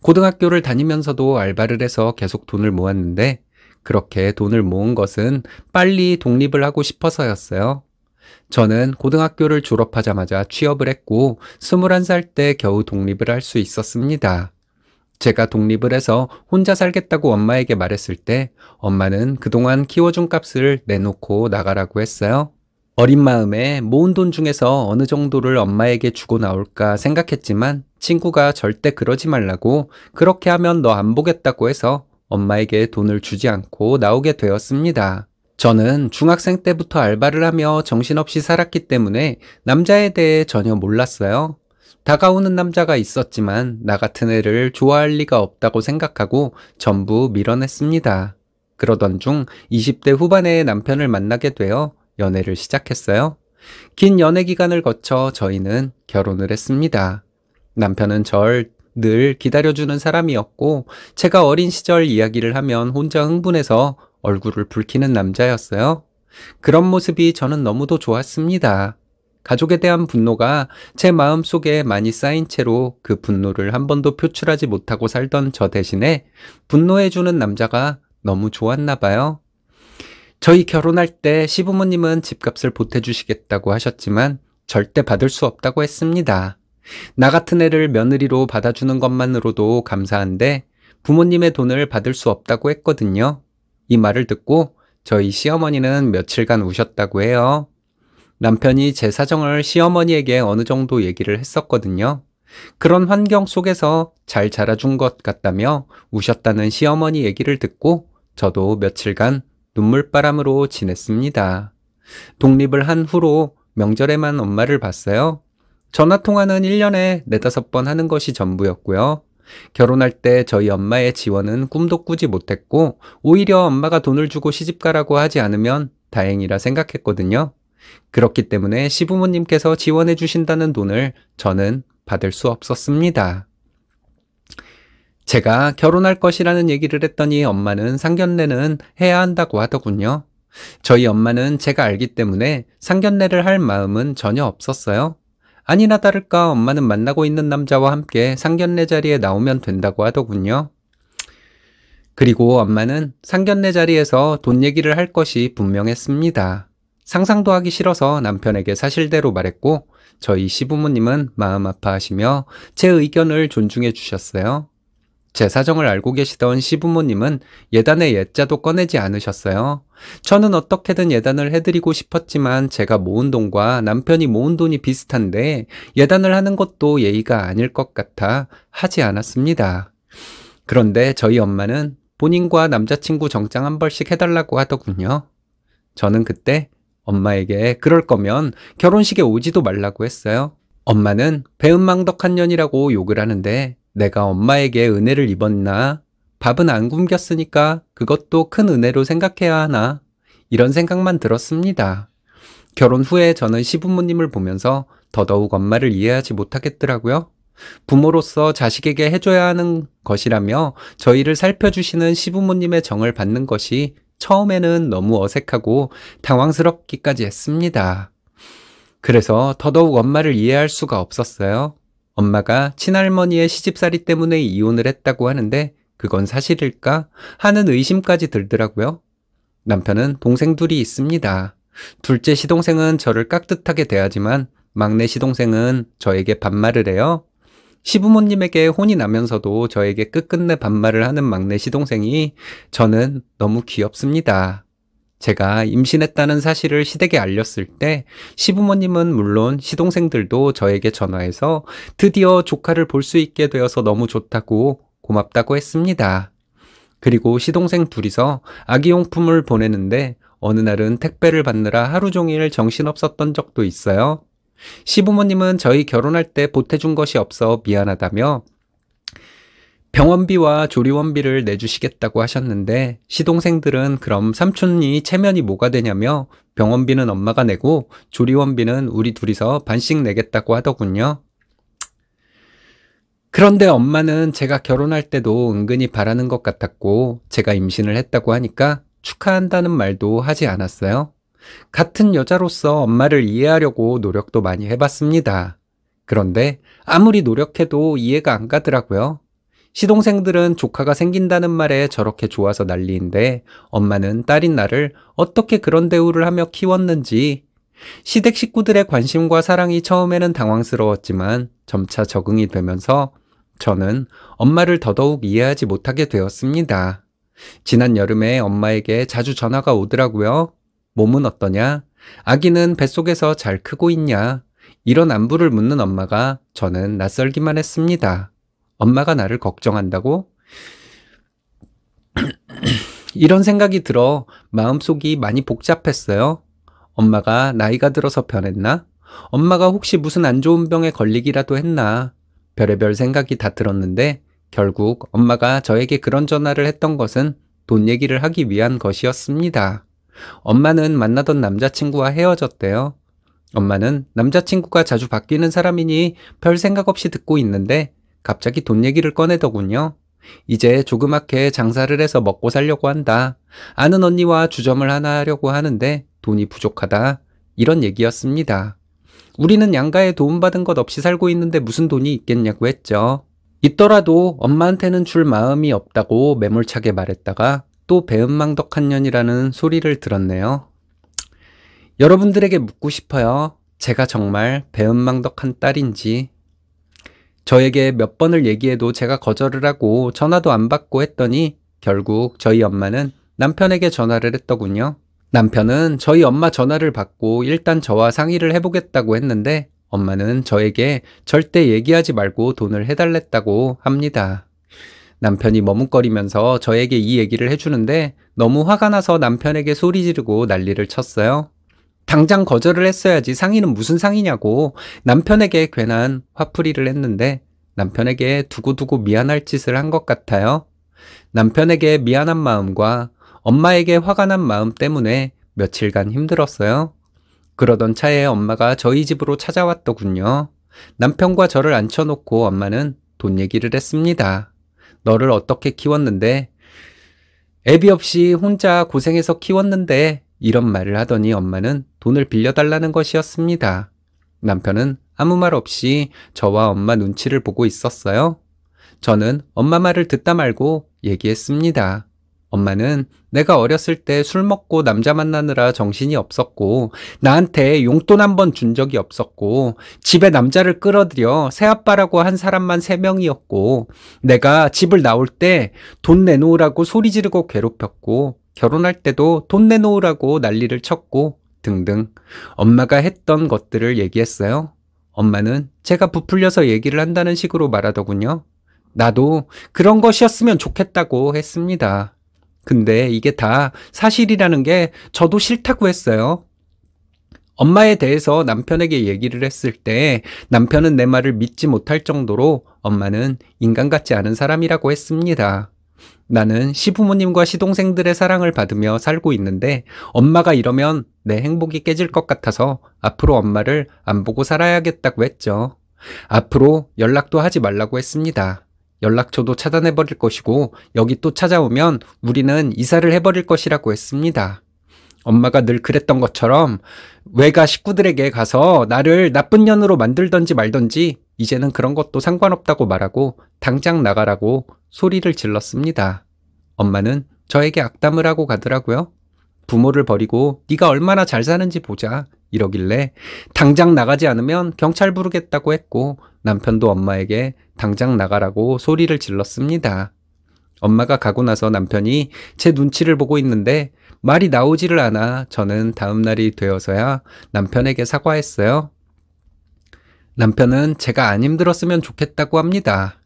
고등학교를 다니면서도 알바를 해서 계속 돈을 모았는데 그렇게 돈을 모은 것은 빨리 독립을 하고 싶어서였어요. 저는 고등학교를 졸업하자마자 취업을 했고 21살 때 겨우 독립을 할 수 있었습니다. 제가 독립을 해서 혼자 살겠다고 엄마에게 말했을 때 엄마는 그동안 키워준 값을 내놓고 나가라고 했어요. 어린 마음에 모은 돈 중에서 어느 정도를 엄마에게 주고 나올까 생각했지만 친구가 절대 그러지 말라고 그렇게 하면 너 안 보겠다고 해서 엄마에게 돈을 주지 않고 나오게 되었습니다. 저는 중학생 때부터 알바를 하며 정신없이 살았기 때문에 남자에 대해 전혀 몰랐어요. 다가오는 남자가 있었지만 나 같은 애를 좋아할 리가 없다고 생각하고 전부 밀어냈습니다. 그러던 중 20대 후반에 남편을 만나게 되어 연애를 시작했어요. 긴 연애 기간을 거쳐 저희는 결혼을 했습니다. 남편은 절늘 기다려주는 사람이었고 제가 어린 시절 이야기를 하면 혼자 흥분해서 얼굴을 붉히는 남자였어요. 그런 모습이 저는 너무도 좋았습니다. 가족에 대한 분노가 제 마음 속에 많이 쌓인 채로 그 분노를 한 번도 표출하지 못하고 살던 저 대신에 분노해주는 남자가 너무 좋았나 봐요. 저희 결혼할 때 시부모님은 집값을 보태주시겠다고 하셨지만 절대 받을 수 없다고 했습니다. 나 같은 애를 며느리로 받아주는 것만으로도 감사한데 부모님의 돈을 받을 수 없다고 했거든요. 이 말을 듣고 저희 시어머니는 며칠간 우셨다고 해요. 남편이 제 사정을 시어머니에게 어느 정도 얘기를 했었거든요. 그런 환경 속에서 잘 자라준 것 같다며 우셨다는 시어머니 얘기를 듣고 저도 며칠간 눈물바람으로 지냈습니다. 독립을 한 후로 명절에만 엄마를 봤어요. 전화통화는 1년에 4, 5번 하는 것이 전부였고요. 결혼할 때 저희 엄마의 지원은 꿈도 꾸지 못했고, 오히려 엄마가 돈을 주고 시집가라고 하지 않으면 다행이라 생각했거든요. 그렇기 때문에 시부모님께서 지원해 주신다는 돈을 저는 받을 수 없었습니다. 제가 결혼할 것이라는 얘기를 했더니 엄마는 상견례는 해야 한다고 하더군요. 저희 엄마는 제가 알기 때문에 상견례를 할 마음은 전혀 없었어요. 아니나 다를까 엄마는 만나고 있는 남자와 함께 상견례 자리에 나오면 된다고 하더군요. 그리고 엄마는 상견례 자리에서 돈 얘기를 할 것이 분명했습니다. 상상도 하기 싫어서 남편에게 사실대로 말했고 저희 시부모님은 마음 아파하시며 제 의견을 존중해 주셨어요. 제 사정을 알고 계시던 시부모님은 예단의 예자도 꺼내지 않으셨어요. 저는 어떻게든 예단을 해드리고 싶었지만 제가 모은 돈과 남편이 모은 돈이 비슷한데 예단을 하는 것도 예의가 아닐 것 같아 하지 않았습니다. 그런데 저희 엄마는 본인과 남자친구 정장 한 벌씩 해달라고 하더군요. 저는 그때 엄마에게 그럴 거면 결혼식에 오지도 말라고 했어요. 엄마는 배은망덕한 년이라고 욕을 하는데 내가 엄마에게 은혜를 입었나? 밥은 안 굶겼으니까 그것도 큰 은혜로 생각해야 하나? 이런 생각만 들었습니다. 결혼 후에 저는 시부모님을 보면서 더더욱 엄마를 이해하지 못하겠더라고요. 부모로서 자식에게 해줘야 하는 것이라며 저희를 살펴주시는 시부모님의 정을 받는 것이 처음에는 너무 어색하고 당황스럽기까지 했습니다. 그래서 더더욱 엄마를 이해할 수가 없었어요. 엄마가 친할머니의 시집살이 때문에 이혼을 했다고 하는데 그건 사실일까 하는 의심까지 들더라고요. 남편은 동생 둘이 있습니다. 둘째 시동생은 저를 깍듯하게 대하지만 막내 시동생은 저에게 반말을 해요. 시부모님에게 혼이 나면서도 저에게 끝끝내 반말을 하는 막내 시동생이 저는 너무 귀엽습니다. 제가 임신했다는 사실을 시댁에 알렸을 때 시부모님은 물론 시동생들도 저에게 전화해서 드디어 조카를 볼 수 있게 되어서 너무 좋다고 고맙다고 했습니다. 그리고 시동생 둘이서 아기용품을 보내는데 어느 날은 택배를 받느라 하루 종일 정신없었던 적도 있어요. 시부모님은 저희 결혼할 때 보태준 것이 없어 미안하다며 병원비와 조리원비를 내주시겠다고 하셨는데 시동생들은 그럼 삼촌이 체면이 뭐가 되냐며 병원비는 엄마가 내고 조리원비는 우리 둘이서 반씩 내겠다고 하더군요. 그런데 엄마는 제가 결혼할 때도 은근히 바라는 것 같았고 제가 임신을 했다고 하니까 축하한다는 말도 하지 않았어요. 같은 여자로서 엄마를 이해하려고 노력도 많이 해봤습니다. 그런데 아무리 노력해도 이해가 안 가더라고요. 시동생들은 조카가 생긴다는 말에 저렇게 좋아서 난리인데 엄마는 딸인 나를 어떻게 그런 대우를 하며 키웠는지 시댁 식구들의 관심과 사랑이 처음에는 당황스러웠지만 점차 적응이 되면서 저는 엄마를 더더욱 이해하지 못하게 되었습니다. 지난 여름에 엄마에게 자주 전화가 오더라고요. 몸은 어떠냐? 아기는 뱃속에서 잘 크고 있냐? 이런 안부를 묻는 엄마가 저는 낯설기만 했습니다. 엄마가 나를 걱정한다고? 이런 생각이 들어 마음속이 많이 복잡했어요. 엄마가 나이가 들어서 변했나? 엄마가 혹시 무슨 안 좋은 병에 걸리기라도 했나? 별의별 생각이 다 들었는데 결국 엄마가 저에게 그런 전화를 했던 것은 돈 얘기를 하기 위한 것이었습니다. 엄마는 만나던 남자친구와 헤어졌대요. 엄마는 남자친구가 자주 바뀌는 사람이니 별 생각 없이 듣고 있는데 갑자기 돈 얘기를 꺼내더군요. 이제 조그맣게 장사를 해서 먹고 살려고 한다. 아는 언니와 주점을 하나 하려고 하는데 돈이 부족하다. 이런 얘기였습니다. 우리는 양가에 도움받은 것 없이 살고 있는데 무슨 돈이 있겠냐고 했죠. 있더라도 엄마한테는 줄 마음이 없다고 매몰차게 말했다가 또 배은망덕한 년이라는 소리를 들었네요. 여러분들에게 묻고 싶어요. 제가 정말 배은망덕한 딸인지 저에게 몇 번을 얘기해도 제가 거절을 하고 전화도 안 받고 했더니 결국 저희 엄마는 남편에게 전화를 했더군요. 남편은 저희 엄마 전화를 받고 일단 저와 상의를 해보겠다고 했는데 엄마는 저에게 절대 얘기하지 말고 돈을 해달랬다고 합니다. 남편이 머뭇거리면서 저에게 이 얘기를 해주는데 너무 화가 나서 남편에게 소리 지르고 난리를 쳤어요. 당장 거절을 했어야지 상의는 무슨 상의냐고 남편에게 괜한 화풀이를 했는데 남편에게 두고두고 미안할 짓을 한 것 같아요. 남편에게 미안한 마음과 엄마에게 화가 난 마음 때문에 며칠간 힘들었어요. 그러던 차에 엄마가 저희 집으로 찾아왔더군요. 남편과 저를 앉혀놓고 엄마는 돈 얘기를 했습니다. 너를 어떻게 키웠는데? 애비 없이 혼자 고생해서 키웠는데 이런 말을 하더니 엄마는 돈을 빌려달라는 것이었습니다. 남편은 아무 말 없이 저와 엄마 눈치를 보고 있었어요. 저는 엄마 말을 듣다 말고 얘기했습니다. 엄마는 내가 어렸을 때 술 먹고 남자 만나느라 정신이 없었고 나한테 용돈 한 번 준 적이 없었고 집에 남자를 끌어들여 새아빠라고 한 사람만 3명이었고 내가 집을 나올 때 돈 내놓으라고 소리 지르고 괴롭혔고 결혼할 때도 돈 내놓으라고 난리를 쳤고 등등 엄마가 했던 것들을 얘기했어요. 엄마는 제가 부풀려서 얘기를 한다는 식으로 말하더군요. 나도 그런 것이었으면 좋겠다고 했습니다. 근데 이게 다 사실이라는 게 저도 싫다고 했어요. 엄마에 대해서 남편에게 얘기를 했을 때 남편은 내 말을 믿지 못할 정도로 엄마는 인간 같지 않은 사람이라고 했습니다. 나는 시부모님과 시동생들의 사랑을 받으며 살고 있는데 엄마가 이러면 내 행복이 깨질 것 같아서 앞으로 엄마를 안 보고 살아야겠다고 했죠. 앞으로 연락도 하지 말라고 했습니다. 연락처도 차단해버릴 것이고 여기 또 찾아오면 우리는 이사를 해버릴 것이라고 했습니다. 엄마가 늘 그랬던 것처럼 외가 식구들에게 가서 나를 나쁜 년으로 만들던지 말던지 이제는 그런 것도 상관없다고 말하고 당장 나가라고 소리를 질렀습니다. 엄마는 저에게 악담을 하고 가더라고요. 부모를 버리고 네가 얼마나 잘 사는지 보자 이러길래 당장 나가지 않으면 경찰 부르겠다고 했고 남편도 엄마에게 당장 나가라고 소리를 질렀습니다. 엄마가 가고 나서 남편이 제 눈치를 보고 있는데 말이 나오지를 않아 저는 다음날이 되어서야 남편에게 사과했어요. 남편은 제가 안 힘들었으면 좋겠다고 합니다.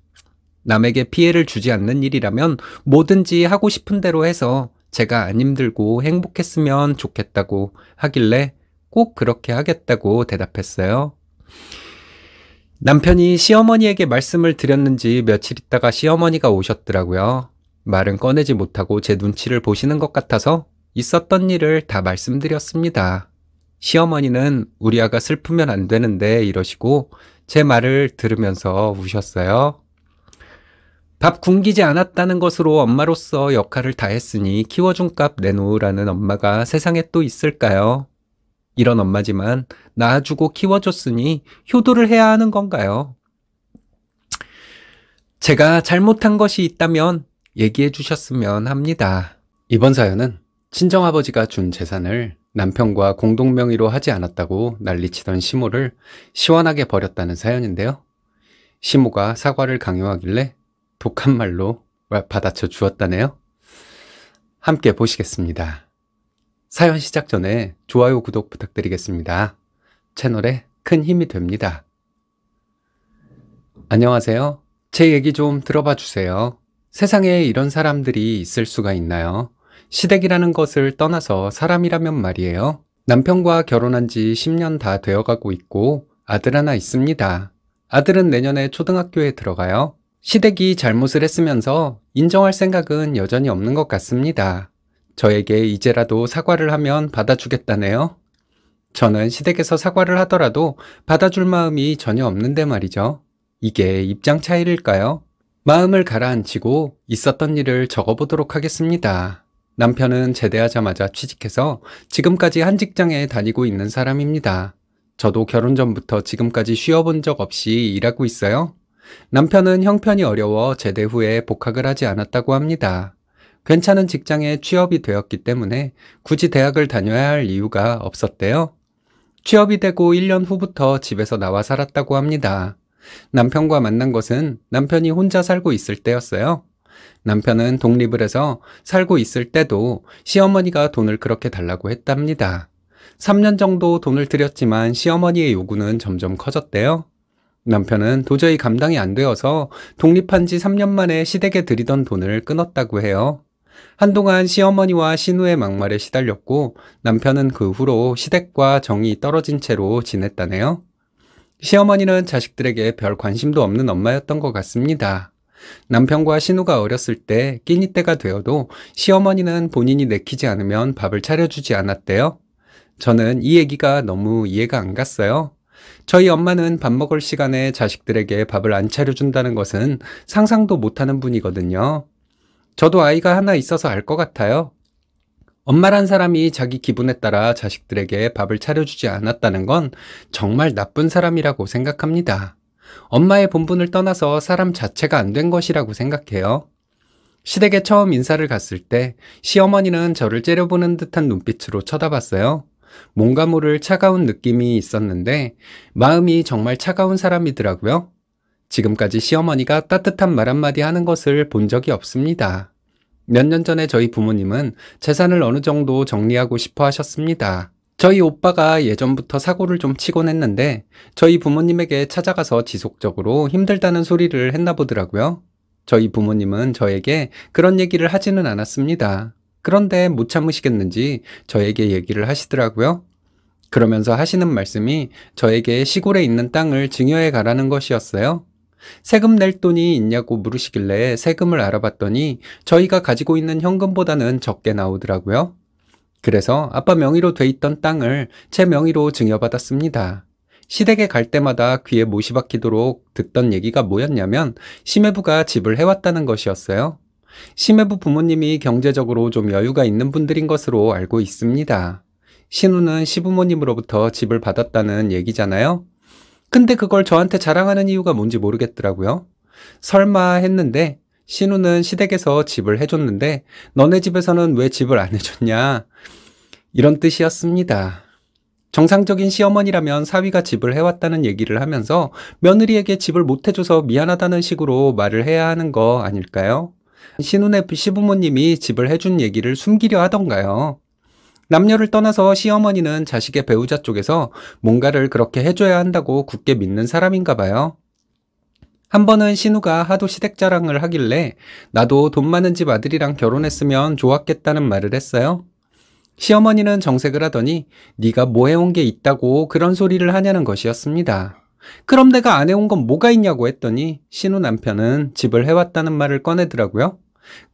남에게 피해를 주지 않는 일이라면 뭐든지 하고 싶은 대로 해서 제가 안 힘들고 행복했으면 좋겠다고 하길래 꼭 그렇게 하겠다고 대답했어요. 남편이 시어머니에게 말씀을 드렸는지 며칠 있다가 시어머니가 오셨더라고요. 말은 꺼내지 못하고 제 눈치를 보시는 것 같아서 있었던 일을 다 말씀드렸습니다. 시어머니는 우리 아가 슬프면 안 되는데 이러시고 제 말을 들으면서 우셨어요. 밥 굶기지 않았다는 것으로 엄마로서 역할을 다했으니 키워준 값 내놓으라는 엄마가 세상에 또 있을까요? 이런 엄마지만 낳아주고 키워줬으니 효도를 해야 하는 건가요? 제가 잘못한 것이 있다면 얘기해 주셨으면 합니다. 이번 사연은 친정아버지가 준 재산을 남편과 공동명의로 하지 않았다고 난리치던 시모를 시원하게 버렸다는 사연인데요. 시모가 사과를 강요하길래 독한 말로 받아쳐 주었다네요. 함께 보시겠습니다. 사연 시작 전에 좋아요, 구독 부탁드리겠습니다. 채널에 큰 힘이 됩니다. 안녕하세요. 제 얘기 좀 들어봐 주세요. 세상에 이런 사람들이 있을 수가 있나요? 시댁이라는 것을 떠나서 사람이라면 말이에요. 남편과 결혼한 지 10년 다 되어가고 있고 아들 하나 있습니다. 아들은 내년에 초등학교에 들어가요. 시댁이 잘못을 했으면서 인정할 생각은 여전히 없는 것 같습니다. 저에게 이제라도 사과를 하면 받아주겠다네요. 저는 시댁에서 사과를 하더라도 받아줄 마음이 전혀 없는데 말이죠. 이게 입장 차이일까요? 마음을 가라앉히고 있었던 일을 적어보도록 하겠습니다. 남편은 제대하자마자 취직해서 지금까지 한 직장에 다니고 있는 사람입니다. 저도 결혼 전부터 지금까지 쉬어본 적 없이 일하고 있어요. 남편은 형편이 어려워 제대 후에 복학을 하지 않았다고 합니다. 괜찮은 직장에 취업이 되었기 때문에 굳이 대학을 다녀야 할 이유가 없었대요. 취업이 되고 1년 후부터 집에서 나와 살았다고 합니다. 남편과 만난 것은 남편이 혼자 살고 있을 때였어요. 남편은 독립을 해서 살고 있을 때도 시어머니가 돈을 그렇게 달라고 했답니다. 3년 정도 돈을 들였지만 시어머니의 요구는 점점 커졌대요. 남편은 도저히 감당이 안 되어서 독립한 지 3년 만에 시댁에 들이던 돈을 끊었다고 해요. 한동안 시어머니와 신우의 막말에 시달렸고 남편은 그 후로 시댁과 정이 떨어진 채로 지냈다네요. 시어머니는 자식들에게 별 관심도 없는 엄마였던 것 같습니다. 남편과 신우가 어렸을 때 끼니 때가 되어도 시어머니는 본인이 내키지 않으면 밥을 차려주지 않았대요. 저는 이 얘기가 너무 이해가 안 갔어요. 저희 엄마는 밥 먹을 시간에 자식들에게 밥을 안 차려준다는 것은 상상도 못하는 분이거든요. 저도 아이가 하나 있어서 알 것 같아요. 엄마란 사람이 자기 기분에 따라 자식들에게 밥을 차려주지 않았다는 건 정말 나쁜 사람이라고 생각합니다. 엄마의 본분을 떠나서 사람 자체가 안 된 것이라고 생각해요. 시댁에 처음 인사를 갔을 때 시어머니는 저를 째려보는 듯한 눈빛으로 쳐다봤어요. 뭔가 모를 차가운 느낌이 있었는데 마음이 정말 차가운 사람이더라고요. 지금까지 시어머니가 따뜻한 말 한마디 하는 것을 본 적이 없습니다. 몇 년 전에 저희 부모님은 재산을 어느 정도 정리하고 싶어 하셨습니다. 저희 오빠가 예전부터 사고를 좀 치곤 했는데 저희 부모님에게 찾아가서 지속적으로 힘들다는 소리를 했나 보더라고요. 저희 부모님은 저에게 그런 얘기를 하지는 않았습니다. 그런데 못 참으시겠는지 저에게 얘기를 하시더라고요. 그러면서 하시는 말씀이 저에게 시골에 있는 땅을 증여해 가라는 것이었어요. 세금 낼 돈이 있냐고 물으시길래 세금을 알아봤더니 저희가 가지고 있는 현금보다는 적게 나오더라고요. 그래서 아빠 명의로 돼 있던 땅을 제 명의로 증여받았습니다. 시댁에 갈 때마다 귀에 못이 박히도록 듣던 얘기가 뭐였냐면 시매부가 집을 해왔다는 것이었어요. 시매부 부모님이 경제적으로 좀 여유가 있는 분들인 것으로 알고 있습니다. 신우는 시부모님으로부터 집을 받았다는 얘기잖아요. 근데 그걸 저한테 자랑하는 이유가 뭔지 모르겠더라고요. 설마 했는데 신우는 시댁에서 집을 해줬는데 너네 집에서는 왜 집을 안 해줬냐 이런 뜻이었습니다. 정상적인 시어머니라면 사위가 집을 해왔다는 얘기를 하면서 며느리에게 집을 못 해줘서 미안하다는 식으로 말을 해야 하는 거 아닐까요? 신우네 시부모님이 집을 해준 얘기를 숨기려 하던가요? 남녀를 떠나서 시어머니는 자식의 배우자 쪽에서 뭔가를 그렇게 해줘야 한다고 굳게 믿는 사람인가 봐요. 한 번은 신우가 하도 시댁 자랑을 하길래 나도 돈 많은 집 아들이랑 결혼했으면 좋았겠다는 말을 했어요. 시어머니는 정색을 하더니 네가 뭐 해온 게 있다고 그런 소리를 하냐는 것이었습니다. 그럼 내가 안 해온 건 뭐가 있냐고 했더니 신우 남편은 집을 해왔다는 말을 꺼내더라고요.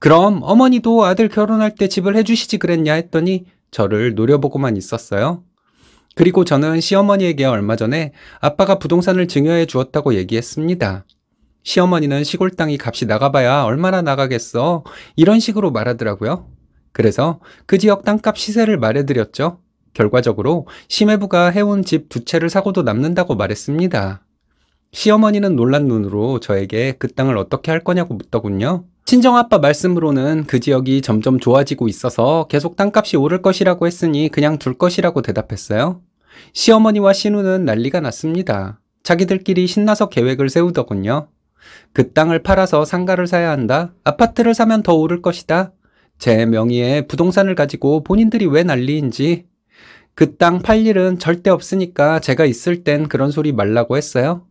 그럼 어머니도 아들 결혼할 때 집을 해주시지 그랬냐 했더니 저를 노려보고만 있었어요. 그리고 저는 시어머니에게 얼마 전에 아빠가 부동산을 증여해 주었다고 얘기했습니다. 시어머니는 시골 땅이 값이 나가봐야 얼마나 나가겠어. 이런 식으로 말하더라고요. 그래서 그 지역 땅값 시세를 말해드렸죠. 결과적으로 시매부가 해온 집 두 채를 사고도 남는다고 말했습니다. 시어머니는 놀란 눈으로 저에게 그 땅을 어떻게 할 거냐고 묻더군요. 친정아빠 말씀으로는 그 지역이 점점 좋아지고 있어서 계속 땅값이 오를 것이라고 했으니 그냥 둘 것이라고 대답했어요. 시어머니와 신우는 난리가 났습니다. 자기들끼리 신나서 계획을 세우더군요. 그 땅을 팔아서 상가를 사야 한다. 아파트를 사면 더 오를 것이다. 제 명의의 부동산을 가지고 본인들이 왜 난리인지. 그 땅 팔 일은 절대 없으니까 제가 있을 땐 그런 소리 말라고 했어요.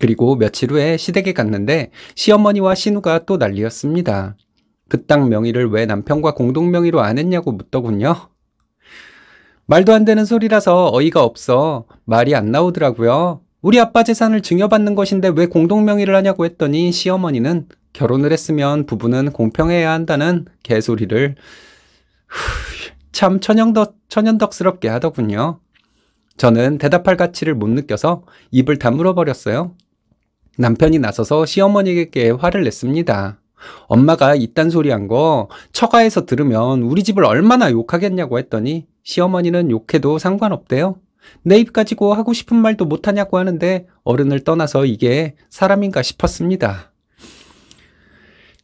그리고 며칠 후에 시댁에 갔는데 시어머니와 시누가또 난리였습니다. 그 땅 명의를 왜 남편과 공동 명의로 안 했냐고 묻더군요. 말도 안 되는 소리라서 어이가 없어 말이 안 나오더라고요. 우리 아빠 재산을 증여받는 것인데 왜 공동명의를 하냐고 했더니 시어머니는 결혼을 했으면 부부는 공평해야 한다는 개소리를 참 천연덕, 천연덕스럽게 하더군요. 저는 대답할 가치를 못 느껴서 입을 다물어 버렸어요. 남편이 나서서 시어머니에게 화를 냈습니다. 엄마가 이딴 소리 한 거 처가에서 들으면 우리 집을 얼마나 욕하겠냐고 했더니 시어머니는 욕해도 상관없대요. 내입 가지고 하고 싶은 말도 못하냐고 하는데 어른을 떠나서 이게 사람인가 싶었습니다.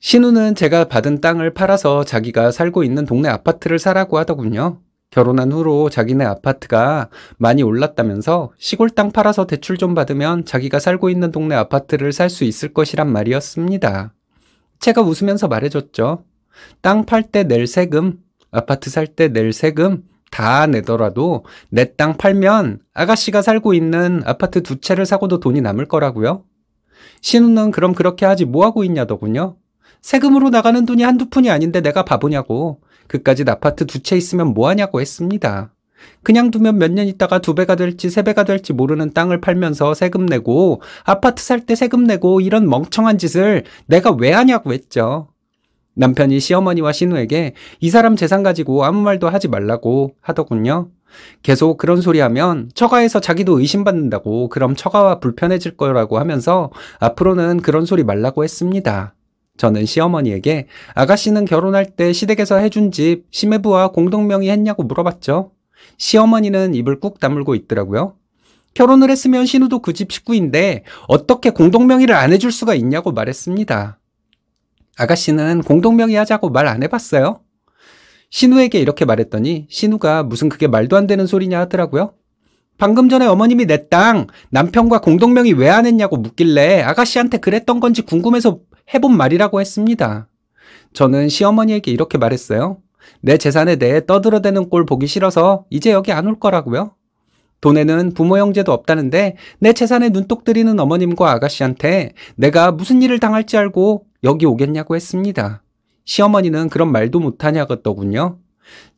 신우는 제가 받은 땅을 팔아서 자기가 살고 있는 동네 아파트를 사라고 하더군요. 결혼한 후로 자기네 아파트가 많이 올랐다면서 시골 땅 팔아서 대출 좀 받으면 자기가 살고 있는 동네 아파트를 살 수 있을 것이란 말이었습니다. 제가 웃으면서 말해줬죠. 땅 팔 때 낼 세금, 아파트 살 때 낼 세금, 다 내더라도 내 땅 팔면 아가씨가 살고 있는 아파트 두 채를 사고도 돈이 남을 거라고요. 신우는 그럼 그렇게 하지 뭐하고 있냐더군요. 세금으로 나가는 돈이 한두 푼이 아닌데 내가 바보냐고 그까짓 아파트 두 채 있으면 뭐하냐고 했습니다. 그냥 두면 몇 년 있다가 두 배가 될지 세 배가 될지 모르는 땅을 팔면서 세금 내고 아파트 살 때 세금 내고 이런 멍청한 짓을 내가 왜 하냐고 했죠. 남편이 시어머니와 신우에게 이 사람 재산 가지고 아무 말도 하지 말라고 하더군요. 계속 그런 소리 하면 처가에서 자기도 의심받는다고 그럼 처가와 불편해질 거라고 하면서 앞으로는 그런 소리 말라고 했습니다. 저는 시어머니에게 아가씨는 결혼할 때 시댁에서 해준 집 시매부와 공동명의 했냐고 물어봤죠. 시어머니는 입을 꾹 다물고 있더라고요. 결혼을 했으면 신우도 그 집 식구인데 어떻게 공동명의를 안 해줄 수가 있냐고 말했습니다. 아가씨는 공동명의 하자고 말 안 해봤어요? 신우에게 이렇게 말했더니 신우가 무슨 그게 말도 안 되는 소리냐 하더라고요. 방금 전에 어머님이 내 땅 남편과 공동명의 왜 안 했냐고 묻길래 아가씨한테 그랬던 건지 궁금해서 해본 말이라고 했습니다. 저는 시어머니에게 이렇게 말했어요. 내 재산에 대해 떠들어대는 꼴 보기 싫어서 이제 여기 안 올 거라고요. 돈에는 부모 형제도 없다는데 내 재산에 눈독 들이는 어머님과 아가씨한테 내가 무슨 일을 당할지 알고 여기 오겠냐고 했습니다. 시어머니는 그런 말도 못하냐고더군요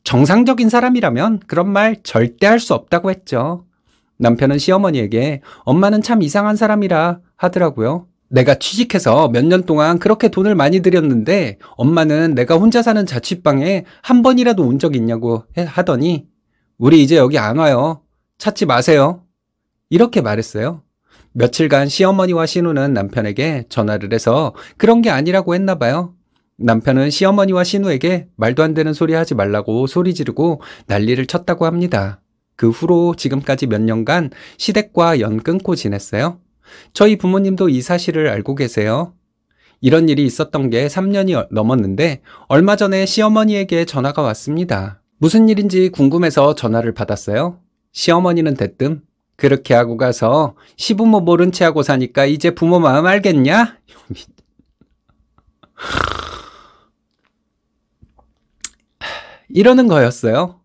정상적인 사람이라면 그런 말 절대 할 수 없다고 했죠. 남편은 시어머니에게 엄마는 참 이상한 사람이라 하더라고요. 내가 취직해서 몇 년 동안 그렇게 돈을 많이 들였는데 엄마는 내가 혼자 사는 자취방에 한 번이라도 온 적 있냐고 하더니 우리 이제 여기 안 와요. 찾지 마세요. 이렇게 말했어요. 며칠간 시어머니와 신우는 남편에게 전화를 해서 그런 게 아니라고 했나 봐요. 남편은 시어머니와 신우에게 말도 안 되는 소리 하지 말라고 소리 지르고 난리를 쳤다고 합니다. 그 후로 지금까지 몇 년간 시댁과 연 끊고 지냈어요. 저희 부모님도 이 사실을 알고 계세요. 이런 일이 있었던 게 3년이 넘었는데 얼마 전에 시어머니에게 전화가 왔습니다. 무슨 일인지 궁금해서 전화를 받았어요. 시어머니는 대뜸 그렇게 하고 가서 시부모 모른 채 하고 사니까 이제 부모 마음 알겠냐? 이러는 거였어요.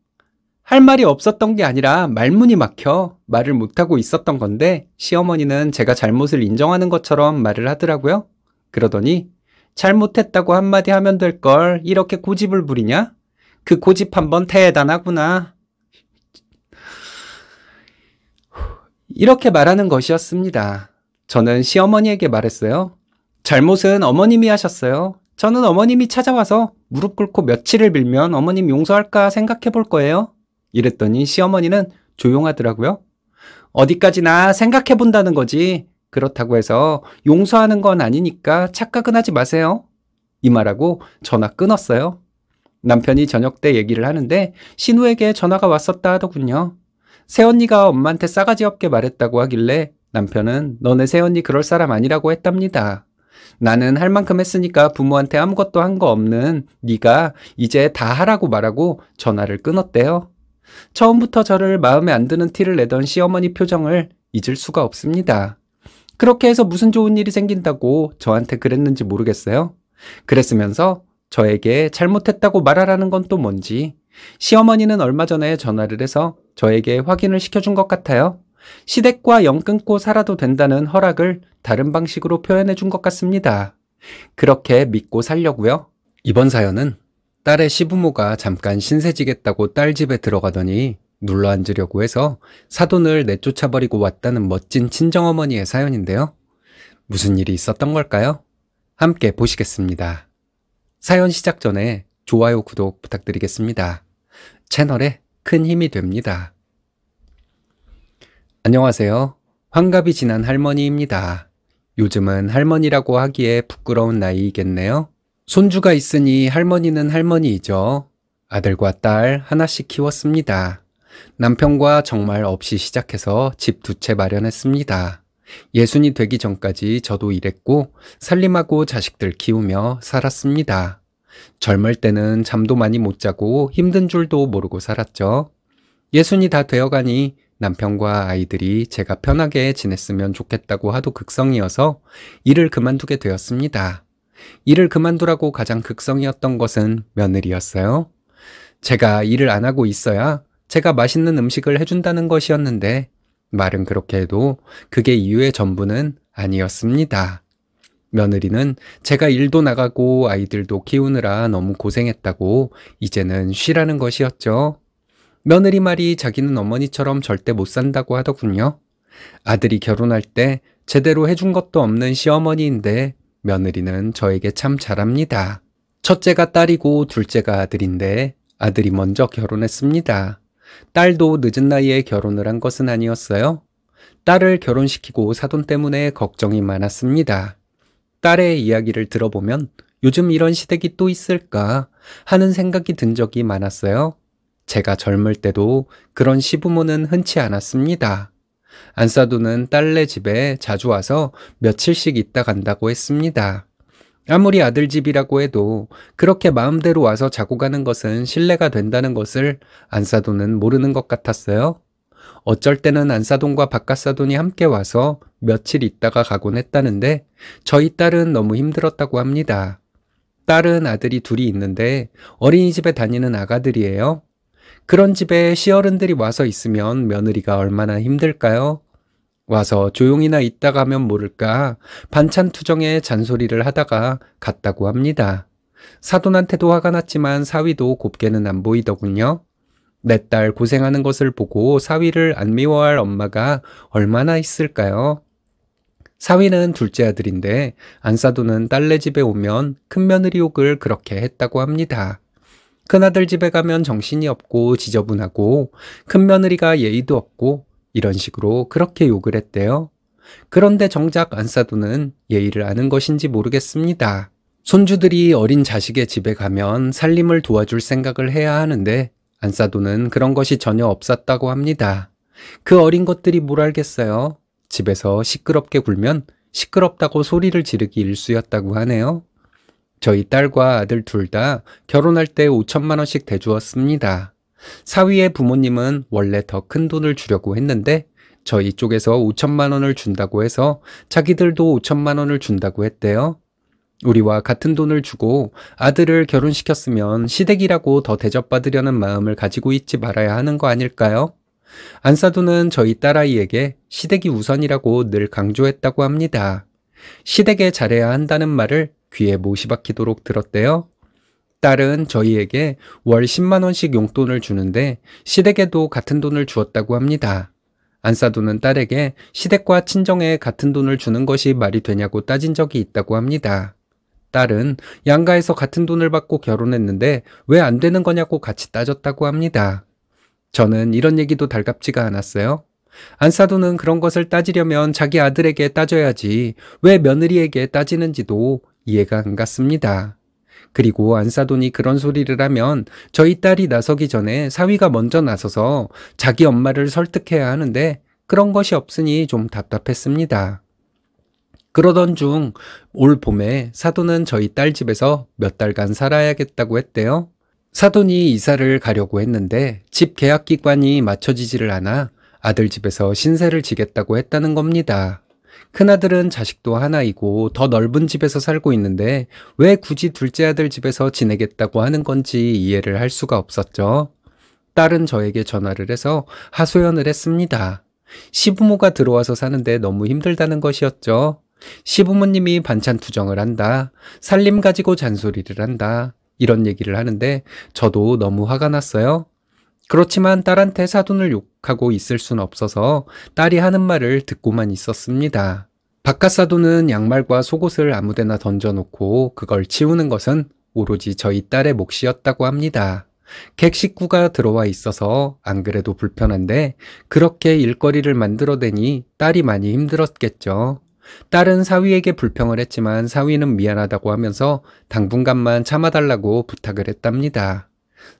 할 말이 없었던 게 아니라 말문이 막혀 말을 못하고 있었던 건데 시어머니는 제가 잘못을 인정하는 것처럼 말을 하더라고요. 그러더니 잘못했다고 한마디 하면 될 걸 이렇게 고집을 부리냐? 그 고집 한번 대단하구나. 이렇게 말하는 것이었습니다. 저는 시어머니에게 말했어요. 잘못은 어머님이 하셨어요. 저는 어머님이 찾아와서 무릎 꿇고 며칠을 빌면 어머님 용서할까 생각해 볼 거예요. 이랬더니 시어머니는 조용하더라고요. 어디까지나 생각해 본다는 거지. 그렇다고 해서 용서하는 건 아니니까 착각은 하지 마세요. 이 말하고 전화 끊었어요. 남편이 저녁 때 얘기를 하는데 신우에게 전화가 왔었다 하더군요. 새언니가 엄마한테 싸가지 없게 말했다고 하길래 남편은 너네 새언니 그럴 사람 아니라고 했답니다. 나는 할 만큼 했으니까 부모한테 아무것도 한 거 없는 네가 이제 다 하라고 말하고 전화를 끊었대요. 처음부터 저를 마음에 안 드는 티를 내던 시어머니 표정을 잊을 수가 없습니다. 그렇게 해서 무슨 좋은 일이 생긴다고 저한테 그랬는지 모르겠어요. 그랬으면서 저에게 잘못했다고 말하라는 건 또 뭔지 시어머니는 얼마 전에 전화를 해서 저에게 확인을 시켜준 것 같아요. 시댁과 영 끊고 살아도 된다는 허락을 다른 방식으로 표현해 준 것 같습니다. 그렇게 믿고 살려고요. 이번 사연은 딸의 시부모가 잠깐 신세지겠다고 딸 집에 들어가더니 눌러 앉으려고 해서 사돈을 내쫓아버리고 왔다는 멋진 친정어머니의 사연인데요. 무슨 일이 있었던 걸까요? 함께 보시겠습니다. 사연 시작 전에 좋아요, 구독 부탁드리겠습니다. 채널에 큰 힘이 됩니다. 안녕하세요. 환갑이 지난 할머니입니다. 요즘은 할머니라고 하기에 부끄러운 나이이겠네요. 손주가 있으니 할머니는 할머니이죠. 아들과 딸 하나씩 키웠습니다. 남편과 정말 없이 시작해서 집 두 채 마련했습니다. 예순이 되기 전까지 저도 일했고 살림하고 자식들 키우며 살았습니다. 젊을 때는 잠도 많이 못 자고 힘든 줄도 모르고 살았죠. 예순이 다 되어가니 남편과 아이들이 제가 편하게 지냈으면 좋겠다고 하도 극성이어서 일을 그만두게 되었습니다. 일을 그만두라고 가장 극성이었던 것은 며느리였어요. 제가 일을 안 하고 있어야 제가 맛있는 음식을 해준다는 것이었는데 말은 그렇게 해도 그게 이유의 전부는 아니었습니다. 며느리는 제가 일도 나가고 아이들도 키우느라 너무 고생했다고 이제는 쉬라는 것이었죠. 며느리 말이 자기는 어머니처럼 절대 못 산다고 하더군요. 아들이 결혼할 때 제대로 해준 것도 없는 시어머니인데 며느리는 저에게 참 잘합니다. 첫째가 딸이고 둘째가 아들인데 아들이 먼저 결혼했습니다. 딸도 늦은 나이에 결혼을 한 것은 아니었어요. 딸을 결혼시키고 사돈 때문에 걱정이 많았습니다. 딸의 이야기를 들어보면 요즘 이런 시댁이 또 있을까 하는 생각이 든 적이 많았어요. 제가 젊을 때도 그런 시부모는 흔치 않았습니다. 안사도는 딸네 집에 자주 와서 며칠씩 있다 간다고 했습니다. 아무리 아들 집이라고 해도 그렇게 마음대로 와서 자고 가는 것은 신뢰가 된다는 것을 안사도는 모르는 것 같았어요. 어쩔 때는 안사돈과 바깥사돈이 함께 와서 며칠 있다가 가곤 했다는데 저희 딸은 너무 힘들었다고 합니다. 딸은 아들이 둘이 있는데 어린이집에 다니는 아가들이에요. 그런 집에 시어른들이 와서 있으면 며느리가 얼마나 힘들까요? 와서 조용히나 있다 가면 모를까 반찬 투정에 잔소리를 하다가 갔다고 합니다. 사돈한테도 화가 났지만 사위도 곱게는 안 보이더군요. 내딸 고생하는 것을 보고 사위를 안 미워할 엄마가 얼마나 있을까요? 사위는 둘째 아들인데 안사도는 딸네 집에 오면 큰며느리 욕을 그렇게 했다고 합니다. 큰아들 집에 가면 정신이 없고 지저분하고 큰며느리가 예의도 없고 이런 식으로 그렇게 욕을 했대요. 그런데 정작 안사도는 예의를 아는 것인지 모르겠습니다. 손주들이 어린 자식의 집에 가면 살림을 도와줄 생각을 해야 하는데 안사도는 그런 것이 전혀 없었다고 합니다. 그 어린 것들이 뭘 알겠어요? 집에서 시끄럽게 굴면 시끄럽다고 소리를 지르기 일쑤였다고 하네요. 저희 딸과 아들 둘 다 결혼할 때 5천만 원씩 대주었습니다. 사위의 부모님은 원래 더 큰 돈을 주려고 했는데 저희 쪽에서 5천만 원을 준다고 해서 자기들도 5천만 원을 준다고 했대요. 우리와 같은 돈을 주고 아들을 결혼시켰으면 시댁이라고 더 대접받으려는 마음을 가지고 있지 말아야 하는 거 아닐까요? 안사도는 저희 딸아이에게 시댁이 우선이라고 늘 강조했다고 합니다. 시댁에 잘해야 한다는 말을 귀에 못이 박히도록 들었대요. 딸은 저희에게 월 10만원씩 용돈을 주는데 시댁에도 같은 돈을 주었다고 합니다. 안사도는 딸에게 시댁과 친정에 같은 돈을 주는 것이 말이 되냐고 따진 적이 있다고 합니다. 딸은 양가에서 같은 돈을 받고 결혼했는데 왜 안 되는 거냐고 같이 따졌다고 합니다. 저는 이런 얘기도 달갑지가 않았어요. 안사도는 그런 것을 따지려면 자기 아들에게 따져야지 왜 며느리에게 따지는지도 이해가 안 갔습니다. 그리고 안사돈이 그런 소리를 하면 저희 딸이 나서기 전에 사위가 먼저 나서서 자기 엄마를 설득해야 하는데 그런 것이 없으니 좀 답답했습니다. 그러던 중 올 봄에 사돈은 저희 딸 집에서 몇 달간 살아야겠다고 했대요. 사돈이 이사를 가려고 했는데 집 계약 기관이 맞춰지지를 않아 아들 집에서 신세를 지겠다고 했다는 겁니다. 큰아들은 자식도 하나이고 더 넓은 집에서 살고 있는데 왜 굳이 둘째 아들 집에서 지내겠다고 하는 건지 이해를 할 수가 없었죠. 딸은 저에게 전화를 해서 하소연을 했습니다. 시부모가 들어와서 사는데 너무 힘들다는 것이었죠. 시부모님이 반찬 투정을 한다. 살림 가지고 잔소리를 한다. 이런 얘기를 하는데 저도 너무 화가 났어요. 그렇지만 딸한테 사돈을 욕하고 있을 순 없어서 딸이 하는 말을 듣고만 있었습니다. 바깥 사돈은 양말과 속옷을 아무데나 던져놓고 그걸 치우는 것은 오로지 저희 딸의 몫이었다고 합니다. 객 식구가 들어와 있어서 안 그래도 불편한데 그렇게 일거리를 만들어대니 딸이 많이 힘들었겠죠. 딸은 사위에게 불평을 했지만 사위는 미안하다고 하면서 당분간만 참아달라고 부탁을 했답니다.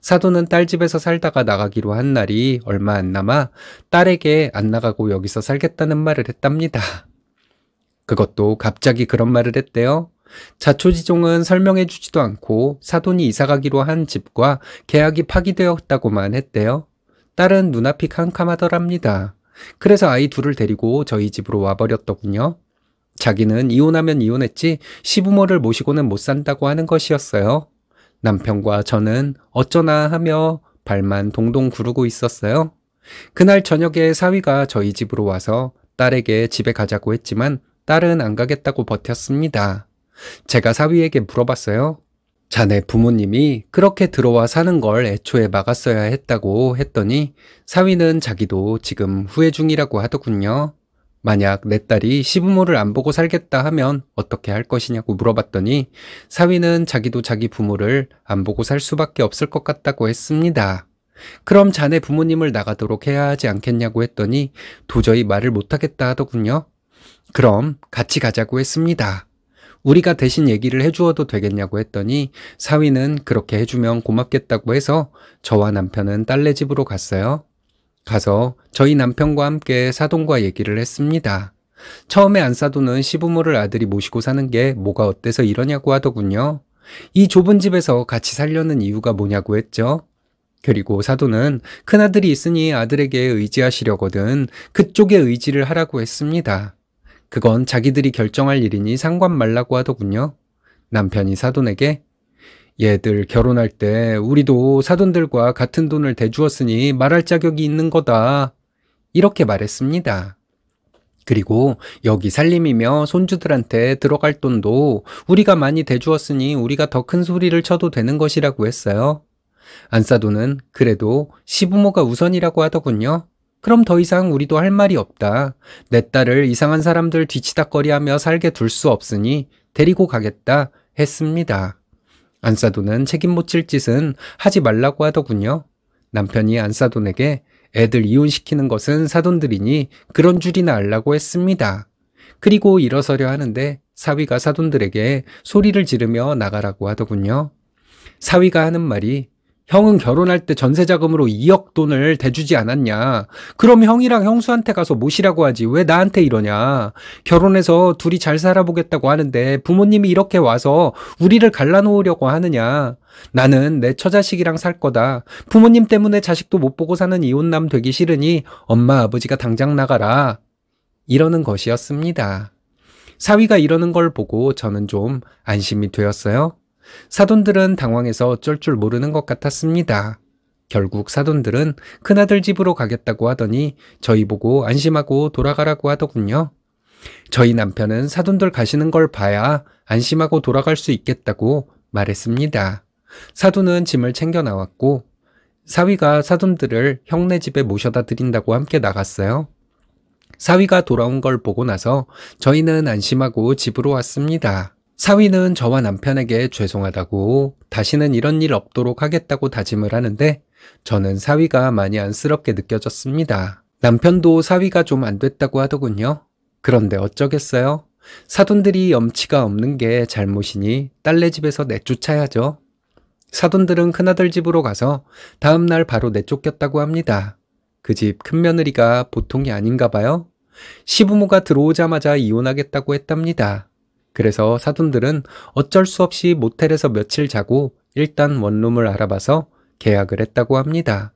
사도는 딸 집에서 살다가 나가기로 한 날이 얼마 안 남아 딸에게 안 나가고 여기서 살겠다는 말을 했답니다. 그것도 갑자기 그런 말을 했대요. 자초지종은 설명해 주지도 않고 사돈이 이사가기로 한 집과 계약이 파기되었다고만 했대요. 딸은 눈앞이 캄캄하더랍니다. 그래서 아이 둘을 데리고 저희 집으로 와버렸더군요. 자기는 이혼하면 이혼했지 시부모를 모시고는 못 산다고 하는 것이었어요. 남편과 저는 어쩌나 하며 발만 동동 구르고 있었어요. 그날 저녁에 사위가 저희 집으로 와서 딸에게 집에 가자고 했지만 딸은 안 가겠다고 버텼습니다. 제가 사위에게 물어봤어요. 자네 부모님이 그렇게 들어와 사는 걸 애초에 막았어야 했다고 했더니 사위는 자기도 지금 후회 중이라고 하더군요. 만약 내 딸이 시부모를 안 보고 살겠다 하면 어떻게 할 것이냐고 물어봤더니 사위는 자기도 자기 부모를 안 보고 살 수밖에 없을 것 같다고 했습니다. 그럼 자네 부모님을 나가도록 해야 하지 않겠냐고 했더니 도저히 말을 못하겠다 하더군요. 그럼 같이 가자고 했습니다. 우리가 대신 얘기를 해주어도 되겠냐고 했더니 사위는 그렇게 해주면 고맙겠다고 해서 저와 남편은 딸네 집으로 갔어요. 가서 저희 남편과 함께 사돈과 얘기를 했습니다. 처음에 안사돈은 시부모를 아들이 모시고 사는 게 뭐가 어때서 이러냐고 하더군요. 이 좁은 집에서 같이 살려는 이유가 뭐냐고 했죠. 그리고 사돈은 큰아들이 있으니 아들에게 의지하시려거든 그쪽에 의지를 하라고 했습니다. 그건 자기들이 결정할 일이니 상관 말라고 하더군요. 남편이 사돈에게 얘들 결혼할 때 우리도 사돈들과 같은 돈을 대주었으니 말할 자격이 있는 거다. 이렇게 말했습니다. 그리고 여기 살림이며 손주들한테 들어갈 돈도 우리가 많이 대주었으니 우리가 더 큰 소리를 쳐도 되는 것이라고 했어요. 안사도는 그래도 시부모가 우선이라고 하더군요. 그럼 더 이상 우리도 할 말이 없다. 내 딸을 이상한 사람들 뒤치다거리하며 살게 둘 수 없으니 데리고 가겠다 했습니다. 안사돈은 책임 못 질 짓은 하지 말라고 하더군요. 남편이 안사돈에게 애들 이혼시키는 것은 사돈들이니 그런 줄이나 알라고 했습니다. 그리고 일어서려 하는데 사위가 사돈들에게 소리를 지르며 나가라고 하더군요. 사위가 하는 말이 형은 결혼할 때 전세 자금으로 2억 돈을 대주지 않았냐. 그럼 형이랑 형수한테 가서 모시라고 하지. 왜 나한테 이러냐. 결혼해서 둘이 잘 살아보겠다고 하는데 부모님이 이렇게 와서 우리를 갈라놓으려고 하느냐. 나는 내 처자식이랑 살 거다. 부모님 때문에 자식도 못 보고 사는 이혼남 되기 싫으니 엄마 아버지가 당장 나가라. 이러는 것이었습니다. 사위가 이러는 걸 보고 저는 좀 안심이 되었어요. 사돈들은 당황해서 어쩔 줄 모르는 것 같았습니다. 결국 사돈들은 큰아들 집으로 가겠다고 하더니 저희 보고 안심하고 돌아가라고 하더군요. 저희 남편은 사돈들 가시는 걸 봐야 안심하고 돌아갈 수 있겠다고 말했습니다. 사돈은 짐을 챙겨 나왔고 사위가 사돈들을 형네 집에 모셔다 드린다고 함께 나갔어요. 사위가 돌아온 걸 보고 나서 저희는 안심하고 집으로 왔습니다. 사위는 저와 남편에게 죄송하다고 다시는 이런 일 없도록 하겠다고 다짐을 하는데 저는 사위가 많이 안쓰럽게 느껴졌습니다. 남편도 사위가 좀 안 됐다고 하더군요. 그런데 어쩌겠어요? 사돈들이 염치가 없는 게 잘못이니 딸네 집에서 내쫓아야죠. 사돈들은 큰아들 집으로 가서 다음날 바로 내쫓겼다고 합니다. 그 집 큰며느리가 보통이 아닌가 봐요. 시부모가 들어오자마자 이혼하겠다고 했답니다. 그래서 사돈들은 어쩔 수 없이 모텔에서 며칠 자고 일단 원룸을 알아봐서 계약을 했다고 합니다.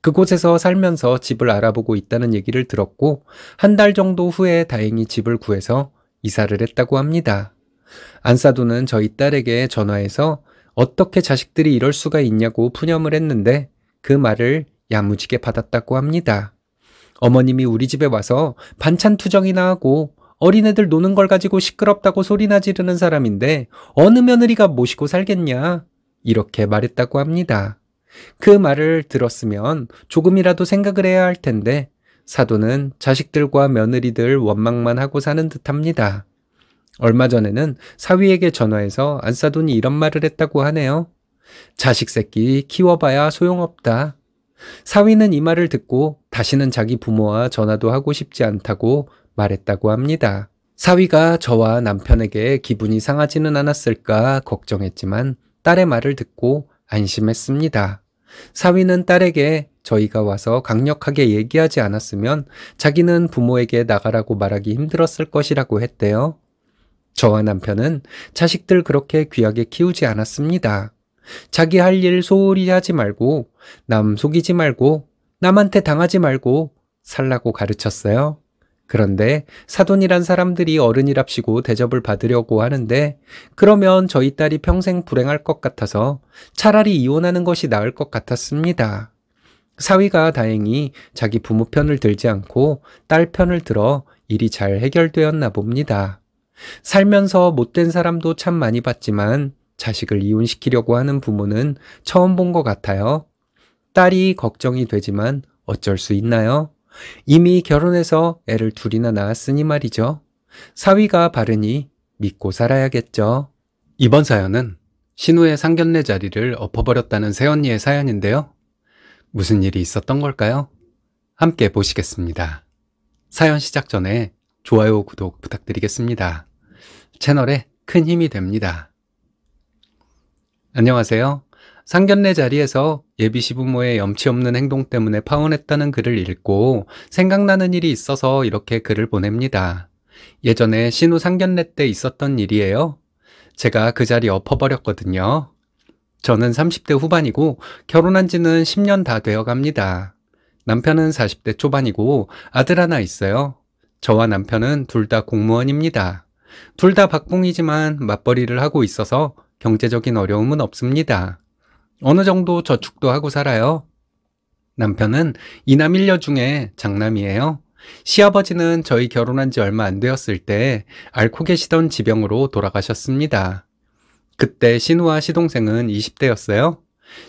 그곳에서 살면서 집을 알아보고 있다는 얘기를 들었고 한 달 정도 후에 다행히 집을 구해서 이사를 했다고 합니다. 안사도는 저희 딸에게 전화해서 어떻게 자식들이 이럴 수가 있냐고 푸념을 했는데 그 말을 야무지게 받았다고 합니다. 어머님이 우리 집에 와서 반찬 투정이나 하고 어린애들 노는 걸 가지고 시끄럽다고 소리나 지르는 사람인데 어느 며느리가 모시고 살겠냐? 이렇게 말했다고 합니다. 그 말을 들었으면 조금이라도 생각을 해야 할 텐데 사도는 자식들과 며느리들 원망만 하고 사는 듯합니다. 얼마 전에는 사위에게 전화해서 안사돈이 이런 말을 했다고 하네요. 자식 새끼 키워봐야 소용없다. 사위는 이 말을 듣고 다시는 자기 부모와 전화도 하고 싶지 않다고 말했다고 합니다. 사위가 저와 남편에게 기분이 상하지는 않았을까 걱정했지만 딸의 말을 듣고 안심했습니다. 사위는 딸에게 저희가 와서 강력하게 얘기하지 않았으면 자기는 부모에게 나가라고 말하기 힘들었을 것이라고 했대요. 저와 남편은 자식들 그렇게 귀하게 키우지 않았습니다. 자기 할 일 소홀히 하지 말고, 남 속이지 말고, 남한테 당하지 말고 살라고 가르쳤어요. 그런데 사돈이란 사람들이 어른이랍시고 대접을 받으려고 하는데 그러면 저희 딸이 평생 불행할 것 같아서 차라리 이혼하는 것이 나을 것 같았습니다. 사위가 다행히 자기 부모 편을 들지 않고 딸 편을 들어 일이 잘 해결되었나 봅니다. 살면서 못된 사람도 참 많이 봤지만 자식을 이혼시키려고 하는 부모는 처음 본 것 같아요. 딸이 걱정이 되지만 어쩔 수 있나요? 이미 결혼해서 애를 둘이나 낳았으니 말이죠. 사위가 바르니 믿고 살아야겠죠. 이번 사연은 신우의 상견례 자리를 엎어버렸다는 새언니의 사연인데요. 무슨 일이 있었던 걸까요? 함께 보시겠습니다. 사연 시작 전에 좋아요, 구독 부탁드리겠습니다. 채널에 큰 힘이 됩니다. 안녕하세요. 상견례 자리에서 예비 시부모의 염치 없는 행동 때문에 파혼했다는 글을 읽고 생각나는 일이 있어서 이렇게 글을 보냅니다. 예전에 신우 상견례 때 있었던 일이에요. 제가 그 자리 엎어버렸거든요. 저는 30대 후반이고 결혼한 지는 10년 다 되어 갑니다. 남편은 40대 초반이고 아들 하나 있어요. 저와 남편은 둘 다 공무원입니다. 둘 다 박봉이지만 맞벌이를 하고 있어서 경제적인 어려움은 없습니다. 어느 정도 저축도 하고 살아요. 남편은 이남 1녀 중에 장남이에요. 시아버지는 저희 결혼한 지 얼마 안 되었을 때 앓고 계시던 지병으로 돌아가셨습니다. 그때 신우와 시동생은 20대였어요.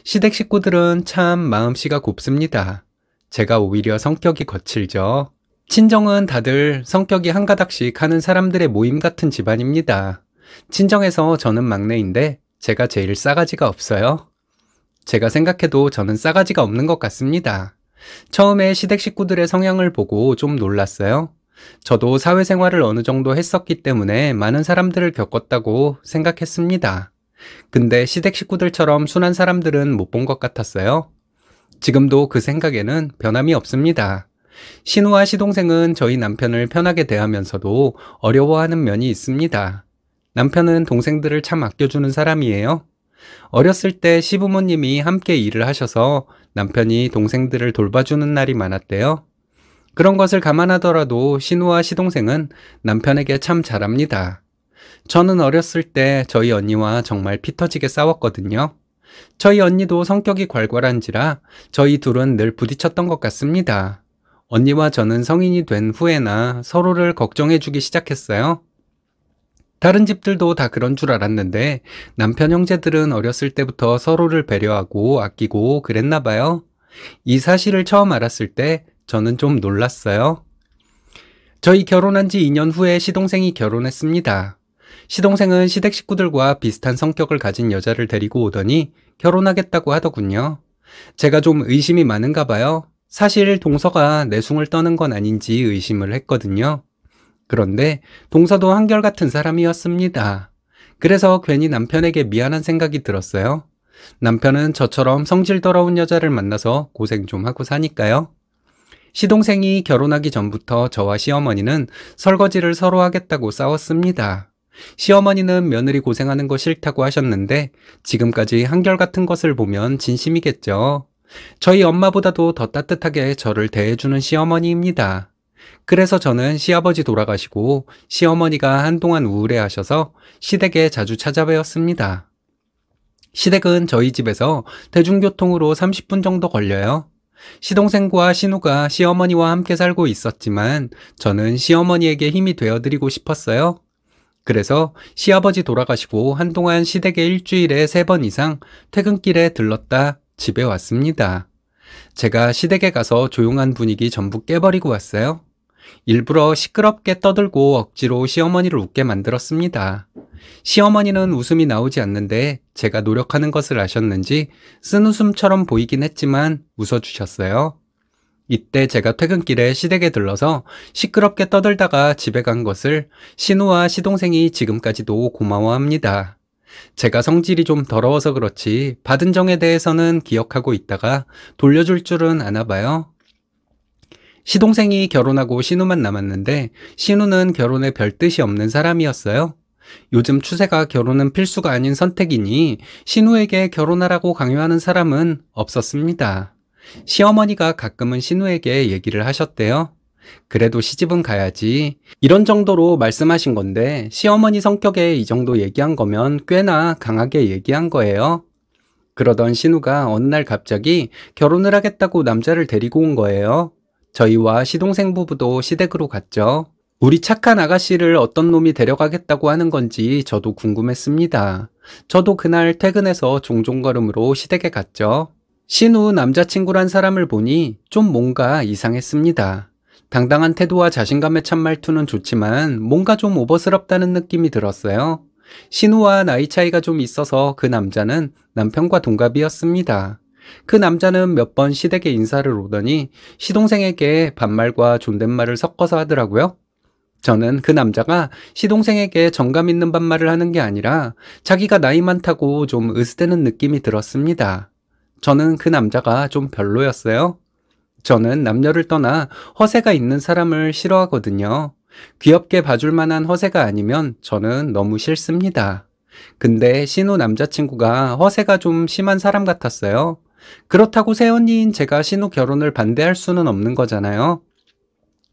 시댁 식구들은 참 마음씨가 곱습니다. 제가 오히려 성격이 거칠죠. 친정은 다들 성격이 한 가닥씩 하는 사람들의 모임 같은 집안입니다. 친정에서 저는 막내인데 제가 제일 싸가지가 없어요. 제가 생각해도 저는 싸가지가 없는 것 같습니다. 처음에 시댁 식구들의 성향을 보고 좀 놀랐어요. 저도 사회생활을 어느 정도 했었기 때문에 많은 사람들을 겪었다고 생각했습니다. 근데 시댁 식구들처럼 순한 사람들은 못 본 것 같았어요. 지금도 그 생각에는 변함이 없습니다. 신우와 시동생은 저희 남편을 편하게 대하면서도 어려워하는 면이 있습니다. 남편은 동생들을 참 아껴주는 사람이에요. 어렸을 때 시부모님이 함께 일을 하셔서 남편이 동생들을 돌봐주는 날이 많았대요. 그런 것을 감안하더라도 신우와 시동생은 남편에게 참 잘합니다. 저는 어렸을 때 저희 언니와 정말 피 터지게 싸웠거든요. 저희 언니도 성격이 괄괄한지라 저희 둘은 늘 부딪혔던 것 같습니다. 언니와 저는 성인이 된 후에나 서로를 걱정해주기 시작했어요. 다른 집들도 다 그런 줄 알았는데 남편 형제들은 어렸을 때부터 서로를 배려하고 아끼고 그랬나 봐요. 이 사실을 처음 알았을 때 저는 좀 놀랐어요. 저희 결혼한 지 2년 후에 시동생이 결혼했습니다. 시동생은 시댁 식구들과 비슷한 성격을 가진 여자를 데리고 오더니 결혼하겠다고 하더군요. 제가 좀 의심이 많은가 봐요. 사실 동서가 내숭을 떠는 건 아닌지 의심을 했거든요. 그런데 동서도 한결같은 사람이었습니다. 그래서 괜히 남편에게 미안한 생각이 들었어요. 남편은 저처럼 성질 더러운 여자를 만나서 고생 좀 하고 사니까요. 시동생이 결혼하기 전부터 저와 시어머니는 설거지를 서로 하겠다고 싸웠습니다. 시어머니는 며느리 고생하는 거 싫다고 하셨는데 지금까지 한결같은 것을 보면 진심이겠죠. 저희 엄마보다도 더 따뜻하게 저를 대해주는 시어머니입니다. 그래서 저는 시아버지 돌아가시고 시어머니가 한동안 우울해하셔서 시댁에 자주 찾아뵈었습니다. 시댁은 저희 집에서 대중교통으로 30분 정도 걸려요. 시동생과 신우가 시어머니와 함께 살고 있었지만 저는 시어머니에게 힘이 되어드리고 싶었어요. 그래서 시아버지 돌아가시고 한동안 시댁에 일주일에 3번 이상 퇴근길에 들렀다 집에 왔습니다. 제가 시댁에 가서 조용한 분위기 전부 깨버리고 왔어요. 일부러 시끄럽게 떠들고 억지로 시어머니를 웃게 만들었습니다. 시어머니는 웃음이 나오지 않는데 제가 노력하는 것을 아셨는지 쓴웃음처럼 보이긴 했지만 웃어주셨어요. 이때 제가 퇴근길에 시댁에 들러서 시끄럽게 떠들다가 집에 간 것을 신우와 시동생이 지금까지도 고마워합니다. 제가 성질이 좀 더러워서 그렇지 받은 정에 대해서는 기억하고 있다가 돌려줄 줄은 아나 봐요. 시동생이 결혼하고 신우만 남았는데 신우는 결혼에 별 뜻이 없는 사람이었어요. 요즘 추세가 결혼은 필수가 아닌 선택이니 신우에게 결혼하라고 강요하는 사람은 없었습니다. 시어머니가 가끔은 신우에게 얘기를 하셨대요. 그래도 시집은 가야지. 이런 정도로 말씀하신 건데 시어머니 성격에 이 정도 얘기한 거면 꽤나 강하게 얘기한 거예요. 그러던 신우가 어느 날 갑자기 결혼을 하겠다고 남자를 데리고 온 거예요. 저희와 시동생 부부도 시댁으로 갔죠. 우리 착한 아가씨를 어떤 놈이 데려가겠다고 하는 건지 저도 궁금했습니다. 저도 그날 퇴근해서 종종 걸음으로 시댁에 갔죠. 신우 남자친구란 사람을 보니 좀 뭔가 이상했습니다. 당당한 태도와 자신감의 참말투는 좋지만 뭔가 좀 오버스럽다는 느낌이 들었어요. 신우와 나이 차이가 좀 있어서 그 남자는 남편과 동갑이었습니다. 그 남자는 몇 번 시댁에 인사를 오더니 시동생에게 반말과 존댓말을 섞어서 하더라고요. 저는 그 남자가 시동생에게 정감 있는 반말을 하는 게 아니라 자기가 나이 많다고 좀 으스대는 느낌이 들었습니다. 저는 그 남자가 좀 별로였어요. 저는 남녀를 떠나 허세가 있는 사람을 싫어하거든요. 귀엽게 봐줄 만한 허세가 아니면 저는 너무 싫습니다. 근데 신우 남자친구가 허세가 좀 심한 사람 같았어요. 그렇다고 새언니인 제가 신우 결혼을 반대할 수는 없는 거잖아요.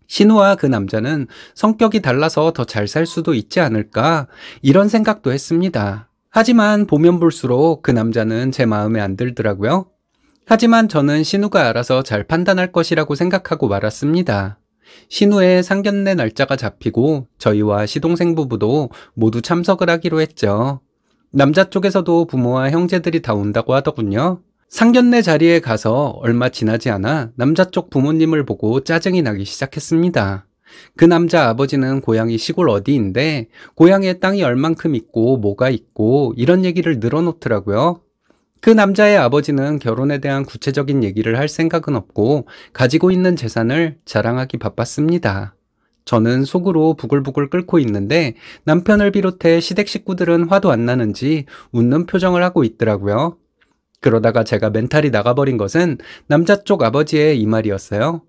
신우와 그 남자는 성격이 달라서 더 잘 살 수도 있지 않을까 이런 생각도 했습니다. 하지만 보면 볼수록 그 남자는 제 마음에 안 들더라고요. 하지만 저는 신우가 알아서 잘 판단할 것이라고 생각하고 말았습니다. 신우의 상견례 날짜가 잡히고 저희와 시동생 부부도 모두 참석을 하기로 했죠. 남자 쪽에서도 부모와 형제들이 다 온다고 하더군요. 상견례 자리에 가서 얼마 지나지 않아 남자 쪽 부모님을 보고 짜증이 나기 시작했습니다. 그 남자 아버지는 고향이 시골 어디인데 고향에 땅이 얼만큼 있고 뭐가 있고 이런 얘기를 늘어놓더라고요. 그 남자의 아버지는 결혼에 대한 구체적인 얘기를 할 생각은 없고 가지고 있는 재산을 자랑하기 바빴습니다. 저는 속으로 부글부글 끓고 있는데 남편을 비롯해 시댁 식구들은 화도 안 나는지 웃는 표정을 하고 있더라고요. 그러다가 제가 멘탈이 나가버린 것은 남자 쪽 아버지의 이 말이었어요.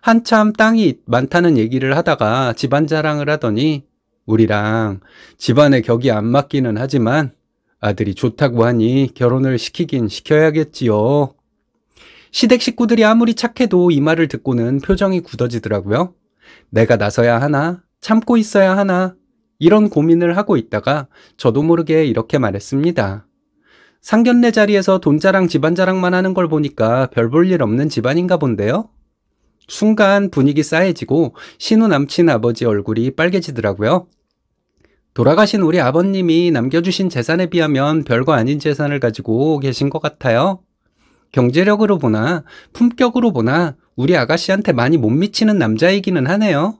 한참 땅이 많다는 얘기를 하다가 집안 자랑을 하더니 우리랑 집안의 격이 안 맞기는 하지만 아들이 좋다고 하니 결혼을 시키긴 시켜야겠지요. 시댁 식구들이 아무리 착해도 이 말을 듣고는 표정이 굳어지더라고요. 내가 나서야 하나? 참고 있어야 하나? 이런 고민을 하고 있다가 저도 모르게 이렇게 말했습니다. 상견례 자리에서 돈자랑 집안자랑만 하는 걸 보니까 별 볼 일 없는 집안인가 본데요? 순간 분위기 싸해지고 신우 남친 아버지 얼굴이 빨개지더라고요. 돌아가신 우리 아버님이 남겨주신 재산에 비하면 별거 아닌 재산을 가지고 계신 것 같아요. 경제력으로 보나 품격으로 보나 우리 아가씨한테 많이 못 미치는 남자이기는 하네요.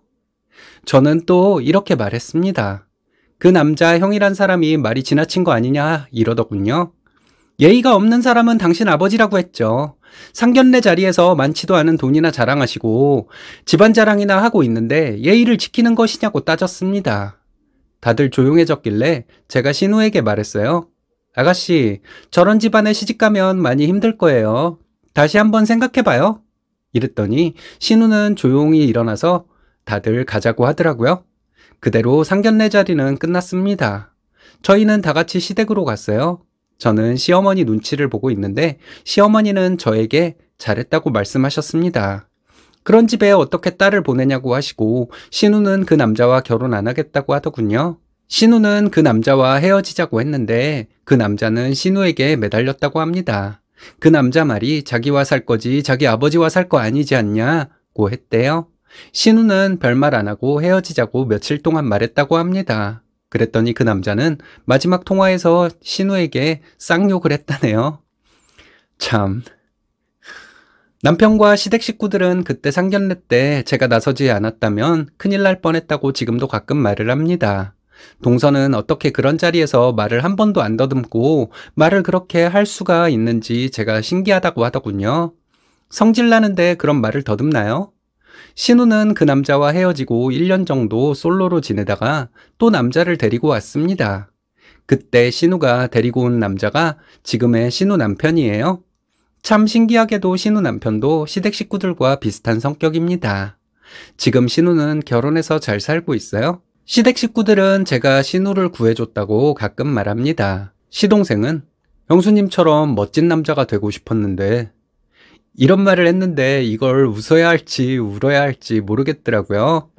저는 또 이렇게 말했습니다. 그 남자 형이란 사람이 말이 지나친 거 아니냐 이러더군요. 예의가 없는 사람은 당신 아버지라고 했죠. 상견례 자리에서 많지도 않은 돈이나 자랑하시고 집안 자랑이나 하고 있는데 예의를 지키는 것이냐고 따졌습니다. 다들 조용해졌길래 제가 신우에게 말했어요. 아가씨, 저런 집안에 시집가면 많이 힘들 거예요. 다시 한번 생각해봐요. 이랬더니 신우는 조용히 일어나서 다들 가자고 하더라고요. 그대로 상견례 자리는 끝났습니다. 저희는 다 같이 시댁으로 갔어요. 저는 시어머니 눈치를 보고 있는데 시어머니는 저에게 잘했다고 말씀하셨습니다. 그런 집에 어떻게 딸을 보내냐고 하시고 신우는 그 남자와 결혼 안 하겠다고 하더군요. 신우는 그 남자와 헤어지자고 했는데 그 남자는 신우에게 매달렸다고 합니다. 그 남자 말이 자기와 살 거지 자기 아버지와 살 거 아니지 않냐고 했대요. 신우는 별말 안 하고 헤어지자고 며칠 동안 말했다고 합니다. 그랬더니 그 남자는 마지막 통화에서 신우에게 쌍욕을 했다네요. 참. 남편과 시댁 식구들은 그때 상견례 때 제가 나서지 않았다면 큰일 날 뻔했다고 지금도 가끔 말을 합니다. 동서는 어떻게 그런 자리에서 말을 한 번도 안 더듬고 말을 그렇게 할 수가 있는지 제가 신기하다고 하더군요. 성질 나는데 그런 말을 더듬나요? 신우는 그 남자와 헤어지고 1년 정도 솔로로 지내다가 또 남자를 데리고 왔습니다. 그때 신우가 데리고 온 남자가 지금의 신우 남편이에요. 참 신기하게도 신우 남편도 시댁 식구들과 비슷한 성격입니다. 지금 신우는 결혼해서 잘 살고 있어요. 시댁 식구들은 제가 신우를 구해줬다고 가끔 말합니다. 시동생은 형수님처럼 멋진 남자가 되고 싶었는데 이런 말을 했는데 이걸 웃어야 할지 울어야 할지 모르겠더라고요.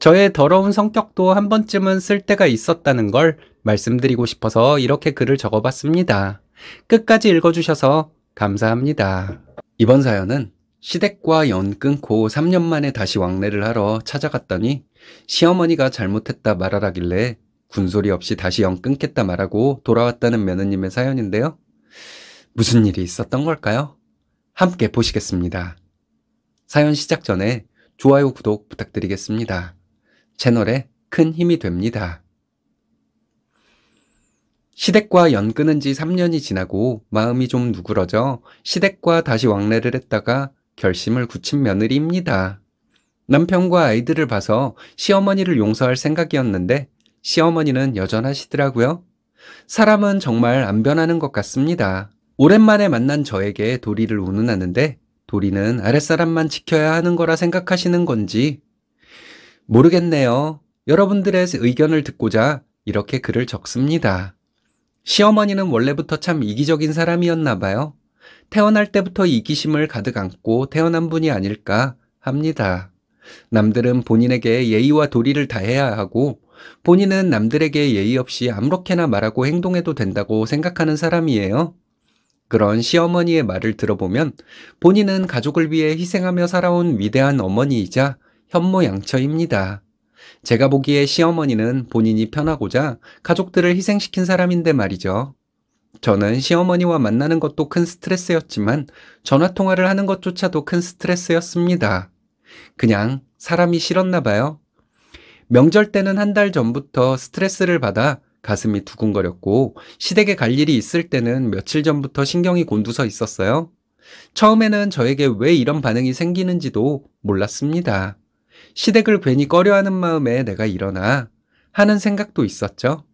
저의 더러운 성격도 한 번쯤은 쓸 때가 있었다는 걸 말씀드리고 싶어서 이렇게 글을 적어봤습니다. 끝까지 읽어주셔서 감사합니다. 이번 사연은 시댁과 연 끊고 3년 만에 다시 왕래를 하러 찾아갔더니 시어머니가 잘못했다 말하라길래 군소리 없이 다시 연 끊겠다 말하고 돌아왔다는 며느님의 사연인데요. 무슨 일이 있었던 걸까요? 함께 보시겠습니다. 사연 시작 전에 좋아요, 구독 부탁드리겠습니다. 채널에 큰 힘이 됩니다. 시댁과 연 끊은 지 3년이 지나고 마음이 좀 누그러져 시댁과 다시 왕래를 했다가 결심을 굳힌 며느리입니다. 남편과 아이들을 봐서 시어머니를 용서할 생각이었는데 시어머니는 여전하시더라고요. 사람은 정말 안 변하는 것 같습니다. 오랜만에 만난 저에게 도리를 운운하는데 도리는 아랫사람만 지켜야 하는 거라 생각하시는 건지 모르겠네요. 여러분들의 의견을 듣고자 이렇게 글을 적습니다. 시어머니는 원래부터 참 이기적인 사람이었나 봐요. 태어날 때부터 이기심을 가득 안고 태어난 분이 아닐까 합니다. 남들은 본인에게 예의와 도리를 다해야 하고 본인은 남들에게 예의 없이 아무렇게나 말하고 행동해도 된다고 생각하는 사람이에요. 그런 시어머니의 말을 들어보면 본인은 가족을 위해 희생하며 살아온 위대한 어머니이자 현모양처입니다. 제가 보기에 시어머니는 본인이 편하고자 가족들을 희생시킨 사람인데 말이죠. 저는 시어머니와 만나는 것도 큰 스트레스였지만 전화통화를 하는 것조차도 큰 스트레스였습니다. 그냥 사람이 싫었나 봐요. 명절 때는 한 달 전부터 스트레스를 받아 가슴이 두근거렸고 시댁에 갈 일이 있을 때는 며칠 전부터 신경이 곤두서 있었어요. 처음에는 저에게 왜 이런 반응이 생기는지도 몰랐습니다. 시댁을 괜히 꺼려하는 마음에 내가 일어나 하는 생각도 있었죠.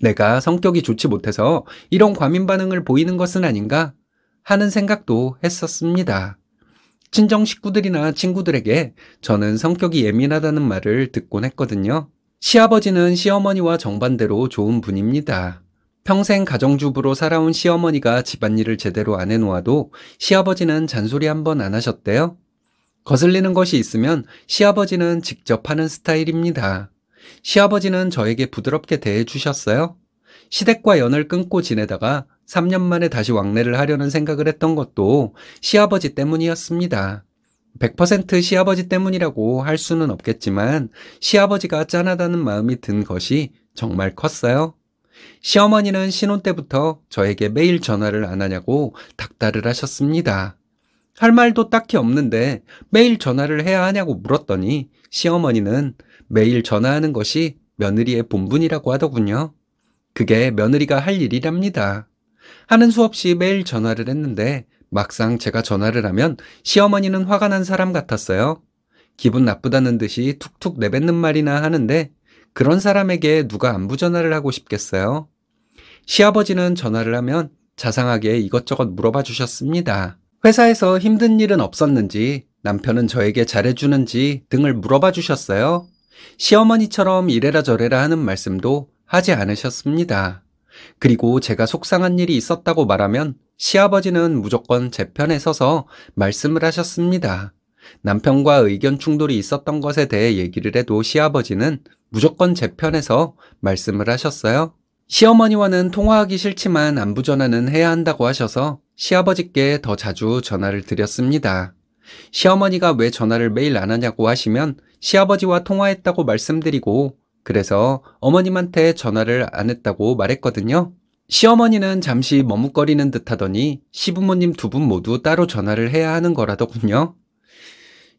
내가 성격이 좋지 못해서 이런 과민 반응을 보이는 것은 아닌가 하는 생각도 했었습니다. 친정 식구들이나 친구들에게 저는 성격이 예민하다는 말을 듣곤 했거든요. 시아버지는 시어머니와 정반대로 좋은 분입니다. 평생 가정주부로 살아온 시어머니가 집안일을 제대로 안 해놓아도 시아버지는 잔소리 한 번 안 하셨대요. 거슬리는 것이 있으면 시아버지는 직접 하는 스타일입니다. 시아버지는 저에게 부드럽게 대해주셨어요. 시댁과 연을 끊고 지내다가 3년 만에 다시 왕래를 하려는 생각을 했던 것도 시아버지 때문이었습니다. 100% 시아버지 때문이라고 할 수는 없겠지만 시아버지가 짠하다는 마음이 든 것이 정말 컸어요. 시어머니는 신혼 때부터 저에게 매일 전화를 안 하냐고 닥달을 하셨습니다. 할 말도 딱히 없는데 매일 전화를 해야 하냐고 물었더니 시어머니는 매일 전화하는 것이 며느리의 본분이라고 하더군요. 그게 며느리가 할 일이랍니다. 하는 수 없이 매일 전화를 했는데 막상 제가 전화를 하면 시어머니는 화가 난 사람 같았어요. 기분 나쁘다는 듯이 툭툭 내뱉는 말이나 하는데 그런 사람에게 누가 안부 전화를 하고 싶겠어요? 시아버지는 전화를 하면 자상하게 이것저것 물어봐 주셨습니다. 회사에서 힘든 일은 없었는지 남편은 저에게 잘해주는지 등을 물어봐 주셨어요. 시어머니처럼 이래라 저래라 하는 말씀도 하지 않으셨습니다. 그리고 제가 속상한 일이 있었다고 말하면 시아버지는 무조건 제 편에 서서 말씀을 하셨습니다. 남편과 의견 충돌이 있었던 것에 대해 얘기를 해도 시아버지는 무조건 제 편에서 말씀을 하셨어요. 시어머니와는 통화하기 싫지만 안부 전화는 해야 한다고 하셔서 시아버지께 더 자주 전화를 드렸습니다. 시어머니가 왜 전화를 매일 안 하냐고 하시면 시아버지와 통화했다고 말씀드리고 그래서 어머님한테 전화를 안 했다고 말했거든요. 시어머니는 잠시 머뭇거리는 듯 하더니 시부모님 두 분 모두 따로 전화를 해야 하는 거라더군요.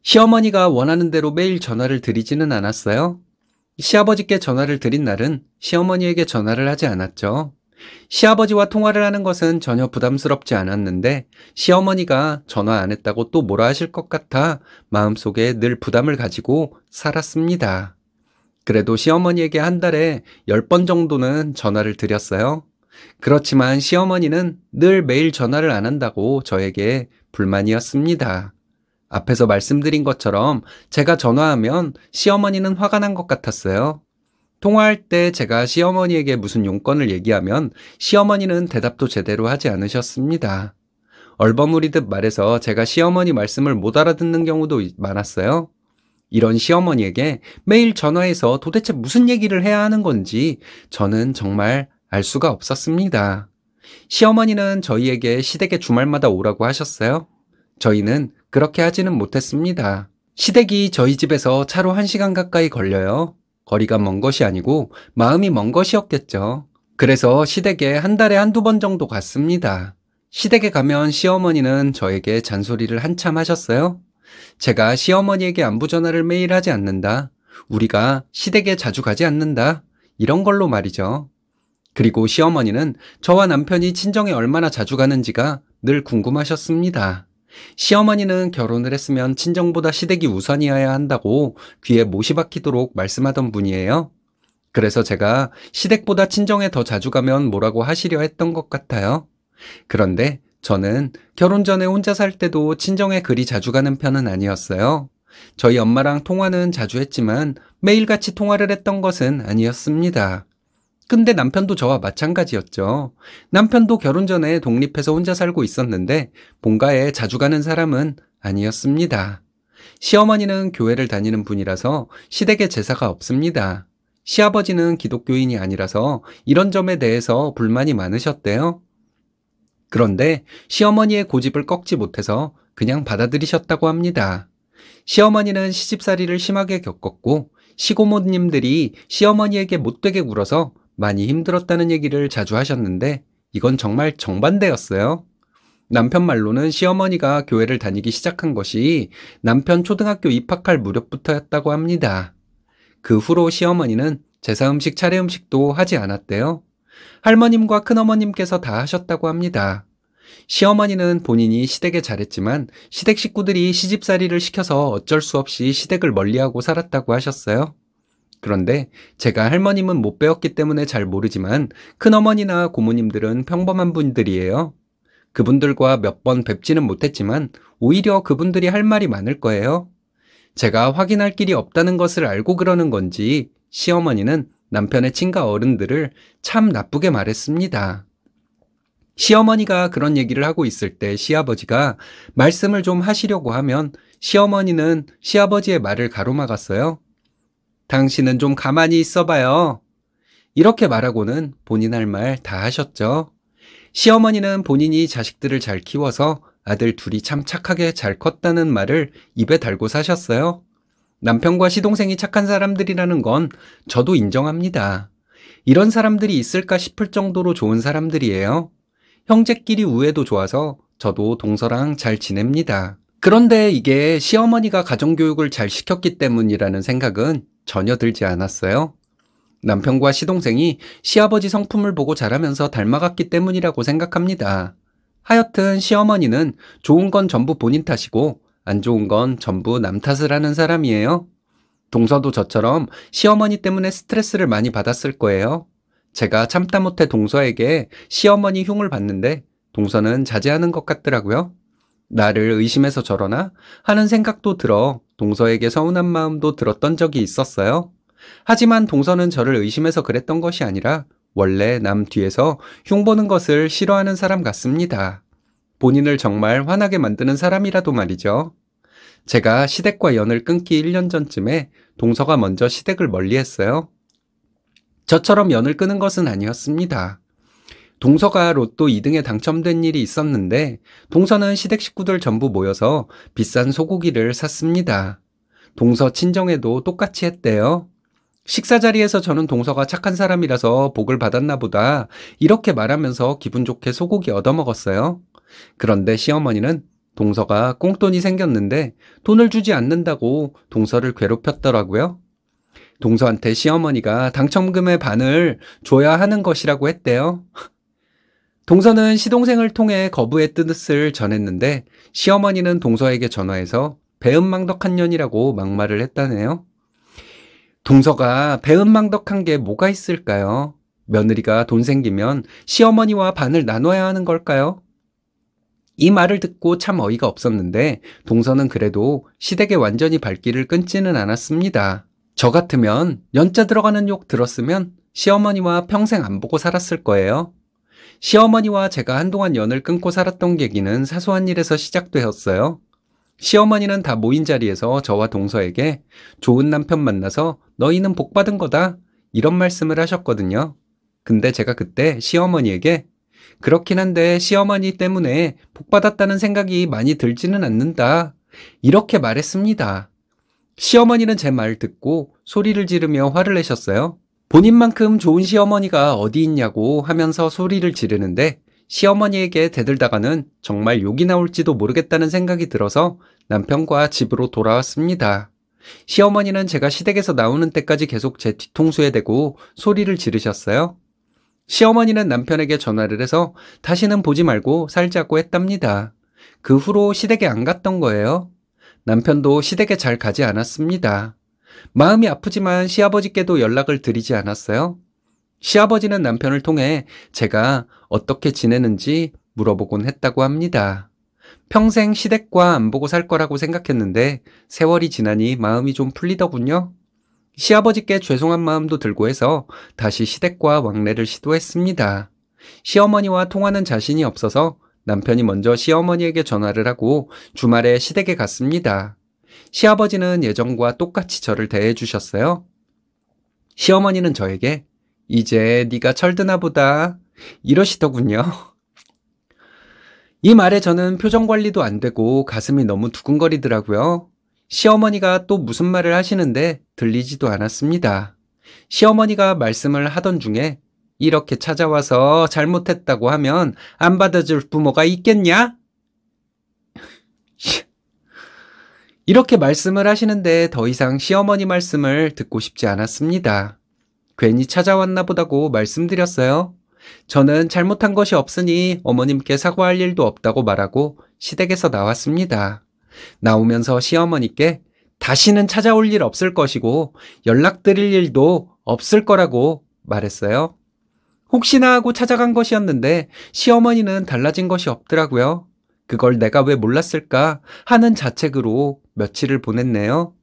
시어머니가 원하는 대로 매일 전화를 드리지는 않았어요. 시아버지께 전화를 드린 날은 시어머니에게 전화를 하지 않았죠. 시아버지와 통화를 하는 것은 전혀 부담스럽지 않았는데 시어머니가 전화 안 했다고 또 뭐라 하실 것 같아 마음속에 늘 부담을 가지고 살았습니다. 그래도 시어머니에게 한 달에 10번 정도는 전화를 드렸어요. 그렇지만 시어머니는 늘 매일 전화를 안 한다고 저에게 불만이었습니다. 앞에서 말씀드린 것처럼 제가 전화하면 시어머니는 화가 난 것 같았어요. 통화할 때 제가 시어머니에게 무슨 용건을 얘기하면 시어머니는 대답도 제대로 하지 않으셨습니다. 얼버무리듯 말해서 제가 시어머니 말씀을 못 알아듣는 경우도 많았어요. 이런 시어머니에게 매일 전화해서 도대체 무슨 얘기를 해야 하는 건지 저는 정말 알 수가 없었습니다. 시어머니는 저희에게 시댁에 주말마다 오라고 하셨어요. 저희는 그렇게 하지는 못했습니다. 시댁이 저희 집에서 차로 1시간 가까이 걸려요. 거리가 먼 것이 아니고 마음이 먼 것이었겠죠. 그래서 시댁에 한 달에 한두 번 정도 갔습니다. 시댁에 가면 시어머니는 저에게 잔소리를 한참 하셨어요. 제가 시어머니에게 안부 전화를 매일 하지 않는다. 우리가 시댁에 자주 가지 않는다. 이런 걸로 말이죠. 그리고 시어머니는 저와 남편이 친정에 얼마나 자주 가는지가 늘 궁금하셨습니다. 시어머니는 결혼을 했으면 친정보다 시댁이 우선이어야 한다고 귀에 못이 박히도록 말씀하던 분이에요. 그래서 제가 시댁보다 친정에 더 자주 가면 뭐라고 하시려 했던 것 같아요. 그런데 저는 결혼 전에 혼자 살 때도 친정에 그리 자주 가는 편은 아니었어요. 저희 엄마랑 통화는 자주 했지만 매일같이 통화를 했던 것은 아니었습니다. 근데 남편도 저와 마찬가지였죠. 남편도 결혼 전에 독립해서 혼자 살고 있었는데 본가에 자주 가는 사람은 아니었습니다. 시어머니는 교회를 다니는 분이라서 시댁에 제사가 없습니다. 시아버지는 기독교인이 아니라서 이런 점에 대해서 불만이 많으셨대요. 그런데 시어머니의 고집을 꺾지 못해서 그냥 받아들이셨다고 합니다. 시어머니는 시집살이를 심하게 겪었고 시고모님들이 시어머니에게 못되게 굴어서 많이 힘들었다는 얘기를 자주 하셨는데 이건 정말 정반대였어요. 남편 말로는 시어머니가 교회를 다니기 시작한 것이 남편 초등학교 입학할 무렵부터였다고 합니다. 그 후로 시어머니는 제사 음식 차례 음식도 하지 않았대요. 할머님과 큰어머님께서 다 하셨다고 합니다. 시어머니는 본인이 시댁에 잘했지만 시댁 식구들이 시집살이를 시켜서 어쩔 수 없이 시댁을 멀리하고 살았다고 하셨어요. 그런데 제가 할머님은 못 배웠기 때문에 잘 모르지만 큰어머니나 고모님들은 평범한 분들이에요. 그분들과 몇 번 뵙지는 못했지만 오히려 그분들이 할 말이 많을 거예요. 제가 확인할 길이 없다는 것을 알고 그러는 건지 시어머니는 남편의 친가 어른들을 참 나쁘게 말했습니다. 시어머니가 그런 얘기를 하고 있을 때 시아버지가 말씀을 좀 하시려고 하면 시어머니는 시아버지의 말을 가로막았어요. 당신은 좀 가만히 있어봐요. 이렇게 말하고는 본인 할 말 다 하셨죠. 시어머니는 본인이 자식들을 잘 키워서 아들 둘이 참 착하게 잘 컸다는 말을 입에 달고 사셨어요. 남편과 시동생이 착한 사람들이라는 건 저도 인정합니다. 이런 사람들이 있을까 싶을 정도로 좋은 사람들이에요. 형제끼리 우애도 좋아서 저도 동서랑 잘 지냅니다. 그런데 이게 시어머니가 가정교육을 잘 시켰기 때문이라는 생각은 전혀 들지 않았어요. 남편과 시동생이 시아버지 성품을 보고 자라면서 닮아갔기 때문이라고 생각합니다. 하여튼 시어머니는 좋은 건 전부 본인 탓이고 안 좋은 건 전부 남 탓을 하는 사람이에요. 동서도 저처럼 시어머니 때문에 스트레스를 많이 받았을 거예요. 제가 참다 못해 동서에게 시어머니 흉을 봤는데 동서는 자제하는 것 같더라고요. 나를 의심해서 저러나 하는 생각도 들어 동서에게 서운한 마음도 들었던 적이 있었어요. 하지만 동서는 저를 의심해서 그랬던 것이 아니라 원래 남 뒤에서 흉 보는 것을 싫어하는 사람 같습니다. 본인을 정말 화나게 만드는 사람이라도 말이죠. 제가 시댁과 연을 끊기 1년 전쯤에 동서가 먼저 시댁을 멀리 했어요. 저처럼 연을 끄는 것은 아니었습니다. 동서가 로또 2등에 당첨된 일이 있었는데 동서는 시댁 식구들 전부 모여서 비싼 소고기를 샀습니다. 동서 친정에도 똑같이 했대요. 식사 자리에서 저는 동서가 착한 사람이라서 복을 받았나 보다 이렇게 말하면서 기분 좋게 소고기 얻어먹었어요. 그런데 시어머니는 동서가 꽁돈이 생겼는데 돈을 주지 않는다고 동서를 괴롭혔더라고요. 동서한테 시어머니가 당첨금의 반을 줘야 하는 것이라고 했대요. 동서는 시동생을 통해 거부의 뜻을 전했는데 시어머니는 동서에게 전화해서 배은망덕한 년이라고 막말을 했다네요. 동서가 배은망덕한 게 뭐가 있을까요? 며느리가 돈 생기면 시어머니와 반을 나눠야 하는 걸까요? 이 말을 듣고 참 어이가 없었는데 동서는 그래도 시댁에 완전히 발길을 끊지는 않았습니다. 저 같으면 연자 들어가는 욕 들었으면 시어머니와 평생 안 보고 살았을 거예요. 시어머니와 제가 한동안 연을 끊고 살았던 계기는 사소한 일에서 시작되었어요. 시어머니는 다 모인 자리에서 저와 동서에게 좋은 남편 만나서 너희는 복 받은 거다. 이런 말씀을 하셨거든요. 근데 제가 그때 시어머니에게 그렇긴 한데 시어머니 때문에 복 받았다는 생각이 많이 들지는 않는다. 이렇게 말했습니다. 시어머니는 제 말 듣고 소리를 지르며 화를 내셨어요. 본인만큼 좋은 시어머니가 어디 있냐고 하면서 소리를 지르는데 시어머니에게 대들다가는 정말 욕이 나올지도 모르겠다는 생각이 들어서 남편과 집으로 돌아왔습니다. 시어머니는 제가 시댁에서 나오는 때까지 계속 제 뒤통수에 대고 소리를 지르셨어요. 시어머니는 남편에게 전화를 해서 다시는 보지 말고 살자고 했답니다. 그 후로 시댁에 안 갔던 거예요. 남편도 시댁에 잘 가지 않았습니다. 마음이 아프지만 시아버지께도 연락을 드리지 않았어요. 시아버지는 남편을 통해 제가 어떻게 지내는지 물어보곤 했다고 합니다. 평생 시댁과 안 보고 살 거라고 생각했는데 세월이 지나니 마음이 좀 풀리더군요. 시아버지께 죄송한 마음도 들고 해서 다시 시댁과 왕래를 시도했습니다. 시어머니와 통화는 자신이 없어서 남편이 먼저 시어머니에게 전화를 하고 주말에 시댁에 갔습니다. 시아버지는 예전과 똑같이 저를 대해 주셨어요. 시어머니는 저에게 이제 네가 철드나 보다 이러시더군요. 이 말에 저는 표정 관리도 안 되고 가슴이 너무 두근거리더라고요. 시어머니가 또 무슨 말을 하시는데 들리지도 않았습니다. 시어머니가 말씀을 하던 중에 이렇게 찾아와서 잘못했다고 하면 안 받아줄 부모가 있겠냐? 이렇게 말씀을 하시는데 더 이상 시어머니 말씀을 듣고 싶지 않았습니다. 괜히 찾아왔나 보다고 말씀드렸어요. 저는 잘못한 것이 없으니 어머님께 사과할 일도 없다고 말하고 시댁에서 나왔습니다. 나오면서 시어머니께 다시는 찾아올 일 없을 것이고 연락드릴 일도 없을 거라고 말했어요. 혹시나 하고 찾아간 것이었는데 시어머니는 달라진 것이 없더라고요. 그걸 내가 왜 몰랐을까 하는 자책으로 며칠을 보냈네요.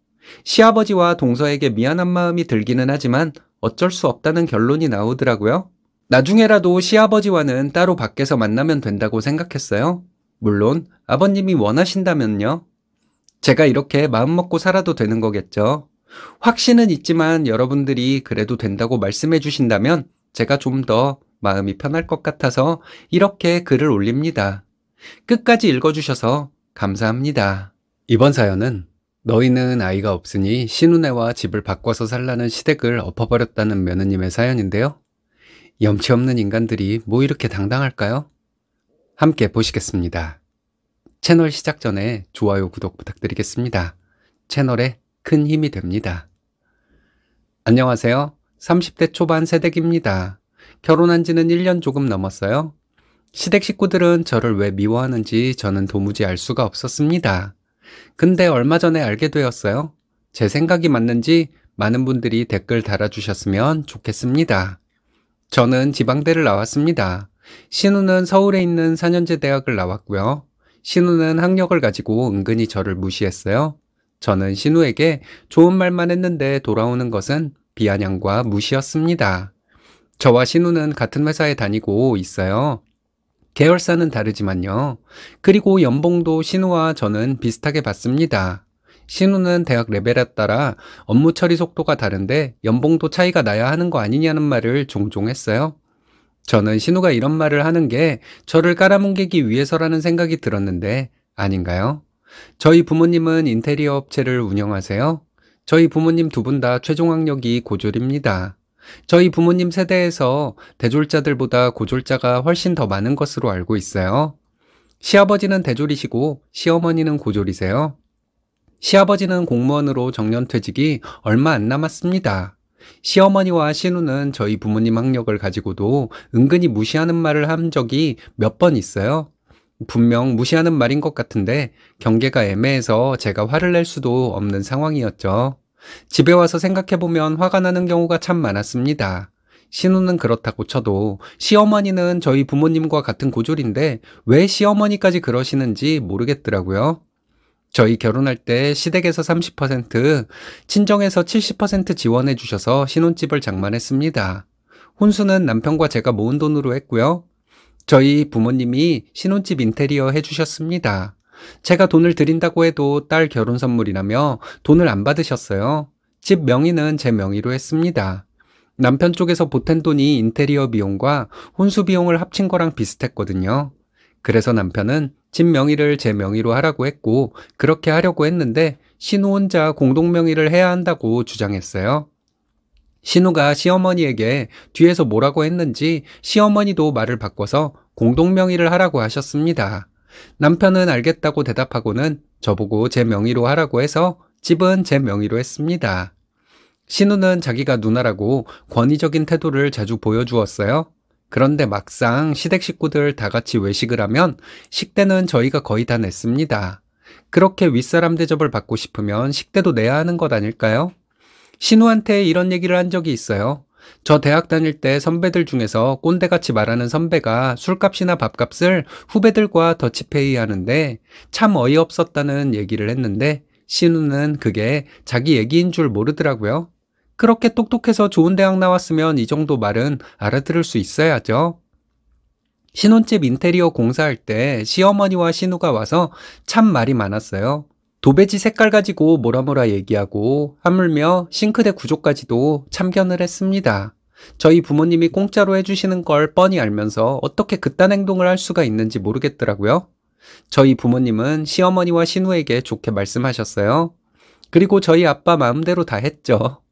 시아버지와 동서에게 미안한 마음이 들기는 하지만 어쩔 수 없다는 결론이 나오더라고요. 나중에라도 시아버지와는 따로 밖에서 만나면 된다고 생각했어요. 물론 아버님이 원하신다면요. 제가 이렇게 마음먹고 살아도 되는 거겠죠. 확신은 있지만 여러분들이 그래도 된다고 말씀해 주신다면 제가 좀 더 마음이 편할 것 같아서 이렇게 글을 올립니다. 끝까지 읽어주셔서 감사합니다. 이번 사연은 너희는 아이가 없으니 신우네와 집을 바꿔서 살라는 시댁을 엎어버렸다는 며느님의 사연인데요. 염치 없는 인간들이 뭐 이렇게 당당할까요? 함께 보시겠습니다. 채널 시작 전에 좋아요, 구독 부탁드리겠습니다. 채널에 큰 힘이 됩니다. 안녕하세요. 30대 초반 새댁입니다. 결혼한 지는 1년 조금 넘었어요. 시댁 식구들은 저를 왜 미워하는지 저는 도무지 알 수가 없었습니다. 근데 얼마 전에 알게 되었어요. 제 생각이 맞는지 많은 분들이 댓글 달아주셨으면 좋겠습니다. 저는 지방대를 나왔습니다. 신우는 서울에 있는 4년제 대학을 나왔고요. 신우는 학력을 가지고 은근히 저를 무시했어요. 저는 신우에게 좋은 말만 했는데 돌아오는 것은 비아냥과 무시였습니다. 저와 신우는 같은 회사에 다니고 있어요. 계열사는 다르지만요. 그리고 연봉도 신우와 저는 비슷하게 받습니다. 신우는 대학 레벨에 따라 업무 처리 속도가 다른데 연봉도 차이가 나야 하는 거 아니냐는 말을 종종 했어요. 저는 신우가 이런 말을 하는 게 저를 깔아뭉개기 위해서라는 생각이 들었는데 아닌가요? 저희 부모님은 인테리어 업체를 운영하세요. 저희 부모님 두 분 다 최종 학력이 고졸입니다. 저희 부모님 세대에서 대졸자들보다 고졸자가 훨씬 더 많은 것으로 알고 있어요. 시아버지는 대졸이시고 시어머니는 고졸이세요. 시아버지는 공무원으로 정년퇴직이 얼마 안 남았습니다. 시어머니와 시누는 저희 부모님 학력을 가지고도 은근히 무시하는 말을 한 적이 몇 번 있어요. 분명 무시하는 말인 것 같은데 경계가 애매해서 제가 화를 낼 수도 없는 상황이었죠. 집에 와서 생각해보면 화가 나는 경우가 참 많았습니다. 신우는 그렇다고 쳐도 시어머니는 저희 부모님과 같은 고졸인데 왜 시어머니까지 그러시는지 모르겠더라고요. 저희 결혼할 때 시댁에서 30%, 친정에서 70% 지원해 주셔서 신혼집을 장만했습니다. 혼수는 남편과 제가 모은 돈으로 했고요. 저희 부모님이 신혼집 인테리어 해주셨습니다. 제가 돈을 드린다고 해도 딸 결혼 선물이라며 돈을 안 받으셨어요. 집 명의는 제 명의로 했습니다. 남편 쪽에서 보탠 돈이 인테리어 비용과 혼수 비용을 합친 거랑 비슷했거든요. 그래서 남편은 집 명의를 제 명의로 하라고 했고 그렇게 하려고 했는데 신우 혼자 공동 명의를 해야 한다고 주장했어요. 신우가 시어머니에게 뒤에서 뭐라고 했는지 시어머니도 말을 바꿔서 공동 명의를 하라고 하셨습니다. 남편은 알겠다고 대답하고는 저보고 제 명의로 하라고 해서 집은 제 명의로 했습니다. 신우는 자기가 누나라고 권위적인 태도를 자주 보여주었어요. 그런데 막상 시댁 식구들 다 같이 외식을 하면 식대는 저희가 거의 다 냈습니다. 그렇게 윗사람 대접을 받고 싶으면 식대도 내야 하는 것 아닐까요? 신우한테 이런 얘기를 한 적이 있어요. 저 대학 다닐 때 선배들 중에서 꼰대같이 말하는 선배가 술값이나 밥값을 후배들과 더치페이 하는데 참 어이없었다는 얘기를 했는데 신우는 그게 자기 얘기인 줄 모르더라고요. 그렇게 똑똑해서 좋은 대학 나왔으면 이 정도 말은 알아들을 수 있어야죠. 신혼집 인테리어 공사할 때 시어머니와 신우가 와서 참 말이 많았어요. 도배지 색깔 가지고 뭐라뭐라 얘기하고 하물며 싱크대 구조까지도 참견을 했습니다. 저희 부모님이 공짜로 해주시는 걸 뻔히 알면서 어떻게 그딴 행동을 할 수가 있는지 모르겠더라고요. 저희 부모님은 시어머니와 신우에게 좋게 말씀하셨어요. 그리고 저희 아빠 마음대로 다 했죠.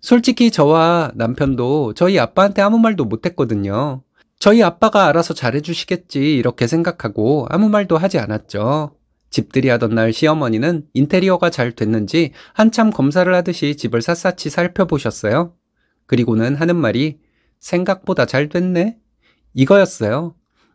솔직히 저와 남편도 저희 아빠한테 아무 말도 못했거든요. 저희 아빠가 알아서 잘해주시겠지 이렇게 생각하고 아무 말도 하지 않았죠. 집들이 하던 날 시어머니는 인테리어가 잘 됐는지 한참 검사를 하듯이 집을 샅샅이 살펴보셨어요. 그리고는 하는 말이 생각보다 잘 됐네? 이거였어요.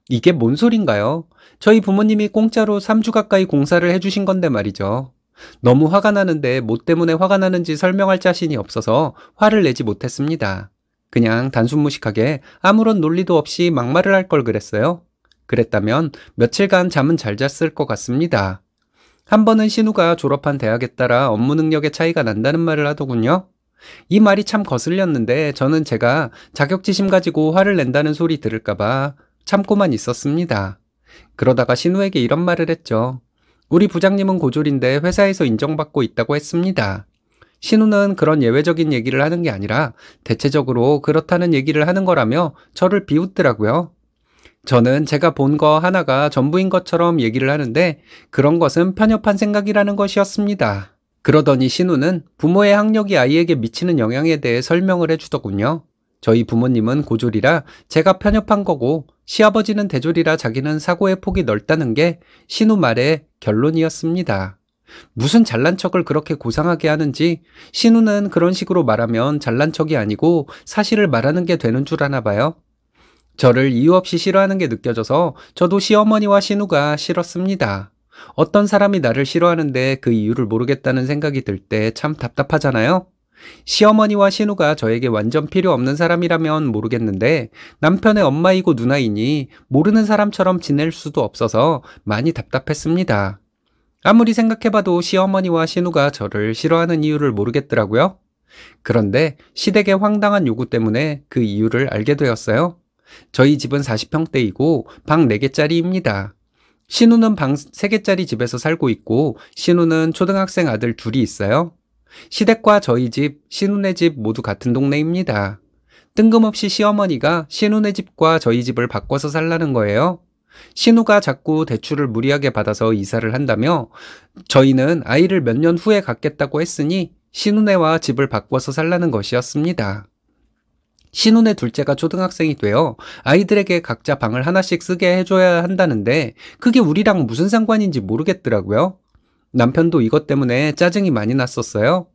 이게 뭔 소린가요? 저희 부모님이 공짜로 3주 가까이 공사를 해주신 건데 말이죠. 너무 화가 나는데 뭐 때문에 화가 나는지 설명할 자신이 없어서 화를 내지 못했습니다. 그냥 단순 무식하게 아무런 논리도 없이 막말을 할 걸 그랬어요. 그랬다면 며칠간 잠은 잘 잤을 것 같습니다. 한 번은 신우가 졸업한 대학에 따라 업무 능력의 차이가 난다는 말을 하더군요. 이 말이 참 거슬렸는데 저는 제가 자격지심 가지고 화를 낸다는 소리 들을까봐 참고만 있었습니다. 그러다가 신우에게 이런 말을 했죠. 우리 부장님은 고졸인데 회사에서 인정받고 있다고 했습니다. 신우는 그런 예외적인 얘기를 하는 게 아니라 대체적으로 그렇다는 얘기를 하는 거라며 저를 비웃더라고요. 저는 제가 본 거 하나가 전부인 것처럼 얘기를 하는데 그런 것은 편협한 생각이라는 것이었습니다. 그러더니 신우는 부모의 학력이 아이에게 미치는 영향에 대해 설명을 해주더군요. 저희 부모님은 고졸이라 제가 편협한 거고 시아버지는 대졸이라 자기는 사고의 폭이 넓다는 게 신우 말의 결론이었습니다. 무슨 잘난 척을 그렇게 고상하게 하는지 신우는 그런 식으로 말하면 잘난 척이 아니고 사실을 말하는 게 되는 줄 아나 봐요. 저를 이유 없이 싫어하는 게 느껴져서 저도 시어머니와 신우가 싫었습니다. 어떤 사람이 나를 싫어하는데 그 이유를 모르겠다는 생각이 들 때 참 답답하잖아요. 시어머니와 신우가 저에게 완전 필요 없는 사람이라면 모르겠는데 남편의 엄마이고 누나이니 모르는 사람처럼 지낼 수도 없어서 많이 답답했습니다. 아무리 생각해봐도 시어머니와 신우가 저를 싫어하는 이유를 모르겠더라고요. 그런데 시댁의 황당한 요구 때문에 그 이유를 알게 되었어요. 저희 집은 40평대이고 방 4개짜리입니다. 신우는 방 3개짜리 집에서 살고 있고 신우는 초등학생 아들 둘이 있어요. 시댁과 저희 집, 신우네 집 모두 같은 동네입니다. 뜬금없이 시어머니가 신우네 집과 저희 집을 바꿔서 살라는 거예요. 신우가 자꾸 대출을 무리하게 받아서 이사를 한다며 저희는 아이를 몇 년 후에 갖겠다고 했으니 신우네와 집을 바꿔서 살라는 것이었습니다. 신혼의 둘째가 초등학생이 되어 아이들에게 각자 방을 하나씩 쓰게 해줘야 한다는데 그게 우리랑 무슨 상관인지 모르겠더라고요. 남편도 이것 때문에 짜증이 많이 났었어요.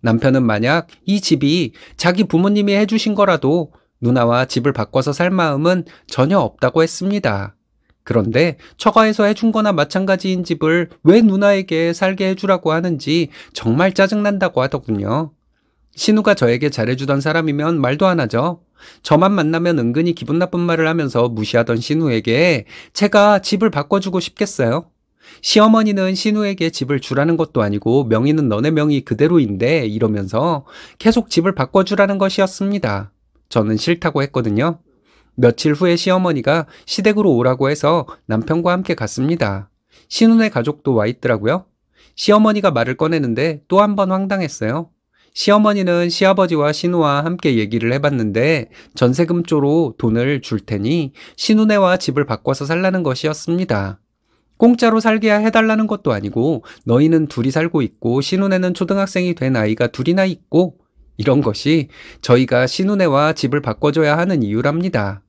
남편은 만약 이 집이 자기 부모님이 해주신 거라도 누나와 집을 바꿔서 살 마음은 전혀 없다고 했습니다. 그런데 처가에서 해준 거나 마찬가지인 집을 왜 누나에게 살게 해주라고 하는지 정말 짜증난다고 하더군요. 신우가 저에게 잘해주던 사람이면 말도 안 하죠. 저만 만나면 은근히 기분 나쁜 말을 하면서 무시하던 신우에게 제가 집을 바꿔주고 싶겠어요? 시어머니는 신우에게 집을 주라는 것도 아니고 명의는 너네 명의 그대로인데 이러면서 계속 집을 바꿔주라는 것이었습니다. 저는 싫다고 했거든요. 며칠 후에 시어머니가 시댁으로 오라고 해서 남편과 함께 갔습니다. 신우네 가족도 와 있더라고요. 시어머니가 말을 꺼내는데 또 한 번 황당했어요. 시어머니는 시아버지와 신우와 함께 얘기를 해봤는데 전세금조로 돈을 줄 테니 신우네와 집을 바꿔서 살라는 것이었습니다. 공짜로 살게 해달라는 것도 아니고 너희는 둘이 살고 있고 신우네는 초등학생이 된 아이가 둘이나 있고 이런 것이 저희가 신우네와 집을 바꿔줘야 하는 이유랍니다.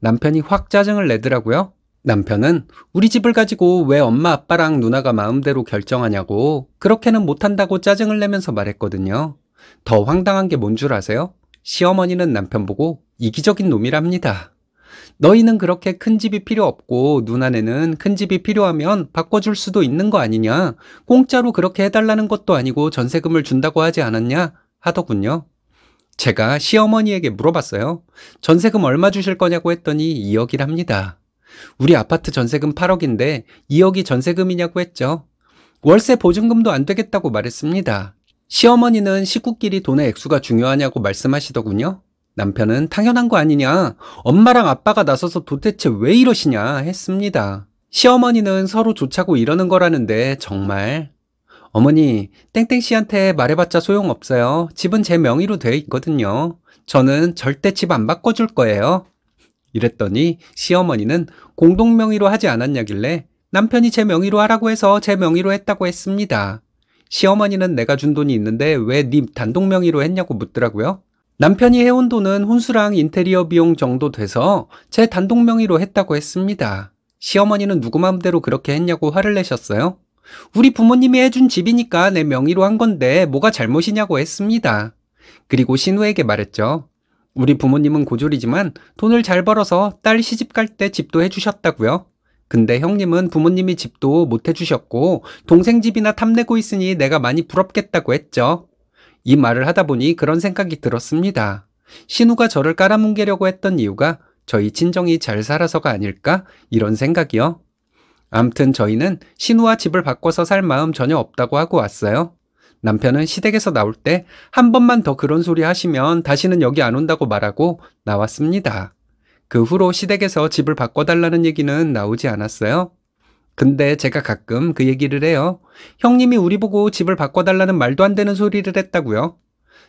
남편이 확 짜증을 내더라고요. 남편은 우리 집을 가지고 왜 엄마 아빠랑 누나가 마음대로 결정하냐고 그렇게는 못한다고 짜증을 내면서 말했거든요. 더 황당한 게 뭔 줄 아세요? 시어머니는 남편 보고 이기적인 놈이랍니다. 너희는 그렇게 큰 집이 필요 없고 누나네는 큰 집이 필요하면 바꿔줄 수도 있는 거 아니냐? 공짜로 그렇게 해달라는 것도 아니고 전세금을 준다고 하지 않았냐? 하더군요. 제가 시어머니에게 물어봤어요. 전세금 얼마 주실 거냐고 했더니 2억이랍니다. 우리 아파트 전세금 8억인데 2억이 전세금이냐고 했죠. 월세 보증금도 안 되겠다고 말했습니다. 시어머니는 식구끼리 돈의 액수가 중요하냐고 말씀하시더군요. 남편은 당연한 거 아니냐, 엄마랑 아빠가 나서서 도대체 왜 이러시냐 했습니다. 시어머니는 서로 좋자고 이러는 거라는데 정말 어머니, 땡땡씨한테 말해봤자 소용없어요. 집은 제 명의로 돼 있거든요. 저는 절대 집 안 바꿔줄 거예요. 이랬더니 시어머니는 공동명의로 하지 않았냐길래 남편이 제 명의로 하라고 해서 제 명의로 했다고 했습니다. 시어머니는 내가 준 돈이 있는데 왜네 단독 명의로 했냐고 묻더라고요. 남편이 해온 돈은 혼수랑 인테리어 비용 정도 돼서 제 단독 명의로 했다고 했습니다. 시어머니는 누구 마음대로 그렇게 했냐고 화를 내셨어요. 우리 부모님이 해준 집이니까 내 명의로 한 건데 뭐가 잘못이냐고 했습니다. 그리고 신우에게 말했죠. 우리 부모님은 고졸이지만 돈을 잘 벌어서 딸 시집 갈 때 집도 해주셨다고요. 근데 형님은 부모님이 집도 못 해주셨고 동생 집이나 탐내고 있으니 내가 많이 부럽겠다고 했죠. 이 말을 하다 보니 그런 생각이 들었습니다. 신우가 저를 깔아뭉개려고 했던 이유가 저희 친정이 잘 살아서가 아닐까? 이런 생각이요. 암튼 저희는 신우와 집을 바꿔서 살 마음 전혀 없다고 하고 왔어요. 남편은 시댁에서 나올 때 한 번만 더 그런 소리 하시면 다시는 여기 안 온다고 말하고 나왔습니다. 그 후로 시댁에서 집을 바꿔달라는 얘기는 나오지 않았어요. 근데 제가 가끔 그 얘기를 해요. 형님이 우리 보고 집을 바꿔달라는 말도 안 되는 소리를 했다고요.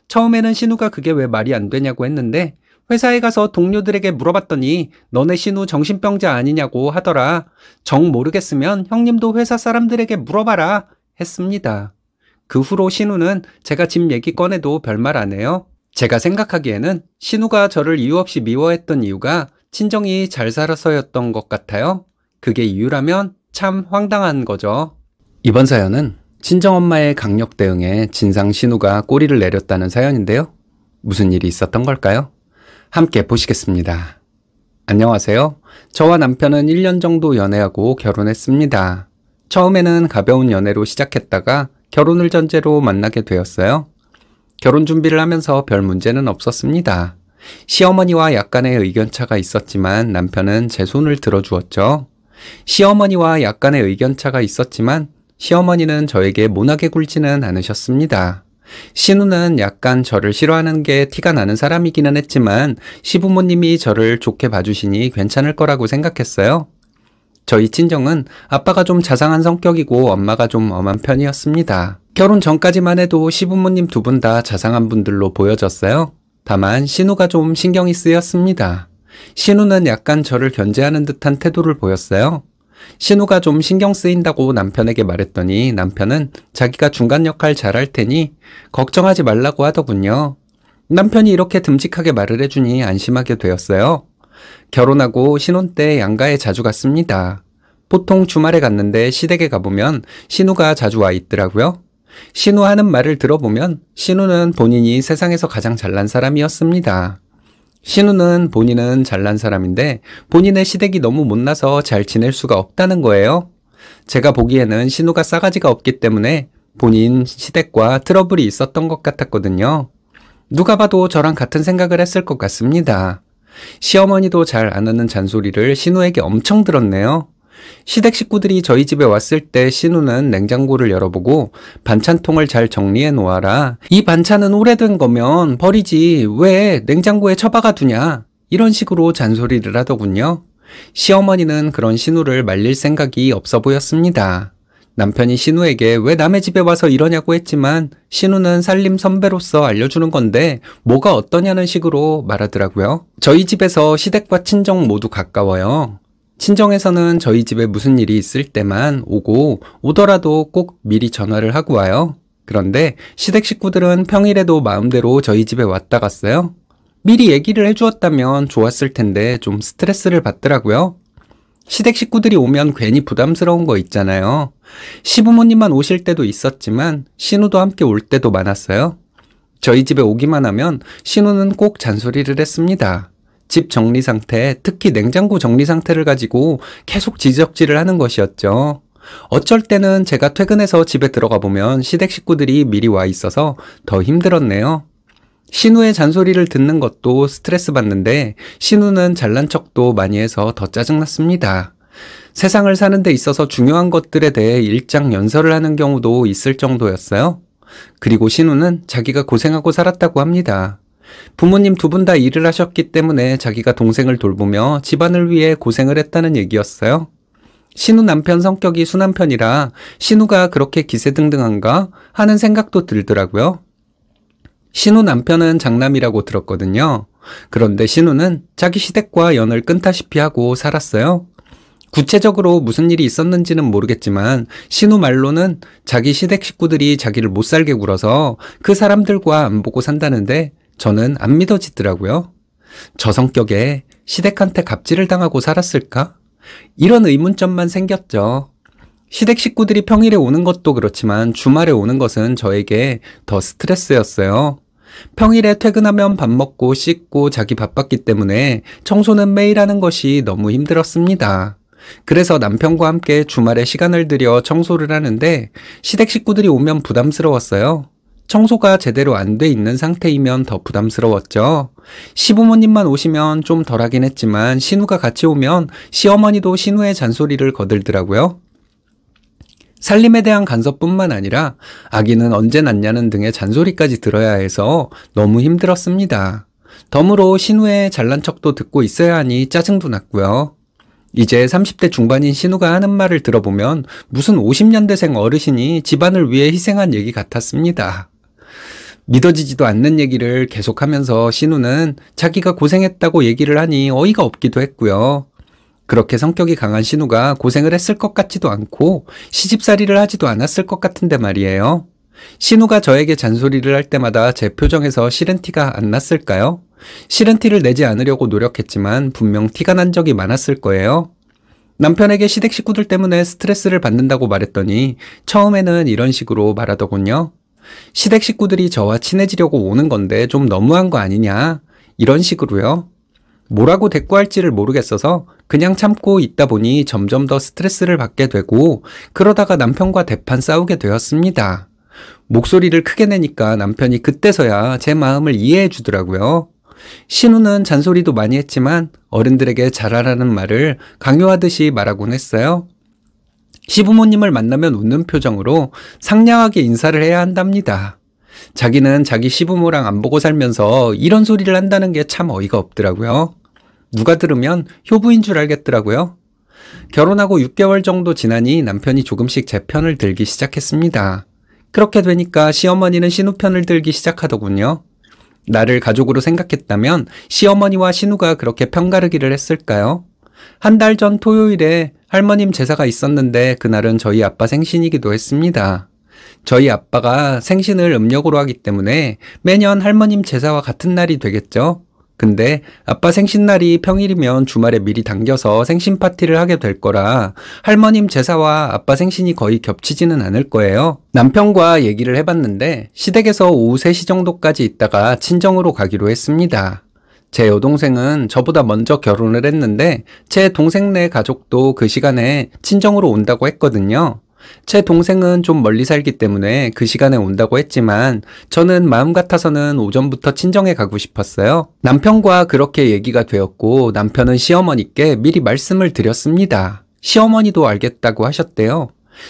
처음에는 신우가 그게 왜 말이 안 되냐고 했는데 회사에 가서 동료들에게 물어봤더니 너네 신우 정신병자 아니냐고 하더라. 정 모르겠으면 형님도 회사 사람들에게 물어봐라 했습니다. 그 후로 신우는 제가 집 얘기 꺼내도 별말 안 해요. 제가 생각하기에는 신우가 저를 이유 없이 미워했던 이유가 친정이 잘 살아서였던 것 같아요. 그게 이유라면 참 황당한 거죠. 이번 사연은 친정엄마의 강력 대응에 진상 신우가 꼬리를 내렸다는 사연인데요. 무슨 일이 있었던 걸까요? 함께 보시겠습니다. 안녕하세요. 저와 남편은 1년 정도 연애하고 결혼했습니다. 처음에는 가벼운 연애로 시작했다가 결혼을 전제로 만나게 되었어요. 결혼 준비를 하면서 별 문제는 없었습니다. 시어머니와 약간의 의견차가 있었지만 남편은 제 손을 들어주었죠. 시어머니와 약간의 의견차가 있었지만 시어머니는 저에게 모나게 굴지는 않으셨습니다. 신우는 약간 저를 싫어하는 게 티가 나는 사람이기는 했지만 시부모님이 저를 좋게 봐주시니 괜찮을 거라고 생각했어요. 저희 친정은 아빠가 좀 자상한 성격이고 엄마가 좀 엄한 편이었습니다. 결혼 전까지만 해도 시부모님 두 분 다 자상한 분들로 보여졌어요. 다만 신우가 좀 신경이 쓰였습니다. 신우는 약간 저를 견제하는 듯한 태도를 보였어요. 신우가 좀 신경 쓰인다고 남편에게 말했더니 남편은 자기가 중간 역할 잘 할 테니 걱정하지 말라고 하더군요. 남편이 이렇게 듬직하게 말을 해주니 안심하게 되었어요. 결혼하고 신혼 때 양가에 자주 갔습니다. 보통 주말에 갔는데 시댁에 가보면 신우가 자주 와 있더라고요. 신우 하는 말을 들어보면 신우는 본인이 세상에서 가장 잘난 사람이었습니다. 신우는 본인은 잘난 사람인데 본인의 시댁이 너무 못나서 잘 지낼 수가 없다는 거예요. 제가 보기에는 신우가 싸가지가 없기 때문에 본인 시댁과 트러블이 있었던 것 같았거든요. 누가 봐도 저랑 같은 생각을 했을 것 같습니다. 시어머니도 잘 안 하는 잔소리를 신우에게 엄청 들었네요. 시댁 식구들이 저희 집에 왔을 때 신우는 냉장고를 열어보고 반찬통을 잘 정리해 놓아라. 이 반찬은 오래된 거면 버리지 왜 냉장고에 처박아 두냐. 이런 식으로 잔소리를 하더군요. 시어머니는 그런 신우를 말릴 생각이 없어 보였습니다. 남편이 신우에게 왜 남의 집에 와서 이러냐고 했지만 신우는 살림 선배로서 알려주는 건데 뭐가 어떠냐는 식으로 말하더라고요. 저희 집에서 시댁과 친정 모두 가까워요. 친정에서는 저희 집에 무슨 일이 있을 때만 오고 오더라도 꼭 미리 전화를 하고 와요. 그런데 시댁 식구들은 평일에도 마음대로 저희 집에 왔다 갔어요. 미리 얘기를 해주었다면 좋았을 텐데 좀 스트레스를 받더라고요. 시댁 식구들이 오면 괜히 부담스러운 거 있잖아요. 시부모님만 오실 때도 있었지만 신우도 함께 올 때도 많았어요. 저희 집에 오기만 하면 신우는 꼭 잔소리를 했습니다. 집 정리 상태, 특히 냉장고 정리 상태를 가지고 계속 지적질을 하는 것이었죠. 어쩔 때는 제가 퇴근해서 집에 들어가 보면 시댁 식구들이 미리 와 있어서 더 힘들었네요. 신우의 잔소리를 듣는 것도 스트레스 받는데 신우는 잘난 척도 많이 해서 더 짜증났습니다. 세상을 사는 데 있어서 중요한 것들에 대해 일장 연설을 하는 경우도 있을 정도였어요. 그리고 신우는 자기가 고생하고 살았다고 합니다. 부모님 두 분 다 일을 하셨기 때문에 자기가 동생을 돌보며 집안을 위해 고생을 했다는 얘기였어요. 신우 남편 성격이 순한 편이라 신우가 그렇게 기세등등한가 하는 생각도 들더라고요. 신우 남편은 장남이라고 들었거든요. 그런데 신우는 자기 시댁과 연을 끊다시피 하고 살았어요. 구체적으로 무슨 일이 있었는지는 모르겠지만 신우 말로는 자기 시댁 식구들이 자기를 못 살게 굴어서 그 사람들과 안 보고 산다는데 저는 안 믿어지더라고요. 저 성격에 시댁한테 갑질을 당하고 살았을까? 이런 의문점만 생겼죠. 시댁 식구들이 평일에 오는 것도 그렇지만 주말에 오는 것은 저에게 더 스트레스였어요. 평일에 퇴근하면 밥 먹고 씻고 자기 바빴기 때문에 청소는 매일 하는 것이 너무 힘들었습니다. 그래서 남편과 함께 주말에 시간을 들여 청소를 하는데 시댁 식구들이 오면 부담스러웠어요. 청소가 제대로 안 돼 있는 상태이면 더 부담스러웠죠. 시부모님만 오시면 좀 덜하긴 했지만 신우가 같이 오면 시어머니도 신우의 잔소리를 거들더라고요. 살림에 대한 간섭뿐만 아니라 아기는 언제 낳냐는 등의 잔소리까지 들어야 해서 너무 힘들었습니다. 덤으로 신우의 잘난 척도 듣고 있어야 하니 짜증도 났고요. 이제 30대 중반인 신우가 하는 말을 들어보면 무슨 50년대생 어르신이 집안을 위해 희생한 얘기 같았습니다. 믿어지지도 않는 얘기를 계속하면서 신우는 자기가 고생했다고 얘기를 하니 어이가 없기도 했고요. 그렇게 성격이 강한 신우가 고생을 했을 것 같지도 않고 시집살이를 하지도 않았을 것 같은데 말이에요. 신우가 저에게 잔소리를 할 때마다 제 표정에서 싫은 티가 안 났을까요? 싫은 티를 내지 않으려고 노력했지만 분명 티가 난 적이 많았을 거예요. 남편에게 시댁 식구들 때문에 스트레스를 받는다고 말했더니 처음에는 이런 식으로 말하더군요. 시댁 식구들이 저와 친해지려고 오는 건데 좀 너무한 거 아니냐. 이런 식으로요. 뭐라고 대꾸할지를 모르겠어서 그냥 참고 있다 보니 점점 더 스트레스를 받게 되고 그러다가 남편과 대판 싸우게 되었습니다. 목소리를 크게 내니까 남편이 그때서야 제 마음을 이해해 주더라고요. 신우는 잔소리도 많이 했지만 어른들에게 잘하라는 말을 강요하듯이 말하곤 했어요. 시부모님을 만나면 웃는 표정으로 상냥하게 인사를 해야 한답니다. 자기는 자기 시부모랑 안 보고 살면서 이런 소리를 한다는 게 참 어이가 없더라고요. 누가 들으면 효부인 줄 알겠더라고요. 결혼하고 6개월 정도 지나니 남편이 조금씩 제 편을 들기 시작했습니다. 그렇게 되니까 시어머니는 신우편을 들기 시작하더군요. 나를 가족으로 생각했다면 시어머니와 신우가 그렇게 편가르기를 했을까요? 한달전 토요일에 할머님 제사가 있었는데 그날은 저희 아빠 생신이기도 했습니다. 저희 아빠가 생신을 음력으로 하기 때문에 매년 할머님 제사와 같은 날이 되겠죠? 근데 아빠 생신날이 평일이면 주말에 미리 당겨서 생신 파티를 하게 될 거라 할머님 제사와 아빠 생신이 거의 겹치지는 않을 거예요. 남편과 얘기를 해봤는데 시댁에서 오후 3시 정도까지 있다가 친정으로 가기로 했습니다. 제 여동생은 저보다 먼저 결혼을 했는데 제 동생네 가족도 그 시간에 친정으로 온다고 했거든요. 제 동생은 좀 멀리 살기 때문에 그 시간에 온다고 했지만 저는 마음 같아서는 오전부터 친정에 가고 싶었어요. 남편과 그렇게 얘기가 되었고 남편은 시어머니께 미리 말씀을 드렸습니다. 시어머니도 알겠다고 하셨대요.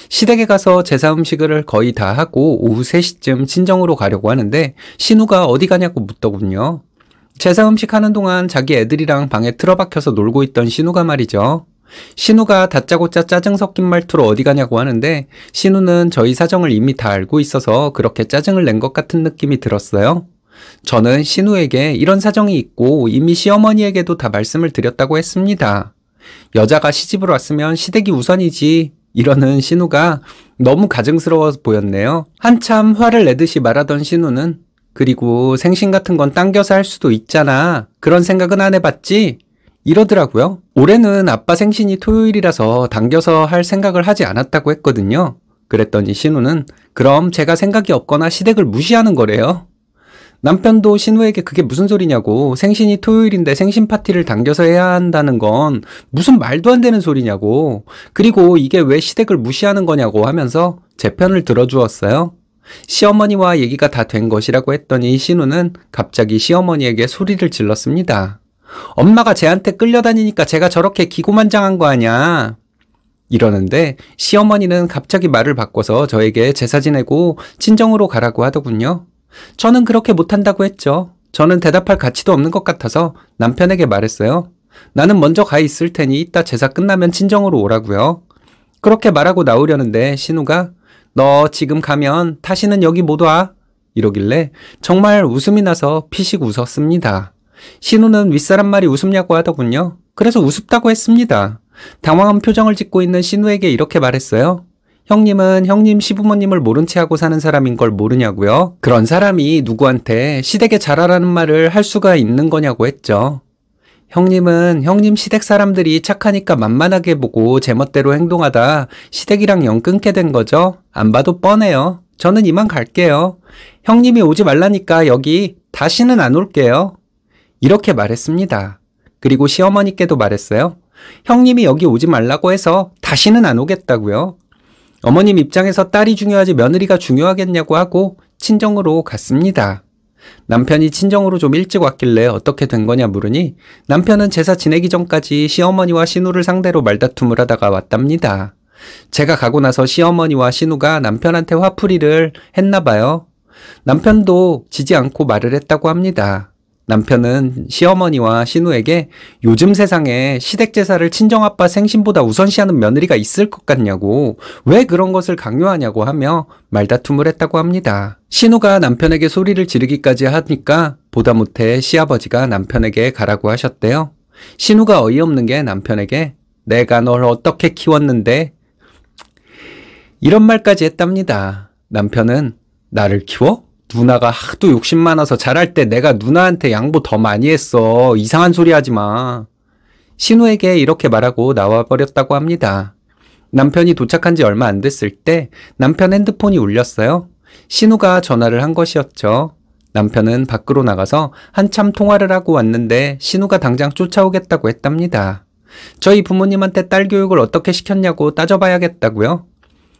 시댁에 가서 제사 음식을 거의 다 하고 오후 3시쯤 친정으로 가려고 하는데 신우가 어디 가냐고 묻더군요. 제사 음식 하는 동안 자기 애들이랑 방에 틀어박혀서 놀고 있던 신우가 말이죠. 신우가 다짜고짜 짜증 섞인 말투로 어디 가냐고 하는데 신우는 저희 사정을 이미 다 알고 있어서 그렇게 짜증을 낸 것 같은 느낌이 들었어요. 저는 신우에게 이런 사정이 있고 이미 시어머니에게도 다 말씀을 드렸다고 했습니다. 여자가 시집을 왔으면 시댁이 우선이지. 이러는 신우가 너무 가증스러워 보였네요. 한참 화를 내듯이 말하던 신우는 그리고 생신 같은 건 당겨서 할 수도 있잖아. 그런 생각은 안 해봤지? 이러더라고요. 올해는 아빠 생신이 토요일이라서 당겨서 할 생각을 하지 않았다고 했거든요. 그랬더니 신우는 그럼 제가 생각이 없거나 시댁을 무시하는 거래요. 남편도 신우에게 그게 무슨 소리냐고 생신이 토요일인데 생신 파티를 당겨서 해야 한다는 건 무슨 말도 안 되는 소리냐고 그리고 이게 왜 시댁을 무시하는 거냐고 하면서 제 편을 들어주었어요. 시어머니와 얘기가 다 된 것이라고 했더니 신우는 갑자기 시어머니에게 소리를 질렀습니다. 엄마가 쟤한테 끌려다니니까 제가 저렇게 기고만장한 거 아냐. 이러는데 시어머니는 갑자기 말을 바꿔서 저에게 제사 지내고 친정으로 가라고 하더군요. 저는 그렇게 못한다고 했죠. 저는 대답할 가치도 없는 것 같아서 남편에게 말했어요. 나는 먼저 가 있을 테니 이따 제사 끝나면 친정으로 오라고요. 그렇게 말하고 나오려는데 신우가 너 지금 가면 다시는 여기 못 와. 이러길래 정말 웃음이 나서 피식 웃었습니다. 신우는 윗사람 말이 웃음냐고 하더군요. 그래서 우습다고 했습니다. 당황한 표정을 짓고 있는 신우에게 이렇게 말했어요. 형님은 형님 시부모님을 모른 채 하고 사는 사람인 걸 모르냐고요? 그런 사람이 누구한테 시댁에 잘하라는 말을 할 수가 있는 거냐고 했죠. 형님은 형님 시댁 사람들이 착하니까 만만하게 보고 제멋대로 행동하다 시댁이랑 연 끊게 된 거죠? 안 봐도 뻔해요. 저는 이만 갈게요. 형님이 오지 말라니까 여기 다시는 안 올게요. 이렇게 말했습니다. 그리고 시어머니께도 말했어요. 형님이 여기 오지 말라고 해서 다시는 안 오겠다고요. 어머님 입장에서 딸이 중요하지 며느리가 중요하겠냐고 하고 친정으로 갔습니다. 남편이 친정으로 좀 일찍 왔길래 어떻게 된 거냐 물으니 남편은 제사 지내기 전까지 시어머니와 신우를 상대로 말다툼을 하다가 왔답니다. 제가 가고 나서 시어머니와 신우가 남편한테 화풀이를 했나 봐요. 남편도 지지 않고 말을 했다고 합니다. 남편은 시어머니와 신우에게 요즘 세상에 시댁 제사를 친정아빠 생신보다 우선시하는 며느리가 있을 것 같냐고 왜 그런 것을 강요하냐고 하며 말다툼을 했다고 합니다. 신우가 남편에게 소리를 지르기까지 하니까 보다 못해 시아버지가 남편에게 가라고 하셨대요. 신우가 어이없는 게 남편에게 내가 널 어떻게 키웠는데 이런 말까지 했답니다. 남편은 나를 키워? 누나가 하도 욕심 많아서 잘할 때 내가 누나한테 양보 더 많이 했어. 이상한 소리 하지 마. 신우에게 이렇게 말하고 나와버렸다고 합니다. 남편이 도착한 지 얼마 안 됐을 때 남편 핸드폰이 울렸어요. 신우가 전화를 한 것이었죠. 남편은 밖으로 나가서 한참 통화를 하고 왔는데 신우가 당장 쫓아오겠다고 했답니다. 저희 부모님한테 딸 교육을 어떻게 시켰냐고 따져봐야겠다고요?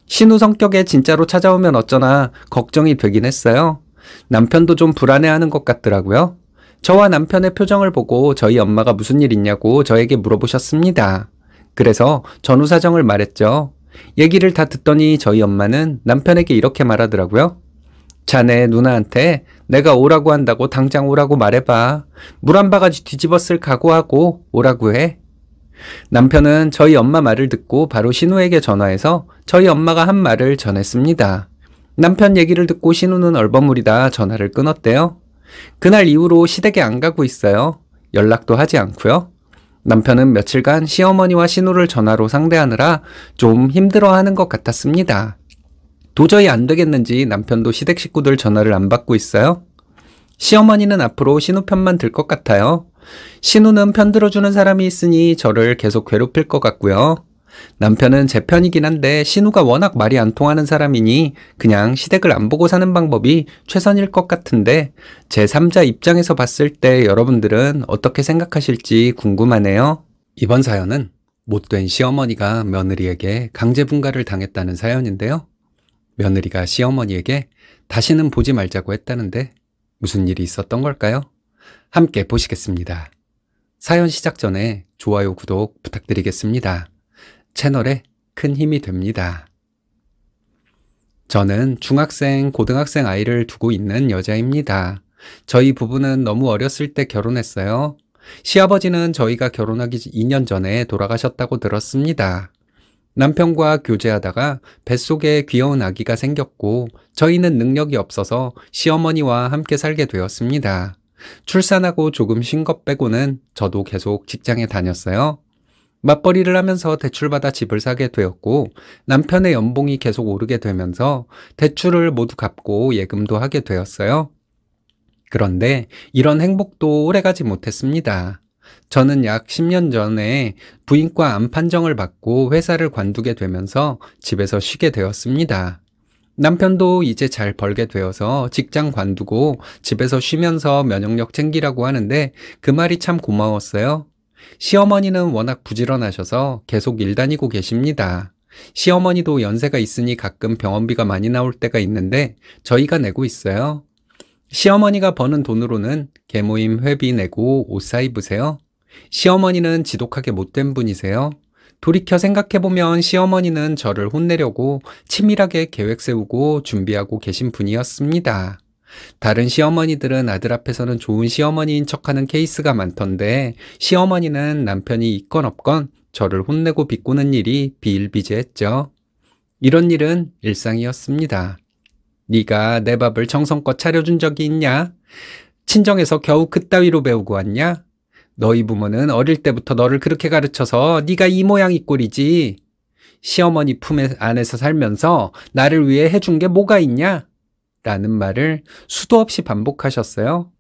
신우 성격에 진짜로 찾아오면 어쩌나 걱정이 되긴 했어요. 남편도 좀 불안해하는 것 같더라고요. 저와 남편의 표정을 보고 저희 엄마가 무슨 일 있냐고 저에게 물어보셨습니다. 그래서 전후 사정을 말했죠. 얘기를 다 듣더니 저희 엄마는 남편에게 이렇게 말하더라고요. 자네 누나한테 내가 오라고 한다고 당장 오라고 말해봐. 물 한 바가지 뒤집었을 각오하고 오라고 해. 남편은 저희 엄마 말을 듣고 바로 신우에게 전화해서 저희 엄마가 한 말을 전했습니다. 남편 얘기를 듣고 신우는 얼버무리다 전화를 끊었대요. 그날 이후로 시댁에 안 가고 있어요. 연락도 하지 않고요. 남편은 며칠간 시어머니와 신우를 전화로 상대하느라 좀 힘들어하는 것 같았습니다. 도저히 안 되겠는지 남편도 시댁 식구들 전화를 안 받고 있어요. 시어머니는 앞으로 신우 편만 들 것 같아요. 신우는 편들어주는 사람이 있으니 저를 계속 괴롭힐 것 같고요. 남편은 제 편이긴 한데 신우가 워낙 말이 안 통하는 사람이니 그냥 시댁을 안 보고 사는 방법이 최선일 것 같은데 제 3자 입장에서 봤을 때 여러분들은 어떻게 생각하실지 궁금하네요. 이번 사연은 못된 시어머니가 며느리에게 강제 분가를 당했다는 사연인데요. 며느리가 시어머니에게 다시는 보지 말자고 했다는데 무슨 일이 있었던 걸까요? 함께 보시겠습니다. 사연 시작 전에 좋아요, 구독 부탁드리겠습니다. 채널에 큰 힘이 됩니다. 저는 중학생, 고등학생 아이를 두고 있는 여자입니다. 저희 부부는 너무 어렸을 때 결혼했어요. 시아버지는 저희가 결혼하기 2년 전에 돌아가셨다고 들었습니다. 남편과 교제하다가 뱃속에 귀여운 아기가 생겼고 저희는 능력이 없어서 시어머니와 함께 살게 되었습니다. 출산하고 조금 쉰 것 빼고는 저도 계속 직장에 다녔어요. 맞벌이를 하면서 대출받아 집을 사게 되었고 남편의 연봉이 계속 오르게 되면서 대출을 모두 갚고 예금도 하게 되었어요. 그런데 이런 행복도 오래가지 못했습니다. 저는 약 10년 전에 부인과 암 판정을 받고 회사를 관두게 되면서 집에서 쉬게 되었습니다. 남편도 이제 잘 벌게 되어서 직장 관두고 집에서 쉬면서 면역력 챙기라고 하는데 그 말이 참 고마웠어요. 시어머니는 워낙 부지런하셔서 계속 일 다니고 계십니다. 시어머니도 연세가 있으니 가끔 병원비가 많이 나올 때가 있는데 저희가 내고 있어요. 시어머니가 버는 돈으로는 개모임 회비 내고 옷 사 입으세요. 시어머니는 지독하게 못된 분이세요. 돌이켜 생각해보면 시어머니는 저를 혼내려고 치밀하게 계획 세우고 준비하고 계신 분이었습니다. 다른 시어머니들은 아들 앞에서는 좋은 시어머니인 척하는 케이스가 많던데 시어머니는 남편이 있건 없건 저를 혼내고 비꼬는 일이 비일비재했죠. 이런 일은 일상이었습니다. 네가 내 밥을 정성껏 차려준 적이 있냐? 친정에서 겨우 그따위로 배우고 왔냐? 너희 부모는 어릴 때부터 너를 그렇게 가르쳐서 네가 이 모양이 꼴이지. 시어머니 품 안에서 살면서 나를 위해 해준 게 뭐가 있냐? 라는 말을 수도 없이 반복하셨어요.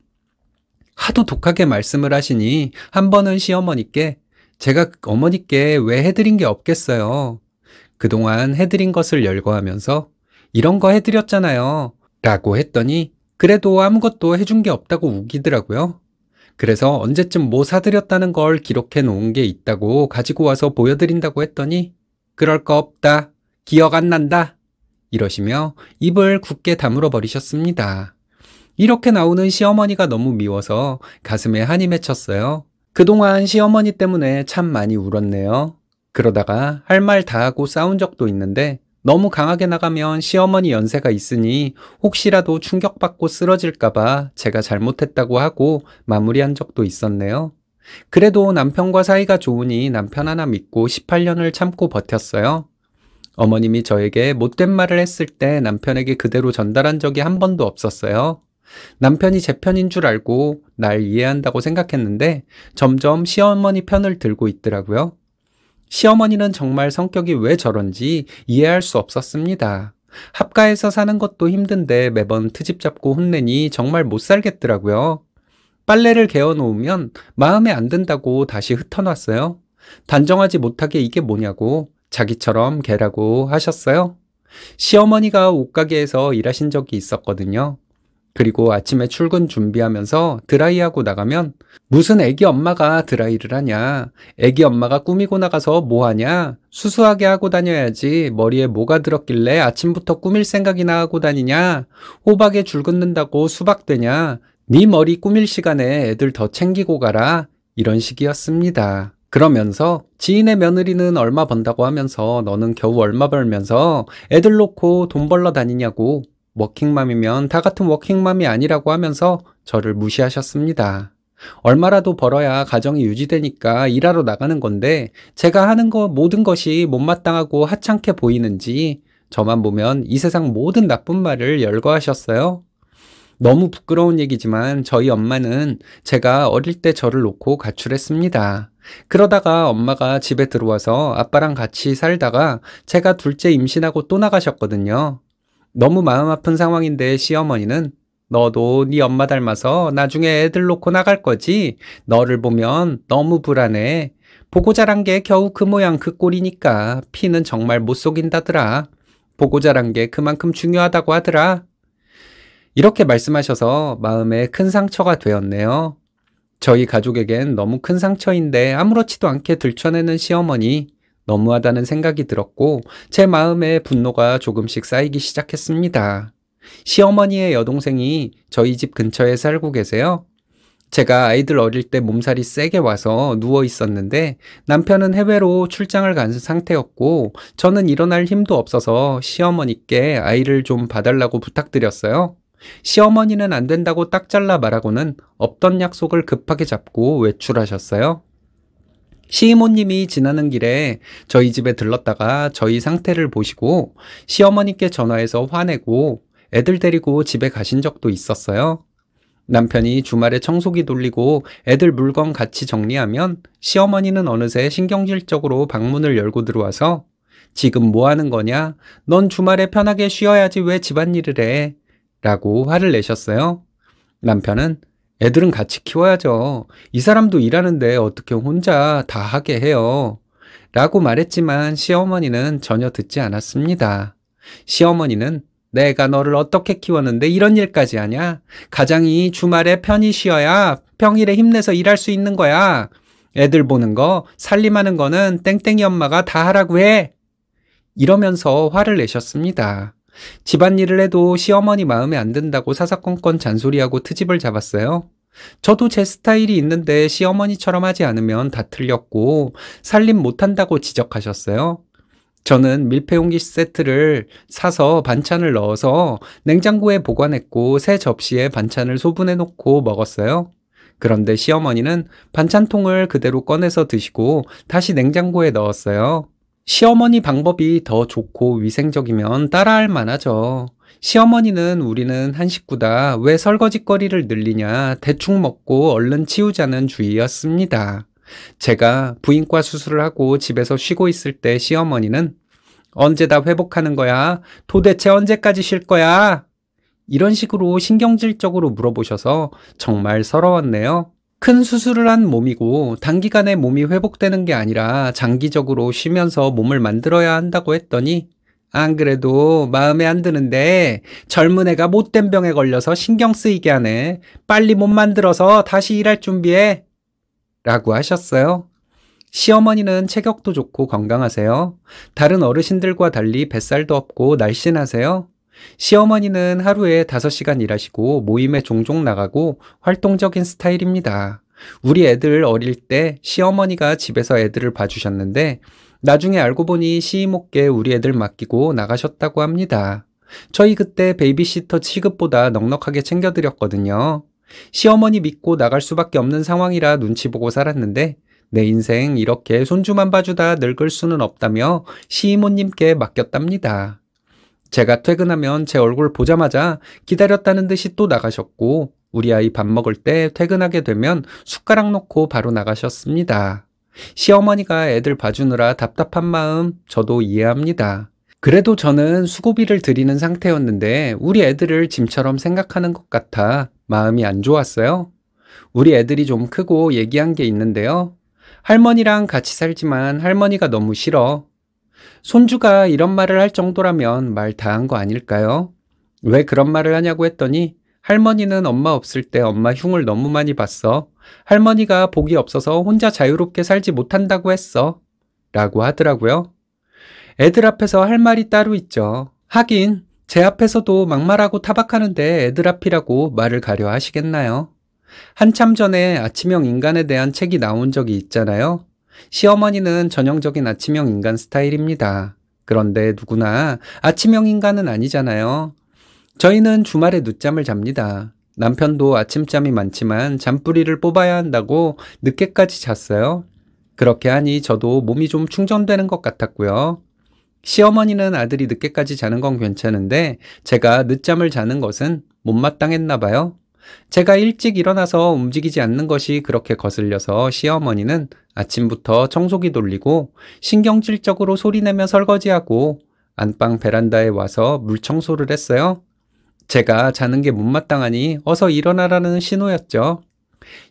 하도 독하게 말씀을 하시니 한 번은 시어머니께 제가 어머니께 왜 해드린 게 없겠어요. 그동안 해드린 것을 열거하면서 이런 거 해드렸잖아요. 라고 했더니 그래도 아무것도 해준 게 없다고 우기더라고요. 그래서 언제쯤 뭐 사드렸다는 걸 기록해 놓은 게 있다고 가지고 와서 보여드린다고 했더니 그럴 거 없다. 기억 안 난다. 이러시며 입을 굳게 다물어 버리셨습니다. 이렇게 나오는 시어머니가 너무 미워서 가슴에 한이 맺혔어요. 그동안 시어머니 때문에 참 많이 울었네요. 그러다가 할 말 다 하고 싸운 적도 있는데 너무 강하게 나가면 시어머니 연세가 있으니 혹시라도 충격받고 쓰러질까봐 제가 잘못했다고 하고 마무리한 적도 있었네요. 그래도 남편과 사이가 좋으니 남편 하나 믿고 18년을 참고 버텼어요. 어머님이 저에게 못된 말을 했을 때 남편에게 그대로 전달한 적이 한 번도 없었어요. 남편이 제 편인 줄 알고 날 이해한다고 생각했는데 점점 시어머니 편을 들고 있더라고요. 시어머니는 정말 성격이 왜 저런지 이해할 수 없었습니다. 합가에서 사는 것도 힘든데 매번 트집 잡고 혼내니 정말 못 살겠더라고요. 빨래를 개어놓으면 마음에 안 든다고 다시 흩어놨어요. 단정하지 못하게 이게 뭐냐고 자기처럼 개라고 하셨어요. 시어머니가 옷가게에서 일하신 적이 있었거든요. 그리고 아침에 출근 준비하면서 드라이하고 나가면 무슨 애기 엄마가 드라이를 하냐. 애기 엄마가 꾸미고 나가서 뭐 하냐. 수수하게 하고 다녀야지 머리에 뭐가 들었길래 아침부터 꾸밀 생각이나 하고 다니냐. 호박에 줄 긋는다고 수박 되냐. 네 머리 꾸밀 시간에 애들 더 챙기고 가라. 이런 식이었습니다. 그러면서 지인의 며느리는 얼마 번다고 하면서 너는 겨우 얼마 벌면서 애들 놓고 돈 벌러 다니냐고 워킹맘이면 다 같은 워킹맘이 아니라고 하면서 저를 무시하셨습니다. 얼마라도 벌어야 가정이 유지되니까 일하러 나가는 건데 제가 하는 거 모든 것이 못마땅하고 하찮게 보이는지 저만 보면 이 세상 모든 나쁜 말을 열거하셨어요. 너무 부끄러운 얘기지만 저희 엄마는 제가 어릴 때 저를 놓고 가출했습니다. 그러다가 엄마가 집에 들어와서 아빠랑 같이 살다가 제가 둘째 임신하고 또 나가셨거든요. 너무 마음 아픈 상황인데 시어머니는 너도 네 엄마 닮아서 나중에 애들 놓고 나갈 거지. 너를 보면 너무 불안해. 보고 자란 게 겨우 그 모양 그 꼴이니까 피는 정말 못 속인다더라. 보고 자란 게 그만큼 중요하다고 하더라. 이렇게 말씀하셔서 마음에 큰 상처가 되었네요. 저희 가족에겐 너무 큰 상처인데 아무렇지도 않게 들춰내는 시어머니. 너무하다는 생각이 들었고 제 마음에 분노가 조금씩 쌓이기 시작했습니다. 시어머니의 여동생이 저희 집 근처에 살고 계세요. 제가 아이들 어릴 때 몸살이 세게 와서 누워 있었는데 남편은 해외로 출장을 간 상태였고 저는 일어날 힘도 없어서 시어머니께 아이를 좀 봐달라고 부탁드렸어요. 시어머니는 안 된다고 딱 잘라 말하고는 없던 약속을 급하게 잡고 외출하셨어요. 시이모님이 지나는 길에 저희 집에 들렀다가 저희 상태를 보시고 시어머니께 전화해서 화내고 애들 데리고 집에 가신 적도 있었어요. 남편이 주말에 청소기 돌리고 애들 물건 같이 정리하면 시어머니는 어느새 신경질적으로 방문을 열고 들어와서 지금 뭐 하는 거냐? 넌 주말에 편하게 쉬어야지 왜 집안일을 해? 라고 화를 내셨어요. 남편은 애들은 같이 키워야죠. 이 사람도 일하는데 어떻게 혼자 다 하게 해요. 라고 말했지만 시어머니는 전혀 듣지 않았습니다. 시어머니는 내가 너를 어떻게 키웠는데 이런 일까지 하냐? 가장이 주말에 편히 쉬어야 평일에 힘내서 일할 수 있는 거야. 애들 보는 거, 살림하는 거는 땡땡이 엄마가 다 하라고 해. 이러면서 화를 내셨습니다. 집안일을 해도 시어머니 마음에 안 든다고 사사건건 잔소리하고 트집을 잡았어요. 저도 제 스타일이 있는데 시어머니처럼 하지 않으면 다 틀렸고 살림 못한다고 지적하셨어요. 저는 밀폐용기 세트를 사서 반찬을 넣어서 냉장고에 보관했고 새 접시에 반찬을 소분해 놓고 먹었어요. 그런데 시어머니는 반찬통을 그대로 꺼내서 드시고 다시 냉장고에 넣었어요. 시어머니 방법이 더 좋고 위생적이면 따라할 만하죠. 시어머니는 우리는 한 식구다. 왜 설거지거리를 늘리냐. 대충 먹고 얼른 치우자는 주의였습니다. 제가 부인과 수술을 하고 집에서 쉬고 있을 때 시어머니는 언제 다 회복하는 거야? 도대체 언제까지 쉴 거야? 이런 식으로 신경질적으로 물어보셔서 정말 서러웠네요. 큰 수술을 한 몸이고 단기간에 몸이 회복되는 게 아니라 장기적으로 쉬면서 몸을 만들어야 한다고 했더니 안 그래도 마음에 안 드는데 젊은 애가 못된 병에 걸려서 신경 쓰이게 하네. 빨리 몸 만들어서 다시 일할 준비해. 라고 하셨어요. 시어머니는 체격도 좋고 건강하세요. 다른 어르신들과 달리 뱃살도 없고 날씬하세요. 시어머니는 하루에 5시간 일하시고 모임에 종종 나가고 활동적인 스타일입니다. 우리 애들 어릴 때 시어머니가 집에서 애들을 봐주셨는데 나중에 알고 보니 시이모께 우리 애들 맡기고 나가셨다고 합니다. 저희 그때 베이비시터 취급보다 넉넉하게 챙겨드렸거든요. 시어머니 믿고 나갈 수밖에 없는 상황이라 눈치 보고 살았는데 내 인생 이렇게 손주만 봐주다 늙을 수는 없다며 시이모님께 맡겼답니다. 제가 퇴근하면 제 얼굴 보자마자 기다렸다는 듯이 또 나가셨고 우리 아이 밥 먹을 때 퇴근하게 되면 숟가락 놓고 바로 나가셨습니다. 시어머니가 애들 봐주느라 답답한 마음 저도 이해합니다. 그래도 저는 수고비를 드리는 상태였는데 우리 애들을 짐처럼 생각하는 것 같아 마음이 안 좋았어요. 우리 애들이 좀 크고 얘기한 게 있는데요. 할머니랑 같이 살지만 할머니가 너무 싫어. 손주가 이런 말을 할 정도라면 말 다 한 거 아닐까요? 왜 그런 말을 하냐고 했더니 할머니는 엄마 없을 때 엄마 흉을 너무 많이 봤어. 할머니가 복이 없어서 혼자 자유롭게 살지 못한다고 했어. 라고 하더라고요. 애들 앞에서 할 말이 따로 있죠. 하긴 제 앞에서도 막말하고 타박하는데 애들 앞이라고 말을 가려 하시겠나요? 한참 전에 아침형 인간에 대한 책이 나온 적이 있잖아요. 시어머니는 전형적인 아침형 인간 스타일입니다. 그런데 누구나 아침형 인간은 아니잖아요. 저희는 주말에 늦잠을 잡니다. 남편도 아침잠이 많지만 잠뿌리를 뽑아야 한다고 늦게까지 잤어요. 그렇게 하니 저도 몸이 좀 충전되는 것 같았고요. 시어머니는 아들이 늦게까지 자는 건 괜찮은데 제가 늦잠을 자는 것은 못마땅했나 봐요. 제가 일찍 일어나서 움직이지 않는 것이 그렇게 거슬려서 시어머니는 아침부터 청소기 돌리고 신경질적으로 소리내며 설거지하고 안방 베란다에 와서 물 청소를 했어요. 제가 자는 게 못마땅하니 어서 일어나라는 신호였죠.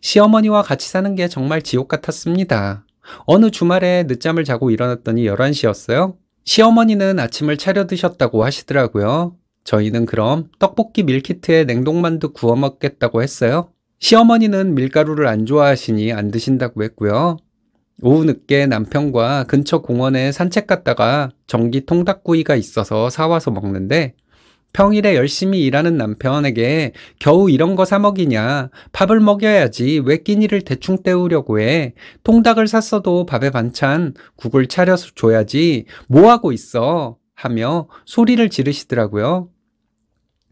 시어머니와 같이 사는 게 정말 지옥 같았습니다. 어느 주말에 늦잠을 자고 일어났더니 11시였어요. 시어머니는 아침을 차려 드셨다고 하시더라고요. 저희는 그럼 떡볶이 밀키트에 냉동만두 구워 먹겠다고 했어요. 시어머니는 밀가루를 안 좋아하시니 안 드신다고 했고요. 오후 늦게 남편과 근처 공원에 산책 갔다가 전기 통닭구이가 있어서 사와서 먹는데 평일에 열심히 일하는 남편에게 겨우 이런 거 사먹이냐 밥을 먹여야지 왜 끼니를 대충 때우려고 해 통닭을 샀어도 밥에 반찬 국을 차려 줘야지 뭐하고 있어 하며 소리를 지르시더라고요.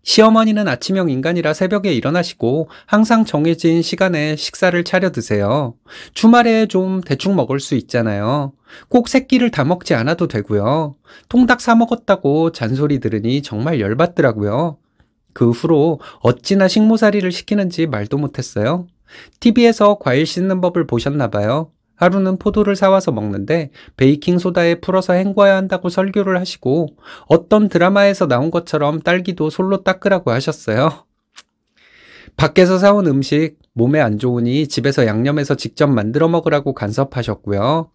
시어머니는 아침형 인간이라 새벽에 일어나시고 항상 정해진 시간에 식사를 차려 드세요. 주말에 좀 대충 먹을 수 있잖아요. 꼭 새끼를 다 먹지 않아도 되고요. 통닭 사 먹었다고 잔소리 들으니 정말 열받더라고요. 그 후로 어찌나 식모살이를 시키는지 말도 못했어요. TV에서 과일 씻는 법을 보셨나봐요. 하루는 포도를 사와서 먹는데 베이킹소다에 풀어서 헹궈야 한다고 설교를 하시고 어떤 드라마에서 나온 것처럼 딸기도 솔로 닦으라고 하셨어요. 밖에서 사온 음식 몸에 안 좋으니 집에서 양념해서 직접 만들어 먹으라고 간섭하셨고요.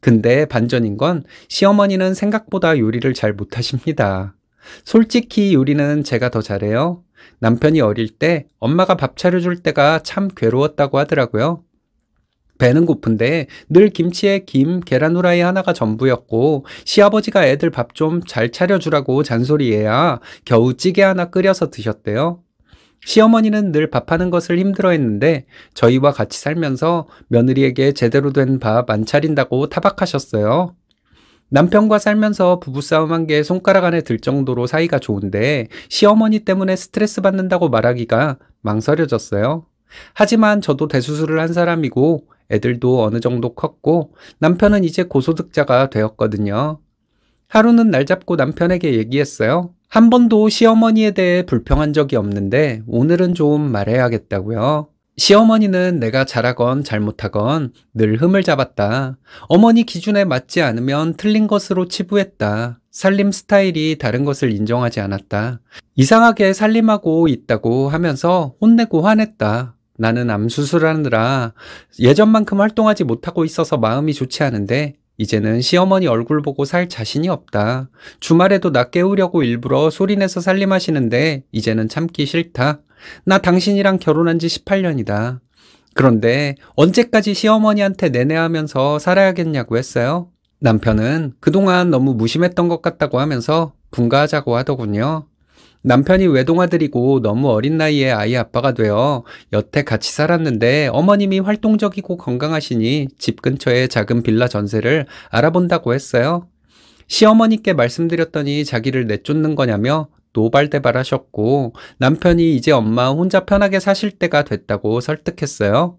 근데 반전인 건 시어머니는 생각보다 요리를 잘 못하십니다. 솔직히 요리는 제가 더 잘해요. 남편이 어릴 때 엄마가 밥 차려줄 때가 참 괴로웠다고 하더라고요. 배는 고픈데 늘 김치에 김, 계란 후라이 하나가 전부였고 시아버지가 애들 밥 좀 잘 차려주라고 잔소리해야 겨우 찌개 하나 끓여서 드셨대요. 시어머니는 늘 밥하는 것을 힘들어했는데 저희와 같이 살면서 며느리에게 제대로 된 밥 안 차린다고 타박하셨어요. 남편과 살면서 부부싸움 한 게 손가락 안에 들 정도로 사이가 좋은데 시어머니 때문에 스트레스 받는다고 말하기가 망설여졌어요. 하지만 저도 대수술을 한 사람이고 애들도 어느 정도 컸고 남편은 이제 고소득자가 되었거든요. 하루는 날 잡고 남편에게 얘기했어요. 한 번도 시어머니에 대해 불평한 적이 없는데 오늘은 좀 말해야겠다고요. 시어머니는 내가 잘하건 잘못하건 늘 흠을 잡았다. 어머니 기준에 맞지 않으면 틀린 것으로 치부했다. 살림 스타일이 다른 것을 인정하지 않았다. 이상하게 살림하고 있다고 하면서 혼내고 화냈다. 나는 암 수술하느라 예전만큼 활동하지 못하고 있어서 마음이 좋지 않은데 이제는 시어머니 얼굴 보고 살 자신이 없다. 주말에도 나 깨우려고 일부러 소리내서 살림하시는데 이제는 참기 싫다. 나 당신이랑 결혼한 지 18년이다. 그런데 언제까지 시어머니한테 내내하면서 살아야겠냐고 했어요. 남편은 그동안 너무 무심했던 것 같다고 하면서 분가하자고 하더군요. 남편이 외동아들이고 너무 어린 나이에 아이 아빠가 되어 여태 같이 살았는데 어머님이 활동적이고 건강하시니 집 근처에 작은 빌라 전세를 알아본다고 했어요. 시어머니께 말씀드렸더니 자기를 내쫓는 거냐며 노발대발하셨고 남편이 이제 엄마 혼자 편하게 사실 때가 됐다고 설득했어요.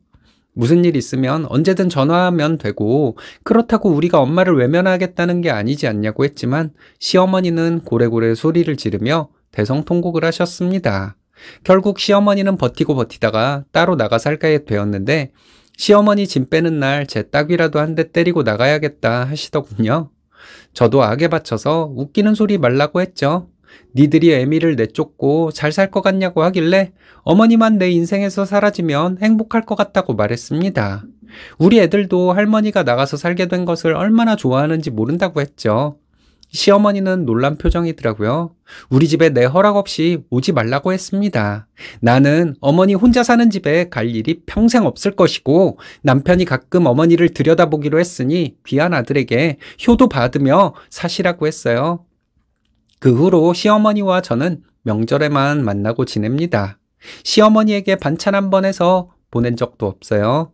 무슨 일 있으면 언제든 전화하면 되고 그렇다고 우리가 엄마를 외면하겠다는 게 아니지 않냐고 했지만 시어머니는 고래고래 소리를 지르며 대성 통곡을 하셨습니다. 결국 시어머니는 버티고 버티다가 따로 나가 살게 되었는데 시어머니 짐 빼는 날 제 딱이라도 한 대 때리고 나가야겠다 하시더군요. 저도 악에 받쳐서 웃기는 소리 말라고 했죠. 니들이 애미를 내쫓고 잘 살 것 같냐고 하길래 어머니만 내 인생에서 사라지면 행복할 것 같다고 말했습니다. 우리 애들도 할머니가 나가서 살게 된 것을 얼마나 좋아하는지 모른다고 했죠. 시어머니는 놀란 표정이더라고요. 우리 집에 내 허락 없이 오지 말라고 했습니다. 나는 어머니 혼자 사는 집에 갈 일이 평생 없을 것이고 남편이 가끔 어머니를 들여다보기로 했으니 귀한 아들에게 효도 받으며 사시라고 했어요. 그 후로 시어머니와 저는 명절에만 만나고 지냅니다. 시어머니에게 반찬 한 번 해서 보낸 적도 없어요.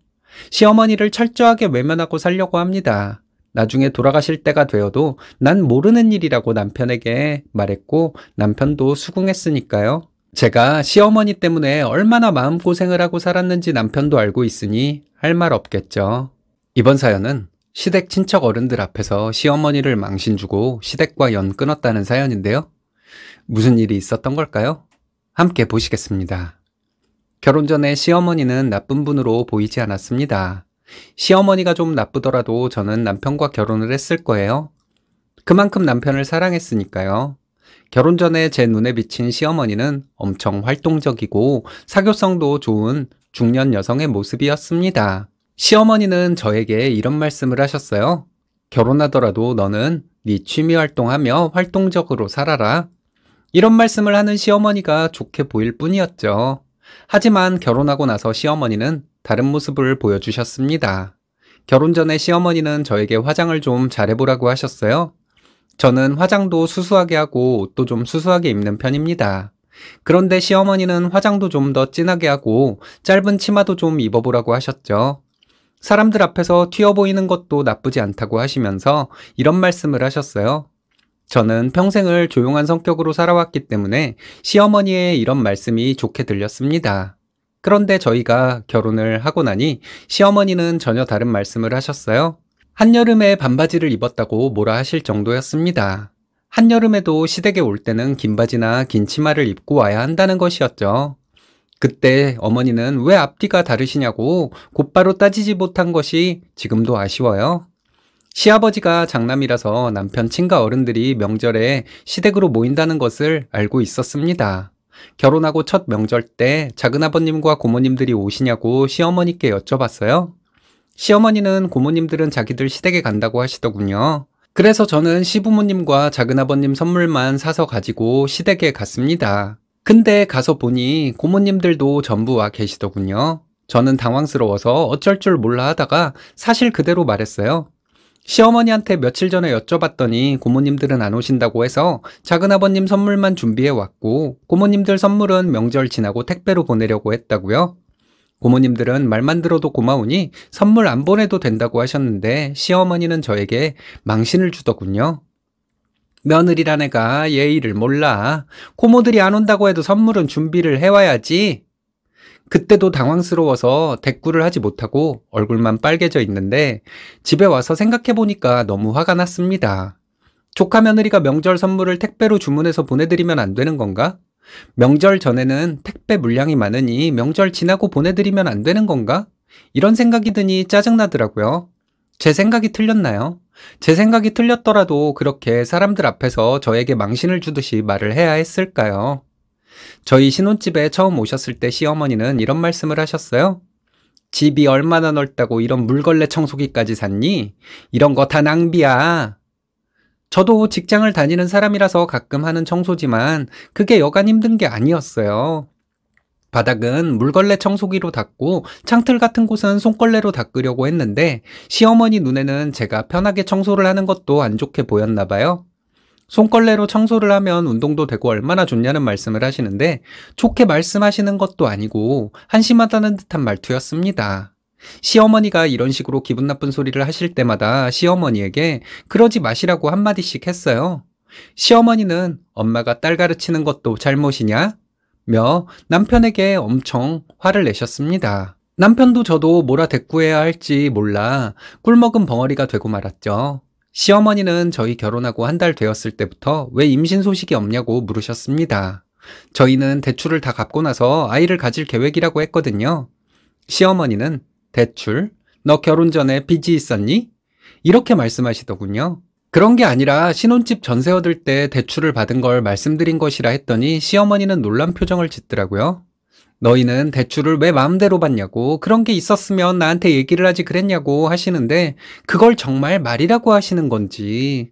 시어머니를 철저하게 외면하고 살려고 합니다. 나중에 돌아가실 때가 되어도 난 모르는 일이라고 남편에게 말했고 남편도 수긍했으니까요. 제가 시어머니 때문에 얼마나 마음고생을 하고 살았는지 남편도 알고 있으니 할 말 없겠죠. 이번 사연은 시댁 친척 어른들 앞에서 시어머니를 망신 주고 시댁과 연 끊었다는 사연인데요. 무슨 일이 있었던 걸까요? 함께 보시겠습니다. 결혼 전에 시어머니는 나쁜 분으로 보이지 않았습니다. 시어머니가 좀 나쁘더라도 저는 남편과 결혼을 했을 거예요. 그만큼 남편을 사랑했으니까요. 결혼 전에 제 눈에 비친 시어머니는 엄청 활동적이고 사교성도 좋은 중년 여성의 모습이었습니다. 시어머니는 저에게 이런 말씀을 하셨어요. 결혼하더라도 너는 네 취미 활동하며 활동적으로 살아라. 이런 말씀을 하는 시어머니가 좋게 보일 뿐이었죠. 하지만 결혼하고 나서 시어머니는 다른 모습을 보여주셨습니다. 결혼 전에 시어머니는 저에게 화장을 좀 잘해보라고 하셨어요. 저는 화장도 수수하게 하고 옷도 좀 수수하게 입는 편입니다. 그런데 시어머니는 화장도 좀 더 진하게 하고 짧은 치마도 좀 입어보라고 하셨죠. 사람들 앞에서 튀어 보이는 것도 나쁘지 않다고 하시면서 이런 말씀을 하셨어요. 저는 평생을 조용한 성격으로 살아왔기 때문에 시어머니의 이런 말씀이 좋게 들렸습니다. 그런데 저희가 결혼을 하고 나니 시어머니는 전혀 다른 말씀을 하셨어요. 한여름에 반바지를 입었다고 뭐라 하실 정도였습니다. 한여름에도 시댁에 올 때는 긴 바지나 긴 치마를 입고 와야 한다는 것이었죠. 그때 어머니는 왜 앞뒤가 다르시냐고 곧바로 따지지 못한 것이 지금도 아쉬워요. 시아버지가 장남이라서 남편 친가 어른들이 명절에 시댁으로 모인다는 것을 알고 있었습니다. 결혼하고 첫 명절 때 작은아버님과 고모님들이 오시냐고 시어머니께 여쭤봤어요. 시어머니는 고모님들은 자기들 시댁에 간다고 하시더군요. 그래서 저는 시부모님과 작은아버님 선물만 사서 가지고 시댁에 갔습니다. 근데 가서 보니 고모님들도 전부 와 계시더군요. 저는 당황스러워서 어쩔 줄 몰라 하다가 사실 그대로 말했어요. 시어머니한테 며칠 전에 여쭤봤더니 고모님들은 안 오신다고 해서 작은아버님 선물만 준비해 왔고 고모님들 선물은 명절 지나고 택배로 보내려고 했다고요. 고모님들은 말만 들어도 고마우니 선물 안 보내도 된다고 하셨는데 시어머니는 저에게 망신을 주더군요. 며느리란 애가 예의를 몰라. 고모들이 안 온다고 해도 선물은 준비를 해와야지. 그때도 당황스러워서 대꾸를 하지 못하고 얼굴만 빨개져 있는데 집에 와서 생각해보니까 너무 화가 났습니다. 조카 며느리가 명절 선물을 택배로 주문해서 보내드리면 안 되는 건가? 명절 전에는 택배 물량이 많으니 명절 지나고 보내드리면 안 되는 건가? 이런 생각이 드니 짜증나더라고요. 제 생각이 틀렸나요? 제 생각이 틀렸더라도 그렇게 사람들 앞에서 저에게 망신을 주듯이 말을 해야 했을까요? 저희 신혼집에 처음 오셨을 때 시어머니는 이런 말씀을 하셨어요. 집이 얼마나 넓다고 이런 물걸레 청소기까지 샀니? 이런 거 다 낭비야. 저도 직장을 다니는 사람이라서 가끔 하는 청소지만 그게 여간 힘든 게 아니었어요. 바닥은 물걸레 청소기로 닦고 창틀 같은 곳은 손걸레로 닦으려고 했는데 시어머니 눈에는 제가 편하게 청소를 하는 것도 안 좋게 보였나 봐요. 손걸레로 청소를 하면 운동도 되고 얼마나 좋냐는 말씀을 하시는데 좋게 말씀하시는 것도 아니고 한심하다는 듯한 말투였습니다. 시어머니가 이런 식으로 기분 나쁜 소리를 하실 때마다 시어머니에게 그러지 마시라고 한마디씩 했어요. 시어머니는 엄마가 딸 가르치는 것도 잘못이냐? 며 남편에게 엄청 화를 내셨습니다. 남편도 저도 뭐라 대꾸해야 할지 몰라 꿀먹은 벙어리가 되고 말았죠. 시어머니는 저희 결혼하고 한 달 되었을 때부터 왜 임신 소식이 없냐고 물으셨습니다. 저희는 대출을 다 갚고 나서 아이를 가질 계획이라고 했거든요. 시어머니는 대출? 너 결혼 전에 빚이 있었니? 이렇게 말씀하시더군요. 그런 게 아니라 신혼집 전세 얻을 때 대출을 받은 걸 말씀드린 것이라 했더니 시어머니는 놀란 표정을 짓더라고요. 너희는 대출을 왜 마음대로 받냐고 그런 게 있었으면 나한테 얘기를 하지 그랬냐고 하시는데 그걸 정말 말이라고 하시는 건지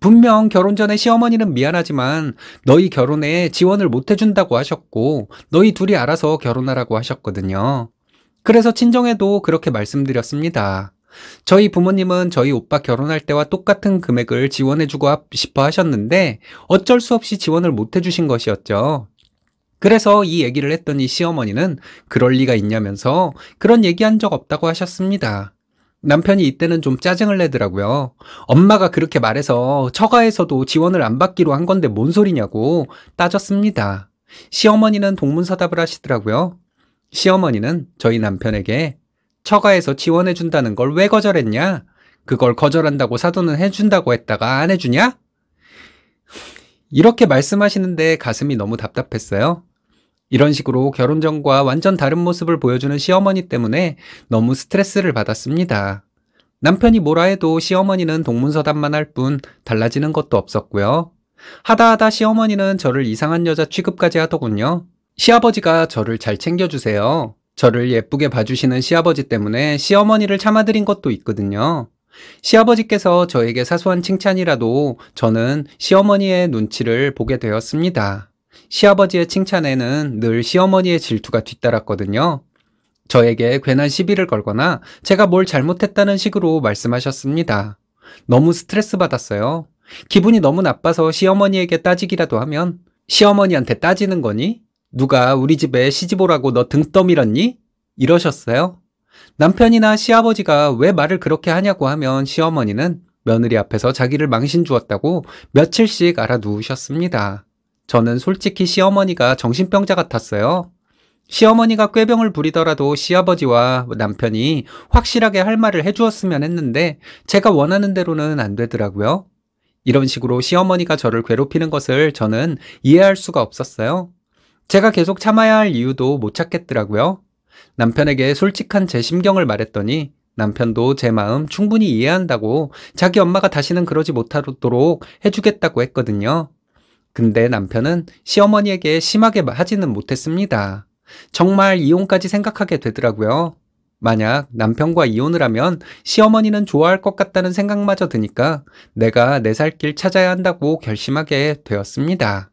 분명 결혼 전에 시어머니는 미안하지만 너희 결혼에 지원을 못 해준다고 하셨고 너희 둘이 알아서 결혼하라고 하셨거든요. 그래서 친정에도 그렇게 말씀드렸습니다. 저희 부모님은 저희 오빠 결혼할 때와 똑같은 금액을 지원해주고 싶어 하셨는데 어쩔 수 없이 지원을 못 해주신 것이었죠. 그래서 이 얘기를 했더니 시어머니는 그럴 리가 있냐면서 그런 얘기한 적 없다고 하셨습니다. 남편이 이때는 좀 짜증을 내더라고요. 엄마가 그렇게 말해서 처가에서도 지원을 안 받기로 한 건데 뭔 소리냐고 따졌습니다. 시어머니는 동문서답을 하시더라고요. 시어머니는 저희 남편에게 처가에서 지원해 준다는 걸 왜 거절했냐? 그걸 거절한다고 사돈은 해준다고 했다가 안 해주냐? 이렇게 말씀하시는데 가슴이 너무 답답했어요. 이런 식으로 결혼 전과 완전 다른 모습을 보여주는 시어머니 때문에 너무 스트레스를 받았습니다. 남편이 뭐라 해도 시어머니는 동문서답만 할 뿐 달라지는 것도 없었고요. 하다하다 시어머니는 저를 이상한 여자 취급까지 하더군요. 시아버지가 저를 잘 챙겨주세요. 저를 예쁘게 봐주시는 시아버지 때문에 시어머니를 참아드린 것도 있거든요. 시아버지께서 저에게 사소한 칭찬이라도 저는 시어머니의 눈치를 보게 되었습니다. 시아버지의 칭찬에는 늘 시어머니의 질투가 뒤따랐거든요. 저에게 괜한 시비를 걸거나 제가 뭘 잘못했다는 식으로 말씀하셨습니다. 너무 스트레스 받았어요. 기분이 너무 나빠서 시어머니에게 따지기라도 하면 시어머니한테 따지는 거니? 누가 우리 집에 시집 오라고 너 등 떠밀었니? 이러셨어요. 남편이나 시아버지가 왜 말을 그렇게 하냐고 하면 시어머니는 며느리 앞에서 자기를 망신 주었다고 며칠씩 알아누우셨습니다. 저는 솔직히 시어머니가 정신병자 같았어요. 시어머니가 꾀병을 부리더라도 시아버지와 남편이 확실하게 할 말을 해주었으면 했는데 제가 원하는 대로는 안 되더라고요. 이런 식으로 시어머니가 저를 괴롭히는 것을 저는 이해할 수가 없었어요. 제가 계속 참아야 할 이유도 못 찾겠더라고요. 남편에게 솔직한 제 심경을 말했더니 남편도 제 마음 충분히 이해한다고 자기 엄마가 다시는 그러지 못하도록 해주겠다고 했거든요. 근데 남편은 시어머니에게 심하게 하지는 못했습니다. 정말 이혼까지 생각하게 되더라고요. 만약 남편과 이혼을 하면 시어머니는 좋아할 것 같다는 생각마저 드니까 내가 내 살 길 찾아야 한다고 결심하게 되었습니다.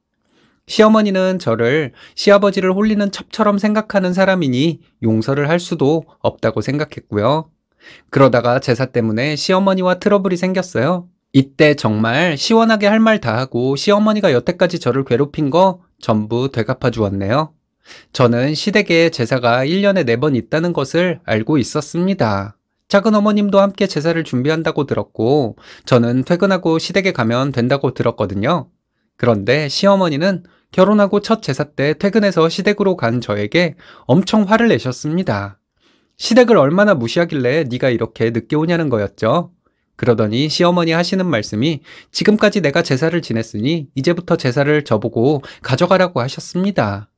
시어머니는 저를 시아버지를 홀리는 첩처럼 생각하는 사람이니 용서를 할 수도 없다고 생각했고요. 그러다가 제사 때문에 시어머니와 트러블이 생겼어요. 이때 정말 시원하게 할 말 다 하고 시어머니가 여태까지 저를 괴롭힌 거 전부 되갚아 주었네요. 저는 시댁에 제사가 1년에 4번 있다는 것을 알고 있었습니다. 작은 어머님도 함께 제사를 준비한다고 들었고, 저는 퇴근하고 시댁에 가면 된다고 들었거든요. 그런데 시어머니는 결혼하고 첫 제사 때 퇴근해서 시댁으로 간 저에게 엄청 화를 내셨습니다. 시댁을 얼마나 무시하길래 네가 이렇게 늦게 오냐는 거였죠. 그러더니 시어머니 하시는 말씀이 지금까지 내가 제사를 지냈으니 이제부터 제사를 저보고 가져가라고 하셨습니다.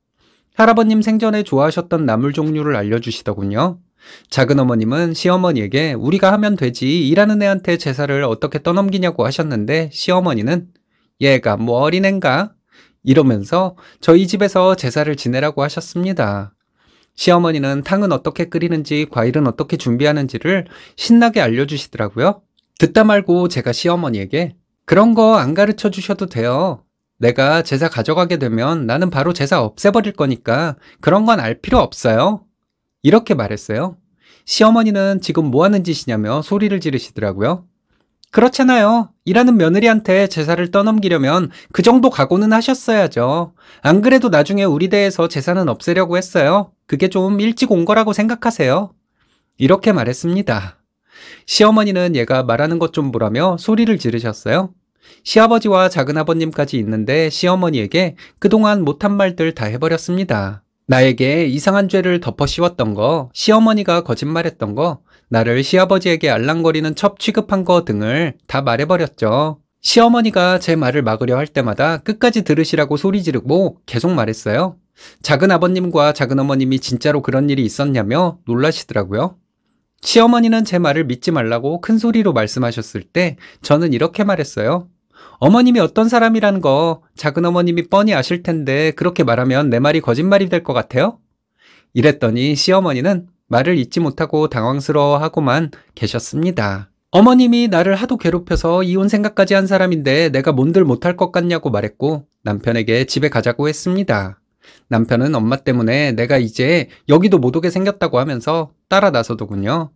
할아버님 생전에 좋아하셨던 나물 종류를 알려주시더군요. 작은 어머님은 시어머니에게 우리가 하면 되지 일하는 애한테 제사를 어떻게 떠넘기냐고 하셨는데 시어머니는 얘가 뭐 어린앤가? 이러면서 저희 집에서 제사를 지내라고 하셨습니다. 시어머니는 탕은 어떻게 끓이는지 과일은 어떻게 준비하는지를 신나게 알려주시더라고요. 듣다 말고 제가 시어머니에게 그런 거 안 가르쳐 주셔도 돼요. 내가 제사 가져가게 되면 나는 바로 제사 없애버릴 거니까 그런 건 알 필요 없어요. 이렇게 말했어요. 시어머니는 지금 뭐 하는 짓이냐며 소리를 지르시더라고요. 그렇잖아요. 일하는 며느리한테 제사를 떠넘기려면 그 정도 각오는 하셨어야죠. 안 그래도 나중에 우리 대에서 제사는 없애려고 했어요. 그게 좀 일찍 온 거라고 생각하세요. 이렇게 말했습니다. 시어머니는 얘가 말하는 것 좀 보라며 소리를 지르셨어요. 시아버지와 작은아버님까지 있는데 시어머니에게 그동안 못한 말들 다 해버렸습니다. 나에게 이상한 죄를 덮어 씌웠던 거, 시어머니가 거짓말했던 거, 나를 시아버지에게 알랑거리는 첩 취급한 거 등을 다 말해버렸죠. 시어머니가 제 말을 막으려 할 때마다 끝까지 들으시라고 소리 지르고 계속 말했어요. 작은 아버님과 작은 어머님이 진짜로 그런 일이 있었냐며 놀라시더라고요. 시어머니는 제 말을 믿지 말라고 큰 소리로 말씀하셨을 때 저는 이렇게 말했어요. 어머님이 어떤 사람이라는 거 작은 어머님이 뻔히 아실 텐데 그렇게 말하면 내 말이 거짓말이 될 것 같아요? 이랬더니 시어머니는 말을 잊지 못하고 당황스러워하고만 계셨습니다. 어머님이 나를 하도 괴롭혀서 이혼 생각까지 한 사람인데 내가 뭔들 못할 것 같냐고 말했고 남편에게 집에 가자고 했습니다. 남편은 엄마 때문에 내가 이제 여기도 못 오게 생겼다고 하면서 따라 나서더군요.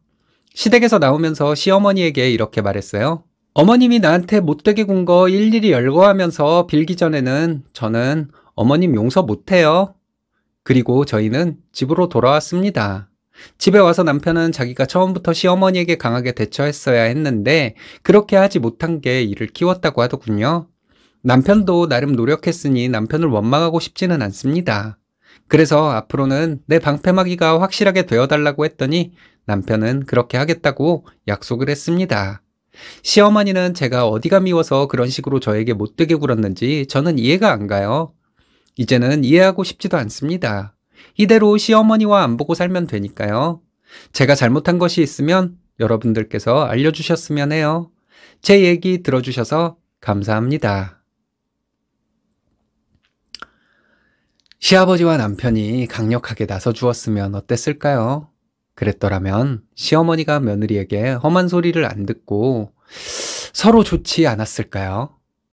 시댁에서 나오면서 시어머니에게 이렇게 말했어요. 어머님이 나한테 못되게 군 거 일일이 열거하면서 빌기 전에는 저는 어머님 용서 못해요. 그리고 저희는 집으로 돌아왔습니다. 집에 와서 남편은 자기가 처음부터 시어머니에게 강하게 대처했어야 했는데 그렇게 하지 못한 게 이를 키웠다고 하더군요. 남편도 나름 노력했으니 남편을 원망하고 싶지는 않습니다. 그래서 앞으로는 내 방패막이가 확실하게 되어달라고 했더니 남편은 그렇게 하겠다고 약속을 했습니다. 시어머니는 제가 어디가 미워서 그런 식으로 저에게 못되게 굴었는지 저는 이해가 안 가요. 이제는 이해하고 싶지도 않습니다. 이대로 시어머니와 안 보고 살면 되니까요. 제가 잘못한 것이 있으면 여러분들께서 알려주셨으면 해요. 제 얘기 들어주셔서 감사합니다. 시아버지와 남편이 강력하게 나서 주었으면 어땠을까요? 그랬더라면 시어머니가 며느리에게 험한 소리를 안 듣고 서로 좋지 않았을까요?